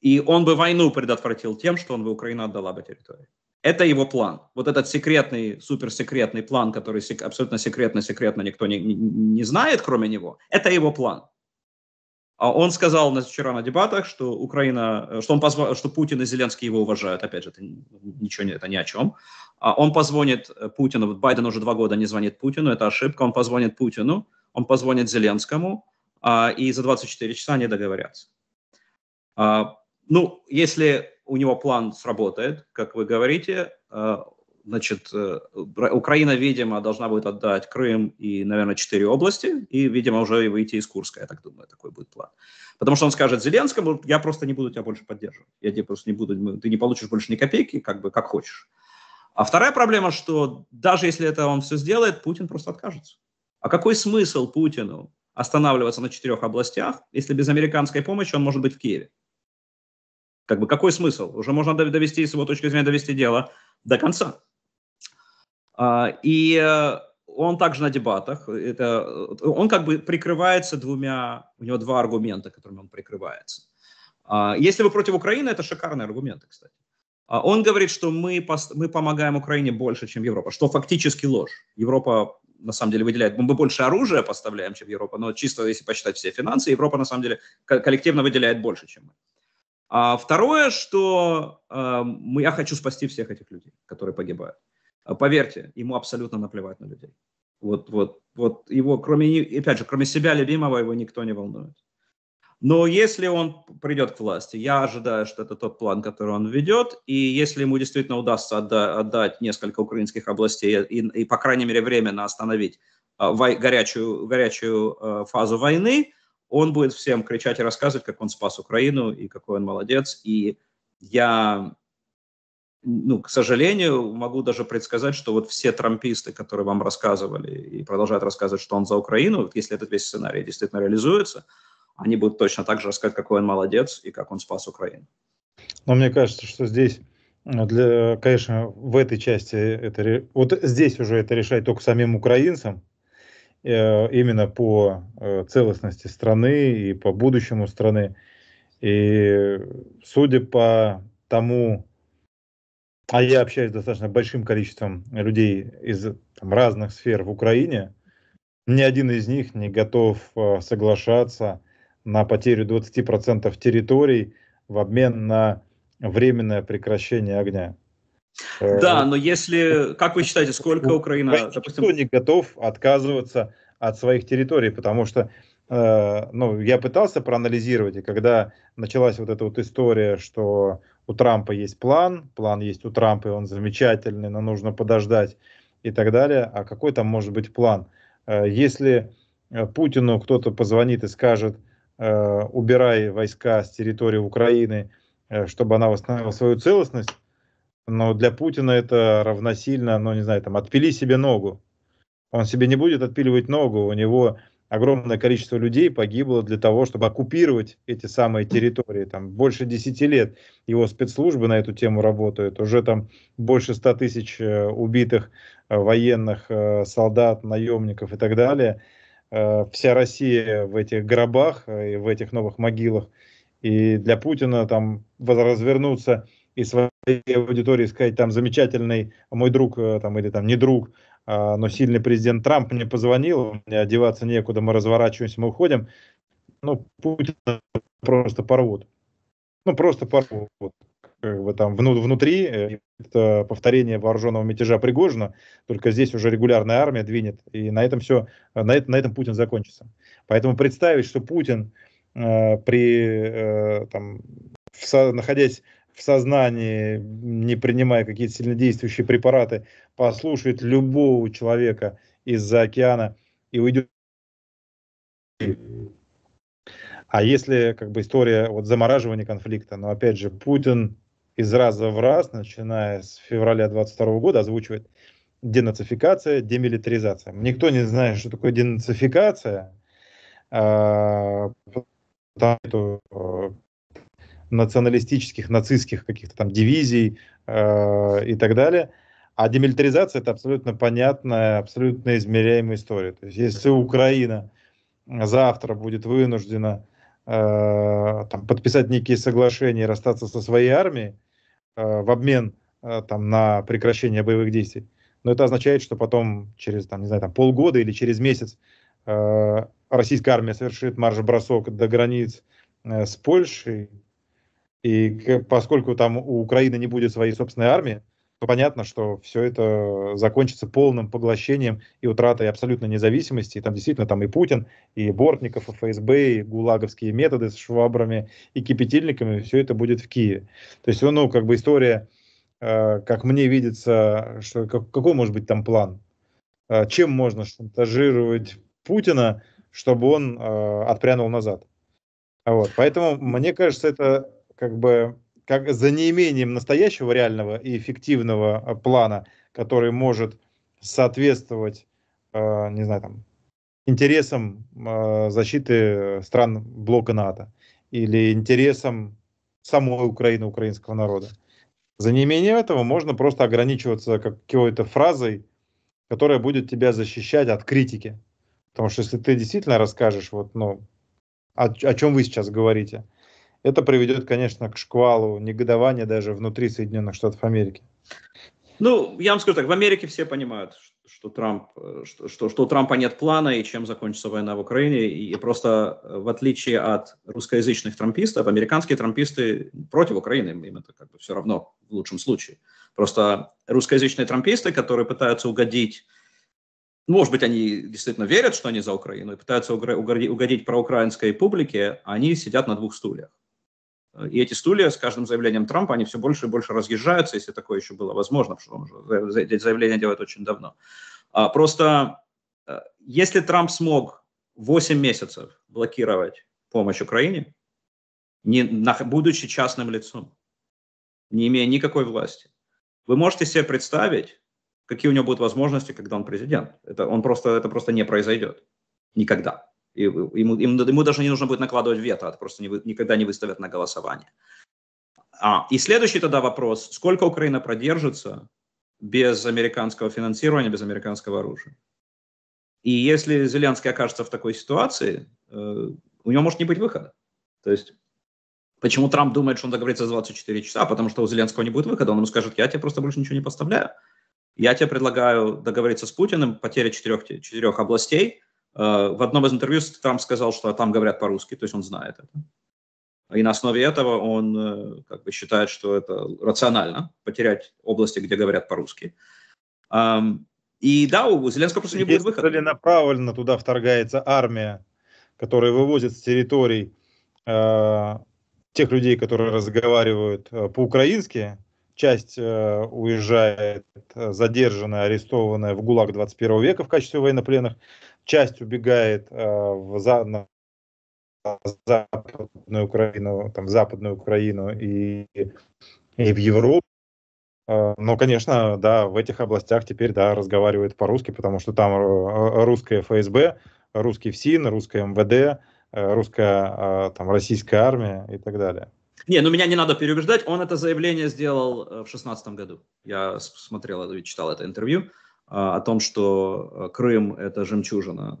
И он бы войну предотвратил тем, что он бы Украина отдала бы территорию. Это его план. Вот этот секретный, суперсекретный план, который сек- абсолютно секретно-секретно никто не, не, не знает, кроме него, это его план. А он сказал вчера на дебатах, что Украина, э, что он позвал, что Путин и Зеленский его уважают. Опять же, это ничего не, это ни о чем. А он позвонит э, Путину. Вот Байден уже два года не звонит Путину. Это ошибка. Он позвонит Путину. Он позвонит Зеленскому. А, и за 24 часа они договорятся. Ну, если у него план сработает, как вы говорите, э, значит, э, Украина, видимо, должна будет отдать Крым и, наверное, четыре области, и, видимо, уже и выйти из Курска, я так думаю, такой будет план. Потому что он скажет Зеленскому, я просто не буду тебя больше поддерживать, я тебе просто не буду, ты не получишь больше ни копейки, как бы, как хочешь. А вторая проблема, что даже если это он все сделает, Путин просто откажется. А какой смысл Путину останавливаться на четырех областях, если без американской помощи он может быть в Киеве? Как бы какой смысл? Уже можно довести, с его точки зрения, довести дело до конца. А, и э, он также на дебатах. Это, э, он как бы прикрывается двумя, у него два аргумента, которыми он прикрывается. А, если вы против Украины, это шикарные аргументы, кстати. А он говорит, что мы, мы помогаем Украине больше, чем Европа, что фактически ложь. Европа на самом деле выделяет, мы больше оружия поставляем, чем Европа, но чисто если посчитать все финансы, Европа на самом деле коллективно выделяет больше, чем мы. А второе, что э, я хочу спасти всех этих людей, которые погибают. А поверьте, ему абсолютно наплевать на людей. Вот, вот, вот его, кроме, опять же, кроме себя любимого, его никто не волнует. Но если он придет к власти, я ожидаю, что это тот план, который он ведет, и если ему действительно удастся отда- отдать несколько украинских областей и, и, по крайней мере, временно остановить а, вой- горячую, горячую а, фазу войны, он будет всем кричать и рассказывать, как он спас Украину и какой он молодец. И я ну, к сожалению, могу даже предсказать, что вот все трамписты, которые вам рассказывали и продолжают рассказывать, что он за Украину, вот если этот весь сценарий действительно реализуется, они будут точно так же рассказывать, какой он молодец и как он спас Украину. Но мне кажется, что здесь, э, для, конечно, в этой части, это, вот здесь уже это решать только самим украинцам, э, именно по э, целостности страны и по будущему страны. И судя по тому, а я общаюсь с достаточно большим количеством людей из там, разных сфер в Украине, ни один из них не готов э, соглашаться на потерю 20% территорий в обмен на временное прекращение огня. Э, да, но если, как вы считаете, сколько Украина... Никто допустим... не готов отказываться от своих территорий, потому что э, ну, я пытался проанализировать, и когда началась вот эта вот история, что у Трампа есть план, план есть у Трампа, и он замечательный, но нужно подождать и так далее. А какой там может быть план? Э, если э, Путину кто-то позвонит и скажет, э, убирай войска с территории Украины, чтобы она восстановила свою целостность, но для Путина это равносильно, ну не знаю, там, отпили себе ногу. Он себе не будет отпиливать ногу, у него огромное количество людей погибло для того, чтобы оккупировать эти самые территории. Там больше 10 лет его спецслужбы на эту тему работают. Уже там больше 100 тысяч э, убитых э, военных, э, солдат, наемников и так далее. Вся Россия в этих гробах и в этих новых могилах. И для Путина там развернуться и своей аудитории сказать, там, замечательный мой друг, там, или там, не друг, а, но сильный президент Трамп мне позвонил, мне одеваться некуда, мы разворачиваемся, мы уходим. Ну, Путин просто порвут. Ну, просто порвут. Как бы там внутри э, это повторение вооруженного мятежа Пригожина, только здесь уже регулярная армия двинет, и на этом все, э, на, это, на этом Путин закончится. Поэтому представить, что Путин э, при, э, там, в, находясь в сознании, не принимая какие-то сильнодействующие препараты, послушает любого человека из-за океана и уйдет. А если как бы история вот замораживания конфликта, но ну, опять же Путин из раза в раз, начиная с февраля 22 года, озвучивает денацификация, демилитаризация. Никто не знает, что такое денацификация, а, э, националистических, нацистских каких-то там дивизий э, и так далее. А демилитаризация – это абсолютно понятная, абсолютно измеряемая история. То есть если Украина завтра будет вынуждена э, там, подписать некие соглашения и расстаться со своей армией э, в обмен э, там, на прекращение боевых действий, но это означает, что потом через там, не знаю, там, полгода или через месяц э, российская армия совершит марш-бросок до границ э, с Польшей, и поскольку там у Украины не будет своей собственной армии, то понятно, что все это закончится полным поглощением и утратой абсолютной независимости. И там действительно там и Путин, и Бортников, и ФСБ, и гулаговские методы с швабрами и кипятильниками, все это будет в Киеве. То есть, ну, как бы история, э, как мне видится, что, какой может быть там план? Э, чем можно шантажировать Путина, чтобы он э, отпрянул назад? Вот. Поэтому, мне кажется, это как бы как за неимением настоящего реального и эффективного а, плана, который может соответствовать, э, не знаю, там, интересам э, защиты стран блока НАТО или интересам самой Украины, украинского народа. За неимением этого можно просто ограничиваться какой-то фразой, которая будет тебя защищать от критики. Потому что если ты действительно расскажешь, вот, ну, о, о чем вы сейчас говорите – это приведет, конечно, к шквалу негодования даже внутри Соединенных Штатов Америки. Ну, я вам скажу так, в Америке все понимают, что, Трамп, э, что, что, что у Трампа нет плана и чем закончится война в Украине. И просто э, в отличие от русскоязычных трампистов, американские трамписты против Украины, им это как бы все равно в лучшем случае. Просто русскоязычные трамписты, которые пытаются угодить ну, может быть, они действительно верят, что они за Украину, и пытаются угодить проукраинской публике, они сидят на двух стульях. Э, и эти стулья с каждым заявлением Трампа, они все больше и больше разъезжаются, если такое еще было возможно, потому что эти заявления делает очень давно. А, просто э, если Трамп смог 8 месяцев блокировать помощь Украине, не, будучи частным лицом, не имея никакой власти, вы можете себе представить, какие у него будут возможности, когда он президент. Это, он просто, это просто не произойдет. Никогда. И ему, ему, ему даже не нужно будет накладывать вето, это просто не, никогда не выставят на голосование. А, и следующий тогда вопрос, сколько Украина продержится без американского финансирования, без американского оружия? И если Зеленский окажется в такой ситуации, э, у него может не быть выхода. То есть Почему Трамп думает, что он договорится за 24 часа? Потому что у Зеленского не будет выхода. Он ему скажет, я тебе просто больше ничего не поставляю. Я тебе предлагаю договориться с Путиным, потеря четырех, четырех областей, Э, в одном из интервью Трамп сказал, что там говорят по-русски, то есть он знает это. И на основе этого он э, как бы считает, что это рационально потерять области, где говорят по-русски. И да, у Зеленского просто не будет выхода. Целенаправленно туда вторгается армия, которая вывозит с территорий э, тех людей, которые разговаривают э, по-украински. Часть э, уезжает э, задержанная, арестованная в ГУЛАГ 21 века в качестве военнопленных часть убегает э, в, за, на западную Украину, там, в западную Украину и, и в Европу. Э, но, конечно, да, в этих областях теперь, да, разговаривают по-русски, потому что там э, э, русское ФСБ, русский ФСИН, русское МВД, русская, там, российская армия и так далее. Не, ну меня не надо переубеждать, он это заявление сделал в шестнадцатом году. Я смотрел читал это интервью. А, о том, что э, Крым – это жемчужина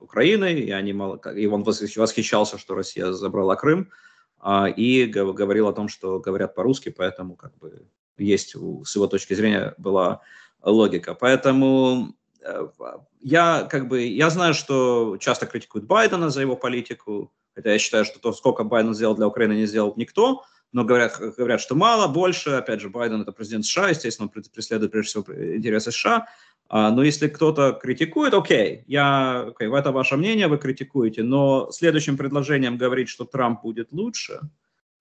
Украины, и, они мало, и он восхищался, что Россия забрала Крым, а, и говорил о том, что говорят по-русски, поэтому как бы есть, с его точки зрения, была логика. Поэтому э, я как бы, я знаю, что часто критикуют Байдена за его политику, хотя я считаю, что то, сколько Байден сделал для Украины, не сделал никто – но говорят, говорят, что мало, больше. Опять же, Байден – это президент США, естественно, он преследует прежде всего интересы США. А, но если кто-то критикует, окей, я, окей, это ваше мнение, вы критикуете, но следующим предложением говорить, что Трамп будет лучше,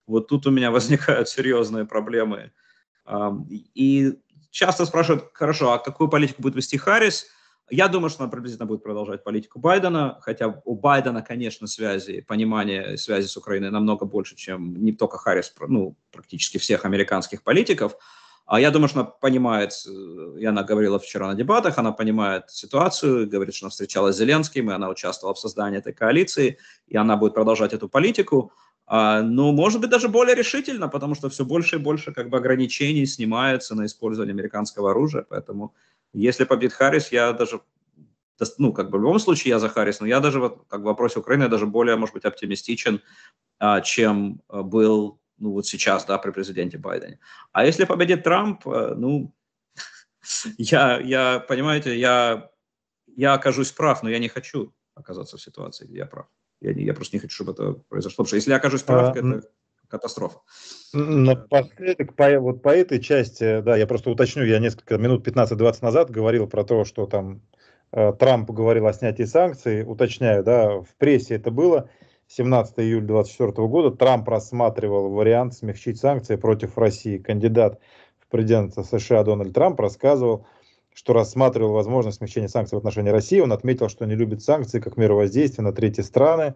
вот тут у меня возникают серьезные проблемы. И часто спрашивают, хорошо, а какую политику будет вести Харрис – я думаю, что она приблизительно будет продолжать политику Байдена, хотя у Байдена, конечно, связи, понимание связи с Украиной намного больше, чем не только Харрис, ну, практически всех американских политиков. А я думаю, что она понимает, э, и она говорила вчера на дебатах, она понимает ситуацию, говорит, что она встречалась с Зеленским, и она участвовала в создании этой коалиции, и она будет продолжать эту политику. А, ну, может быть, даже более решительно, потому что все больше и больше как бы ограничений снимается на использование американского оружия, поэтому если победит Харрис, я даже ну, как бы в любом случае я за Харрис, но я даже вот, как в вопросе Украины я даже более, может быть, оптимистичен, а, чем э, был ну, вот сейчас, да, при президенте Байдене. А если победит Трамп, э, ну, я, я, понимаете, я, я окажусь прав, но я не хочу оказаться в ситуации, где я прав. Я, не, я просто не хочу, чтобы это произошло. Потому что если я окажусь прав, а, это катастрофа. Напоследок, по, вот по этой части, да, я просто уточню, я несколько минут 15-20 назад говорил про то, что там э, Трамп говорил о снятии санкций, уточняю, да, в прессе это было, 17 июля 2024 года Трамп рассматривал вариант смягчить санкции против России. Кандидат в президенты США Дональд Трамп рассказывал, что рассматривал возможность смягчения санкций в отношении России. Он отметил, что не любит санкции как меру воздействия на третьи страны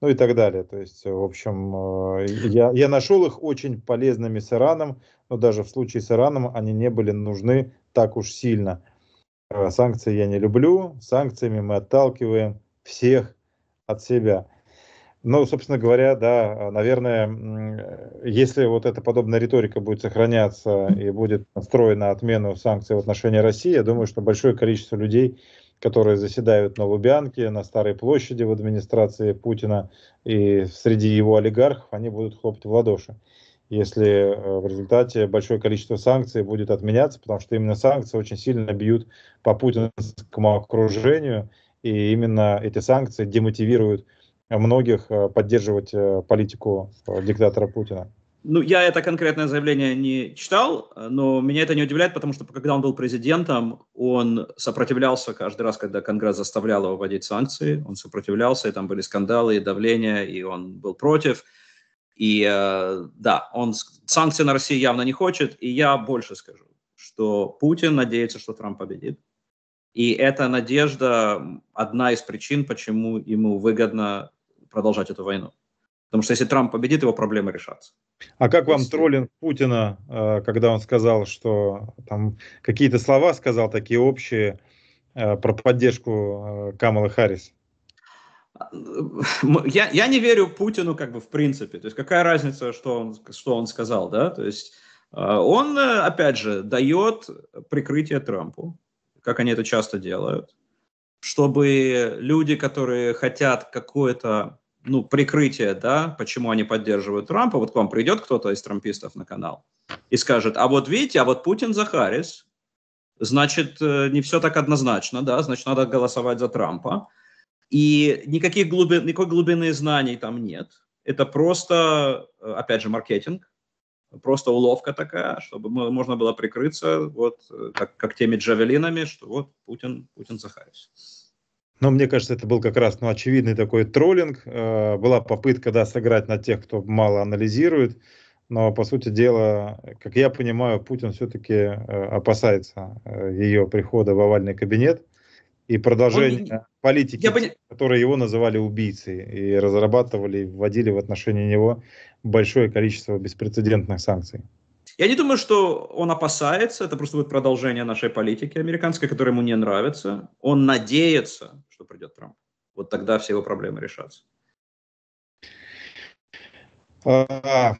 ну и так далее. То есть, э, в общем, э, я, я нашел их очень полезными с Ираном, но даже в случае с Ираном они не были нужны так уж сильно. Э, санкции я не люблю, санкциями мы отталкиваем всех от себя. Ну, собственно говоря, да, наверное, если вот эта подобная риторика будет сохраняться и будет настроена отмену санкций в отношении России, я думаю, что большое количество людей которые заседают на Лубянке, на Старой площади в администрации Путина и среди его олигархов, они будут хлопать в ладоши если э, в результате большое количество санкций будет отменяться, потому что именно санкции очень сильно бьют по путинскому окружению, и именно эти санкции демотивируют многих э, поддерживать э, политику диктатора Путина. Ну, я это конкретное заявление не читал, но меня это не удивляет, потому что когда он был президентом, он сопротивлялся каждый раз, когда Конгресс заставлял его вводить санкции, он сопротивлялся, и там были скандалы, и давление, и он был против. И э, да, он санкции на Россию явно не хочет, и я больше скажу, что Путин надеется, что Трамп победит. И эта надежда одна из причин, почему ему выгодно продолжать эту войну. Потому что если Трамп победит, его проблемы решатся. А как вам троллинг Путина, э, когда он сказал, что там какие-то слова сказал такие общие э, про поддержку э, Камалы Харрис? Я, я не верю Путину как бы в принципе. То есть какая разница, что он, что он сказал, да? То есть он, опять же, дает прикрытие Трампу, как они это часто делают, чтобы люди, которые хотят какое-то ну, прикрытие, да, почему они поддерживают Трампа, вот к вам придет кто-то из трампистов на канал и скажет, а вот видите, а вот Путин за Харрис, значит, э, не все так однозначно, да, значит, надо голосовать за Трампа. И никаких глубин, никакой глубины знаний там нет. Это просто, э, опять же, маркетинг, просто уловка такая, чтобы можно было прикрыться вот э, как, как теми джавелинами, что вот Путин, Путин за Харрис. Но мне кажется, это был как раз ну, очевидный такой троллинг. Э, была попытка да, сыграть на тех, кто мало анализирует. Но, по сути дела, как я понимаю, Путин все-таки э, опасается э, ее прихода в овальный кабинет и продолжение Он... политики, я поня... которые его называли убийцей и разрабатывали, вводили в отношении него большое количество беспрецедентных санкций. Я не думаю, что он опасается, это просто будет продолжение нашей политики американской, которая ему не нравится. Он надеется, что придет Трамп. Вот тогда все его проблемы решатся. А,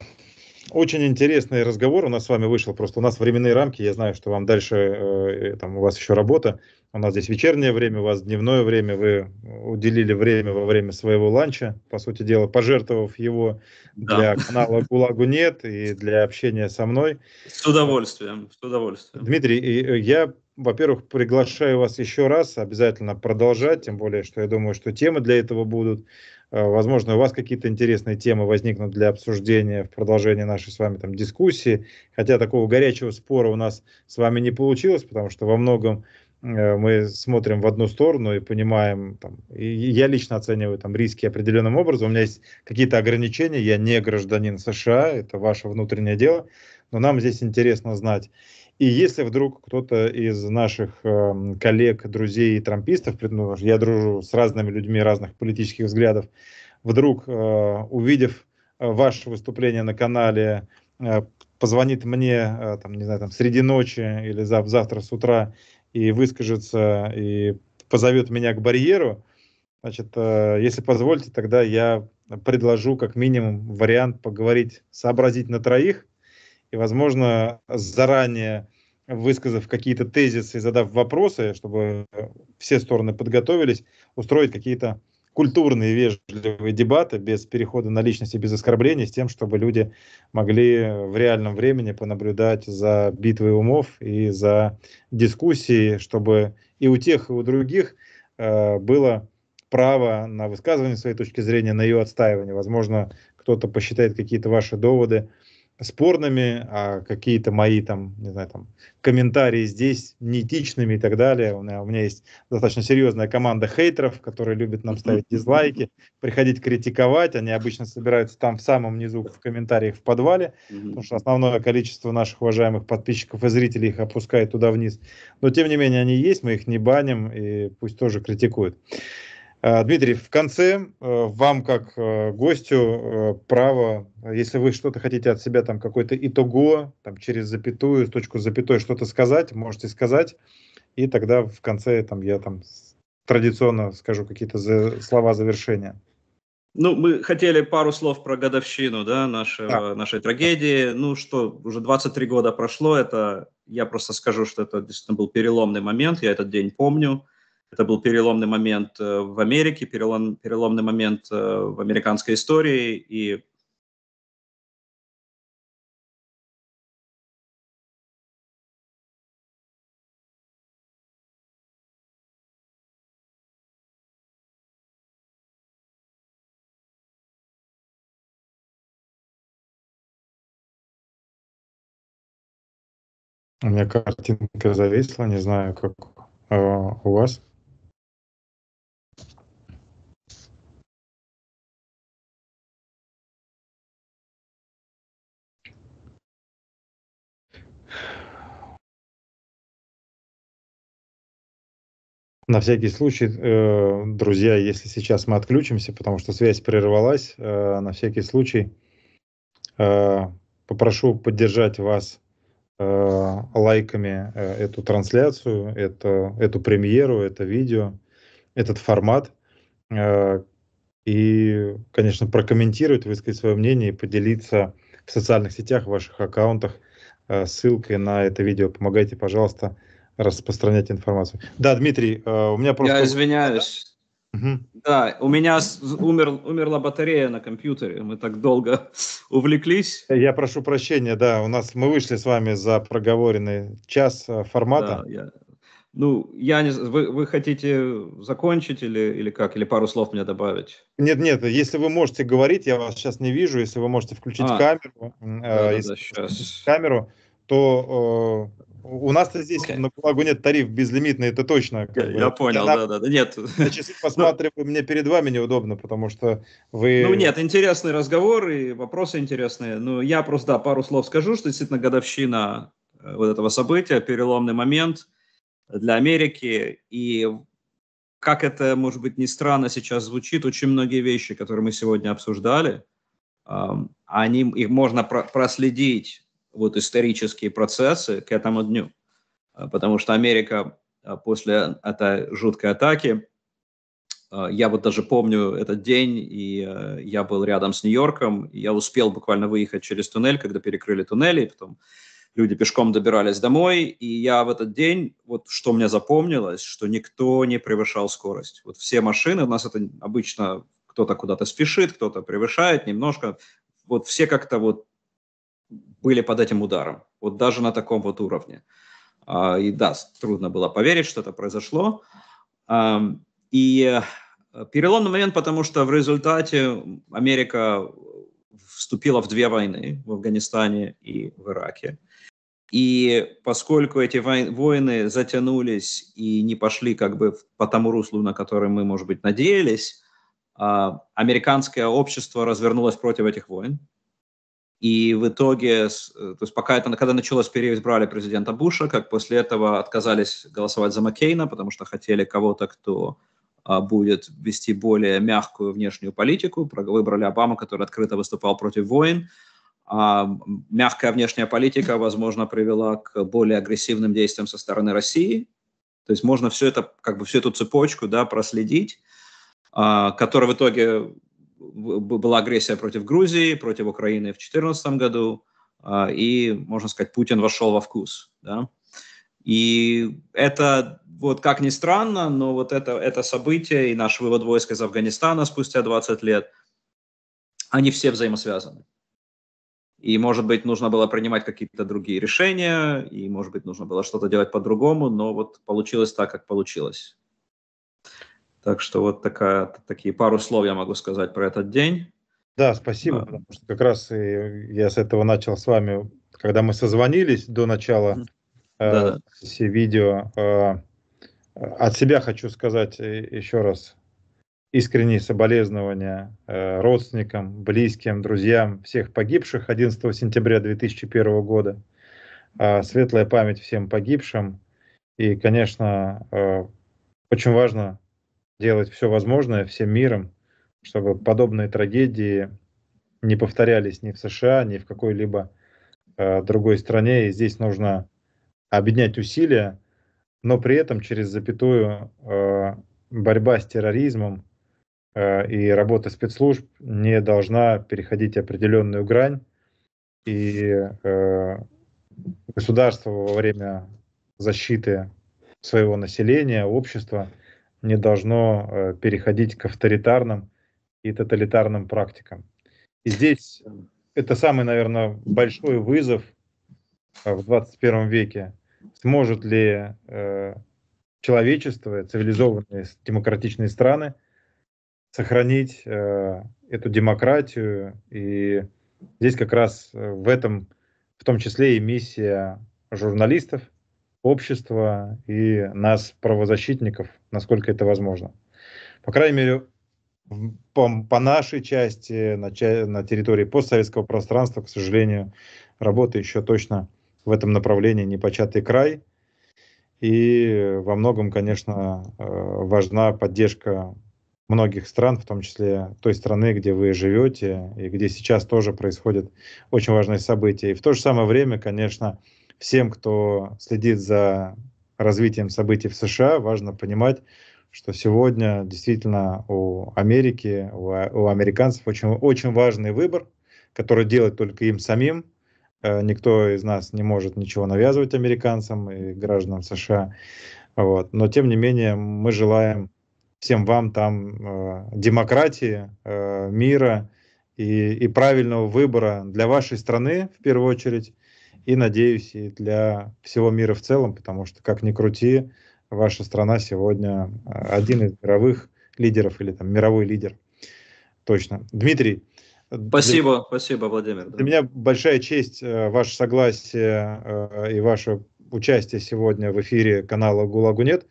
очень интересный разговор у нас с вами вышел. Просто у нас временные рамки. Я знаю, что вам дальше, э, там у вас еще работа. У нас здесь вечернее время, у вас дневное время. Вы уделили время во время своего ланча, по сути дела, пожертвовав его да. для канала «Гулагу нет» и для общения со мной. С удовольствием, с удовольствием. Дмитрий, э, я во-первых, приглашаю вас еще раз обязательно продолжать, тем более, что я думаю, что темы для этого будут. Э, возможно, у вас какие-то интересные темы возникнут для обсуждения в продолжении нашей с вами там дискуссии. Хотя такого горячего спора у нас с вами не получилось, потому что во многом э, мы смотрим в одну сторону и понимаем, там, и я лично оцениваю там риски определенным образом, у меня есть какие-то ограничения, я не гражданин США, это ваше внутреннее дело, но нам здесь интересно знать. И если вдруг кто-то из наших э, коллег, друзей и трампистов, потому ну, я дружу с разными людьми разных политических взглядов, вдруг, э, увидев э, ваше выступление на канале, э, позвонит мне, э, там, не знаю, там, среди ночи или зав завтра с утра и выскажется, и позовет меня к барьеру, значит, э, если позволите, тогда я предложу как минимум вариант поговорить, сообразить на троих, и, возможно, заранее высказав какие-то тезисы и задав вопросы, чтобы все стороны подготовились, устроить какие-то культурные, вежливые дебаты без перехода на личности, без оскорблений, с тем, чтобы люди могли в реальном времени понаблюдать за битвой умов и за дискуссии, чтобы и у тех, и у других э, было право на высказывание своей точки зрения, на ее отстаивание. Возможно, кто-то посчитает какие-то ваши доводы спорными, а какие-то мои там, не знаю, там комментарии здесь неэтичными и так далее. У меня, у меня есть достаточно серьезная команда хейтеров, которые любят нам ставить дизлайки, приходить критиковать. Они обычно собираются там в самом низу в комментариях в подвале, потому что основное количество наших уважаемых подписчиков и зрителей их опускает туда вниз. Но тем не менее они есть, мы их не баним и пусть тоже критикуют. Э, Дмитрий, в конце э, вам как э, гостю право, если вы что-то хотите от себя, там какой-то итого, там через запятую, точку с запятой что-то сказать, можете сказать, и тогда в конце там я там традиционно скажу какие-то за, слова завершения. Ну, мы хотели пару слов про годовщину, да, нашего, да. нашей трагедии. Ну что, уже 23 года прошло, это я просто скажу, что это действительно был переломный момент, я этот день помню. Это был переломный момент э, в Америке, перелом, переломный момент э, в американской истории, и У меня картинка зависла, не знаю, как э, у вас. На всякий случай, э, друзья, если сейчас мы отключимся, потому что связь прервалась, э, на всякий случай э, попрошу поддержать вас лайками эту трансляцию, это, эту премьеру, это видео, этот формат. И, конечно, прокомментировать, высказать свое мнение и поделиться в социальных сетях, в ваших аккаунтах ссылкой на это видео. Помогайте, пожалуйста, распространять информацию. Да, Дмитрий, э, у меня просто... Я извиняюсь. Угу. Да, у меня умер, умерла батарея на компьютере, мы так долго увлеклись. Я прошу прощения, да, у нас мы вышли с вами за проговоренный час э, формата. Да, я, ну, я не вы, вы хотите закончить или, или как, или пару слов мне добавить? Нет, нет, если вы можете говорить, я вас сейчас не вижу, если вы можете включить а, камеру, да, э, да, да, сейчас. камеру, то э, у нас-то здесь okay. на Кулагу нет тариф безлимитный, это точно. Как Я бы. понял, да, да, да, нет. На часы посматриваю, мне перед вами неудобно, потому что вы... Ну нет, интересный разговор и вопросы интересные. Ну я просто, да, пару слов скажу, что действительно годовщина э, вот этого события, переломный момент для Америки. И как это, может быть, не странно сейчас звучит, очень многие вещи, которые мы сегодня обсуждали, они, их можно проследить вот исторические процессы к этому дню. А, потому что Америка а, после этой жуткой атаки, а, я вот даже помню этот день, и я был рядом с Нью-Йорком, я успел буквально выехать через туннель, когда перекрыли туннели, и потом люди пешком добирались домой, и я в этот день, вот что мне запомнилось, что никто не превышал скорость. Вот все машины, у нас это обычно кто-то куда-то спешит, кто-то превышает немножко, вот все как-то вот были под этим ударом, вот даже на таком вот уровне. А, и да, трудно было поверить, что это произошло. И э, переломный момент, потому что в результате Америка вступила в две войны в Афганистане и в Ираке. И поскольку эти войны затянулись и не пошли как бы по тому руслу, на который мы, может быть, надеялись, а, американское общество развернулось против этих войн, и в итоге, э, то есть пока это, когда началось, переизбрали президента Буша, как после этого отказались голосовать за Маккейна, потому что хотели кого-то, кто а, будет вести более мягкую внешнюю политику. Выбрали Обаму, который открыто выступал против войн. А мягкая внешняя политика, возможно, привела к более агрессивным действиям со стороны России. То есть можно все это, как бы всю эту цепочку да, проследить, а, которая в итоге была агрессия против Грузии, против Украины в 2014 году, а, и, можно сказать, Путин вошел во вкус. Да? И это, вот как ни странно, но вот это, это событие и наш вывод войск из Афганистана спустя 20 лет, они все взаимосвязаны. И, может быть, нужно было принимать какие-то другие решения, и, может быть, нужно было что-то делать по-другому, но вот получилось так, как получилось. Так что вот такая, такие пару слов я могу сказать про этот день. Да, спасибо, а. потому что как раз я с этого начал с вами, когда мы созвонились до начала э, все видео. Э, э, от себя хочу сказать э, еще раз искренние соболезнования э, родственникам, близким, друзьям всех погибших 11 сентября 2001 года. Э, светлая память всем погибшим. И, конечно, э, очень важно делать все возможное всем миром, чтобы подобные трагедии не повторялись ни в США, ни в какой-либо э, другой стране. И здесь нужно объединять усилия, но при этом через запятую э, борьба с терроризмом э, и работа спецслужб не должна переходить определенную грань. И э, государство во время защиты своего населения, общества – не должно э, переходить к авторитарным и тоталитарным практикам. И здесь это самый, наверное, большой вызов э, в 21 веке. Сможет ли э, человечество, цивилизованные демократичные страны сохранить э, эту демократию? И здесь как раз в этом, в том числе и миссия журналистов – общества и нас, правозащитников, насколько это возможно. По крайней мере, по, по нашей части, на, на территории постсоветского пространства, к сожалению, работа еще точно в этом направлении непочатый край. И во многом, конечно, э, важна поддержка многих стран, в том числе той страны, где вы живете, и где сейчас тоже происходят очень важные события. И в то же самое время, конечно, всем, кто следит за развитием событий в США, важно понимать, что сегодня действительно у Америки, у, у американцев очень, очень важный выбор, который делать только им самим. Э, никто из нас не может ничего навязывать американцам и гражданам США. Вот. Но тем не менее мы желаем всем вам там э, демократии, э, мира и, и правильного выбора для вашей страны в первую очередь, и, надеюсь, и для всего мира в целом, потому что, как ни крути, ваша страна сегодня э, один из мировых лидеров или там мировой лидер. Точно. Дмитрий. Спасибо, э, для... спасибо, Владимир. Для да. меня большая честь, э, ваше согласие и ваше участие сегодня в эфире канала «ГУЛАГу нет».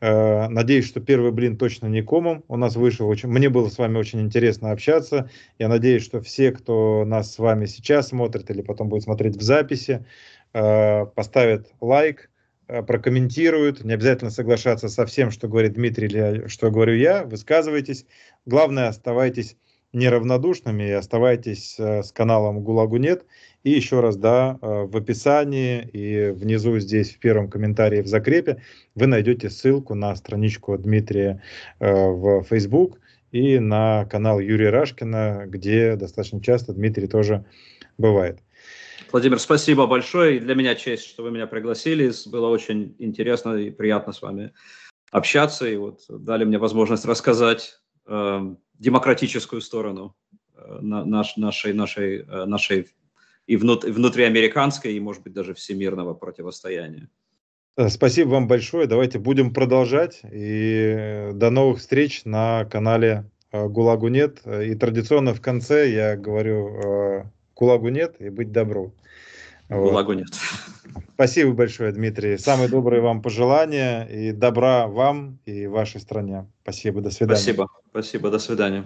Э, надеюсь, что первый блин точно не комом у нас вышел. Очень, мне было с вами очень интересно общаться. Я надеюсь, что все, кто нас с вами сейчас смотрит или потом будет смотреть в записи, э, поставят лайк, э, прокомментируют. Не обязательно соглашаться со всем, что говорит Дмитрий или что говорю я. Высказывайтесь. Главное, оставайтесь неравнодушными и оставайтесь с каналом «ГУЛАГу нет». И еще раз, да, э, в описании и внизу здесь в первом комментарии в закрепе вы найдете ссылку на страничку Дмитрия э, в Facebook и на канал Юрия Рашкина, где достаточно часто Дмитрий тоже бывает. Владимир, спасибо большое. для меня честь, что вы меня пригласили. Было очень интересно и приятно с вами общаться. И вот дали мне возможность рассказать э, демократическую сторону э, на, наш, нашей, нашей, э, нашей и внут, внутриамериканское, и, может быть, даже всемирного противостояния. Э, спасибо вам большое. Давайте будем продолжать. И э, до новых встреч на канале э, «Гулагу нет». И традиционно в конце я говорю «Гулагу нет» и «Быть добру». Гулагу вот. нет. Спасибо большое, Дмитрий. Самые добрые вам пожелания и добра вам и вашей стране. Спасибо, до свидания. Спасибо, спасибо, до свидания.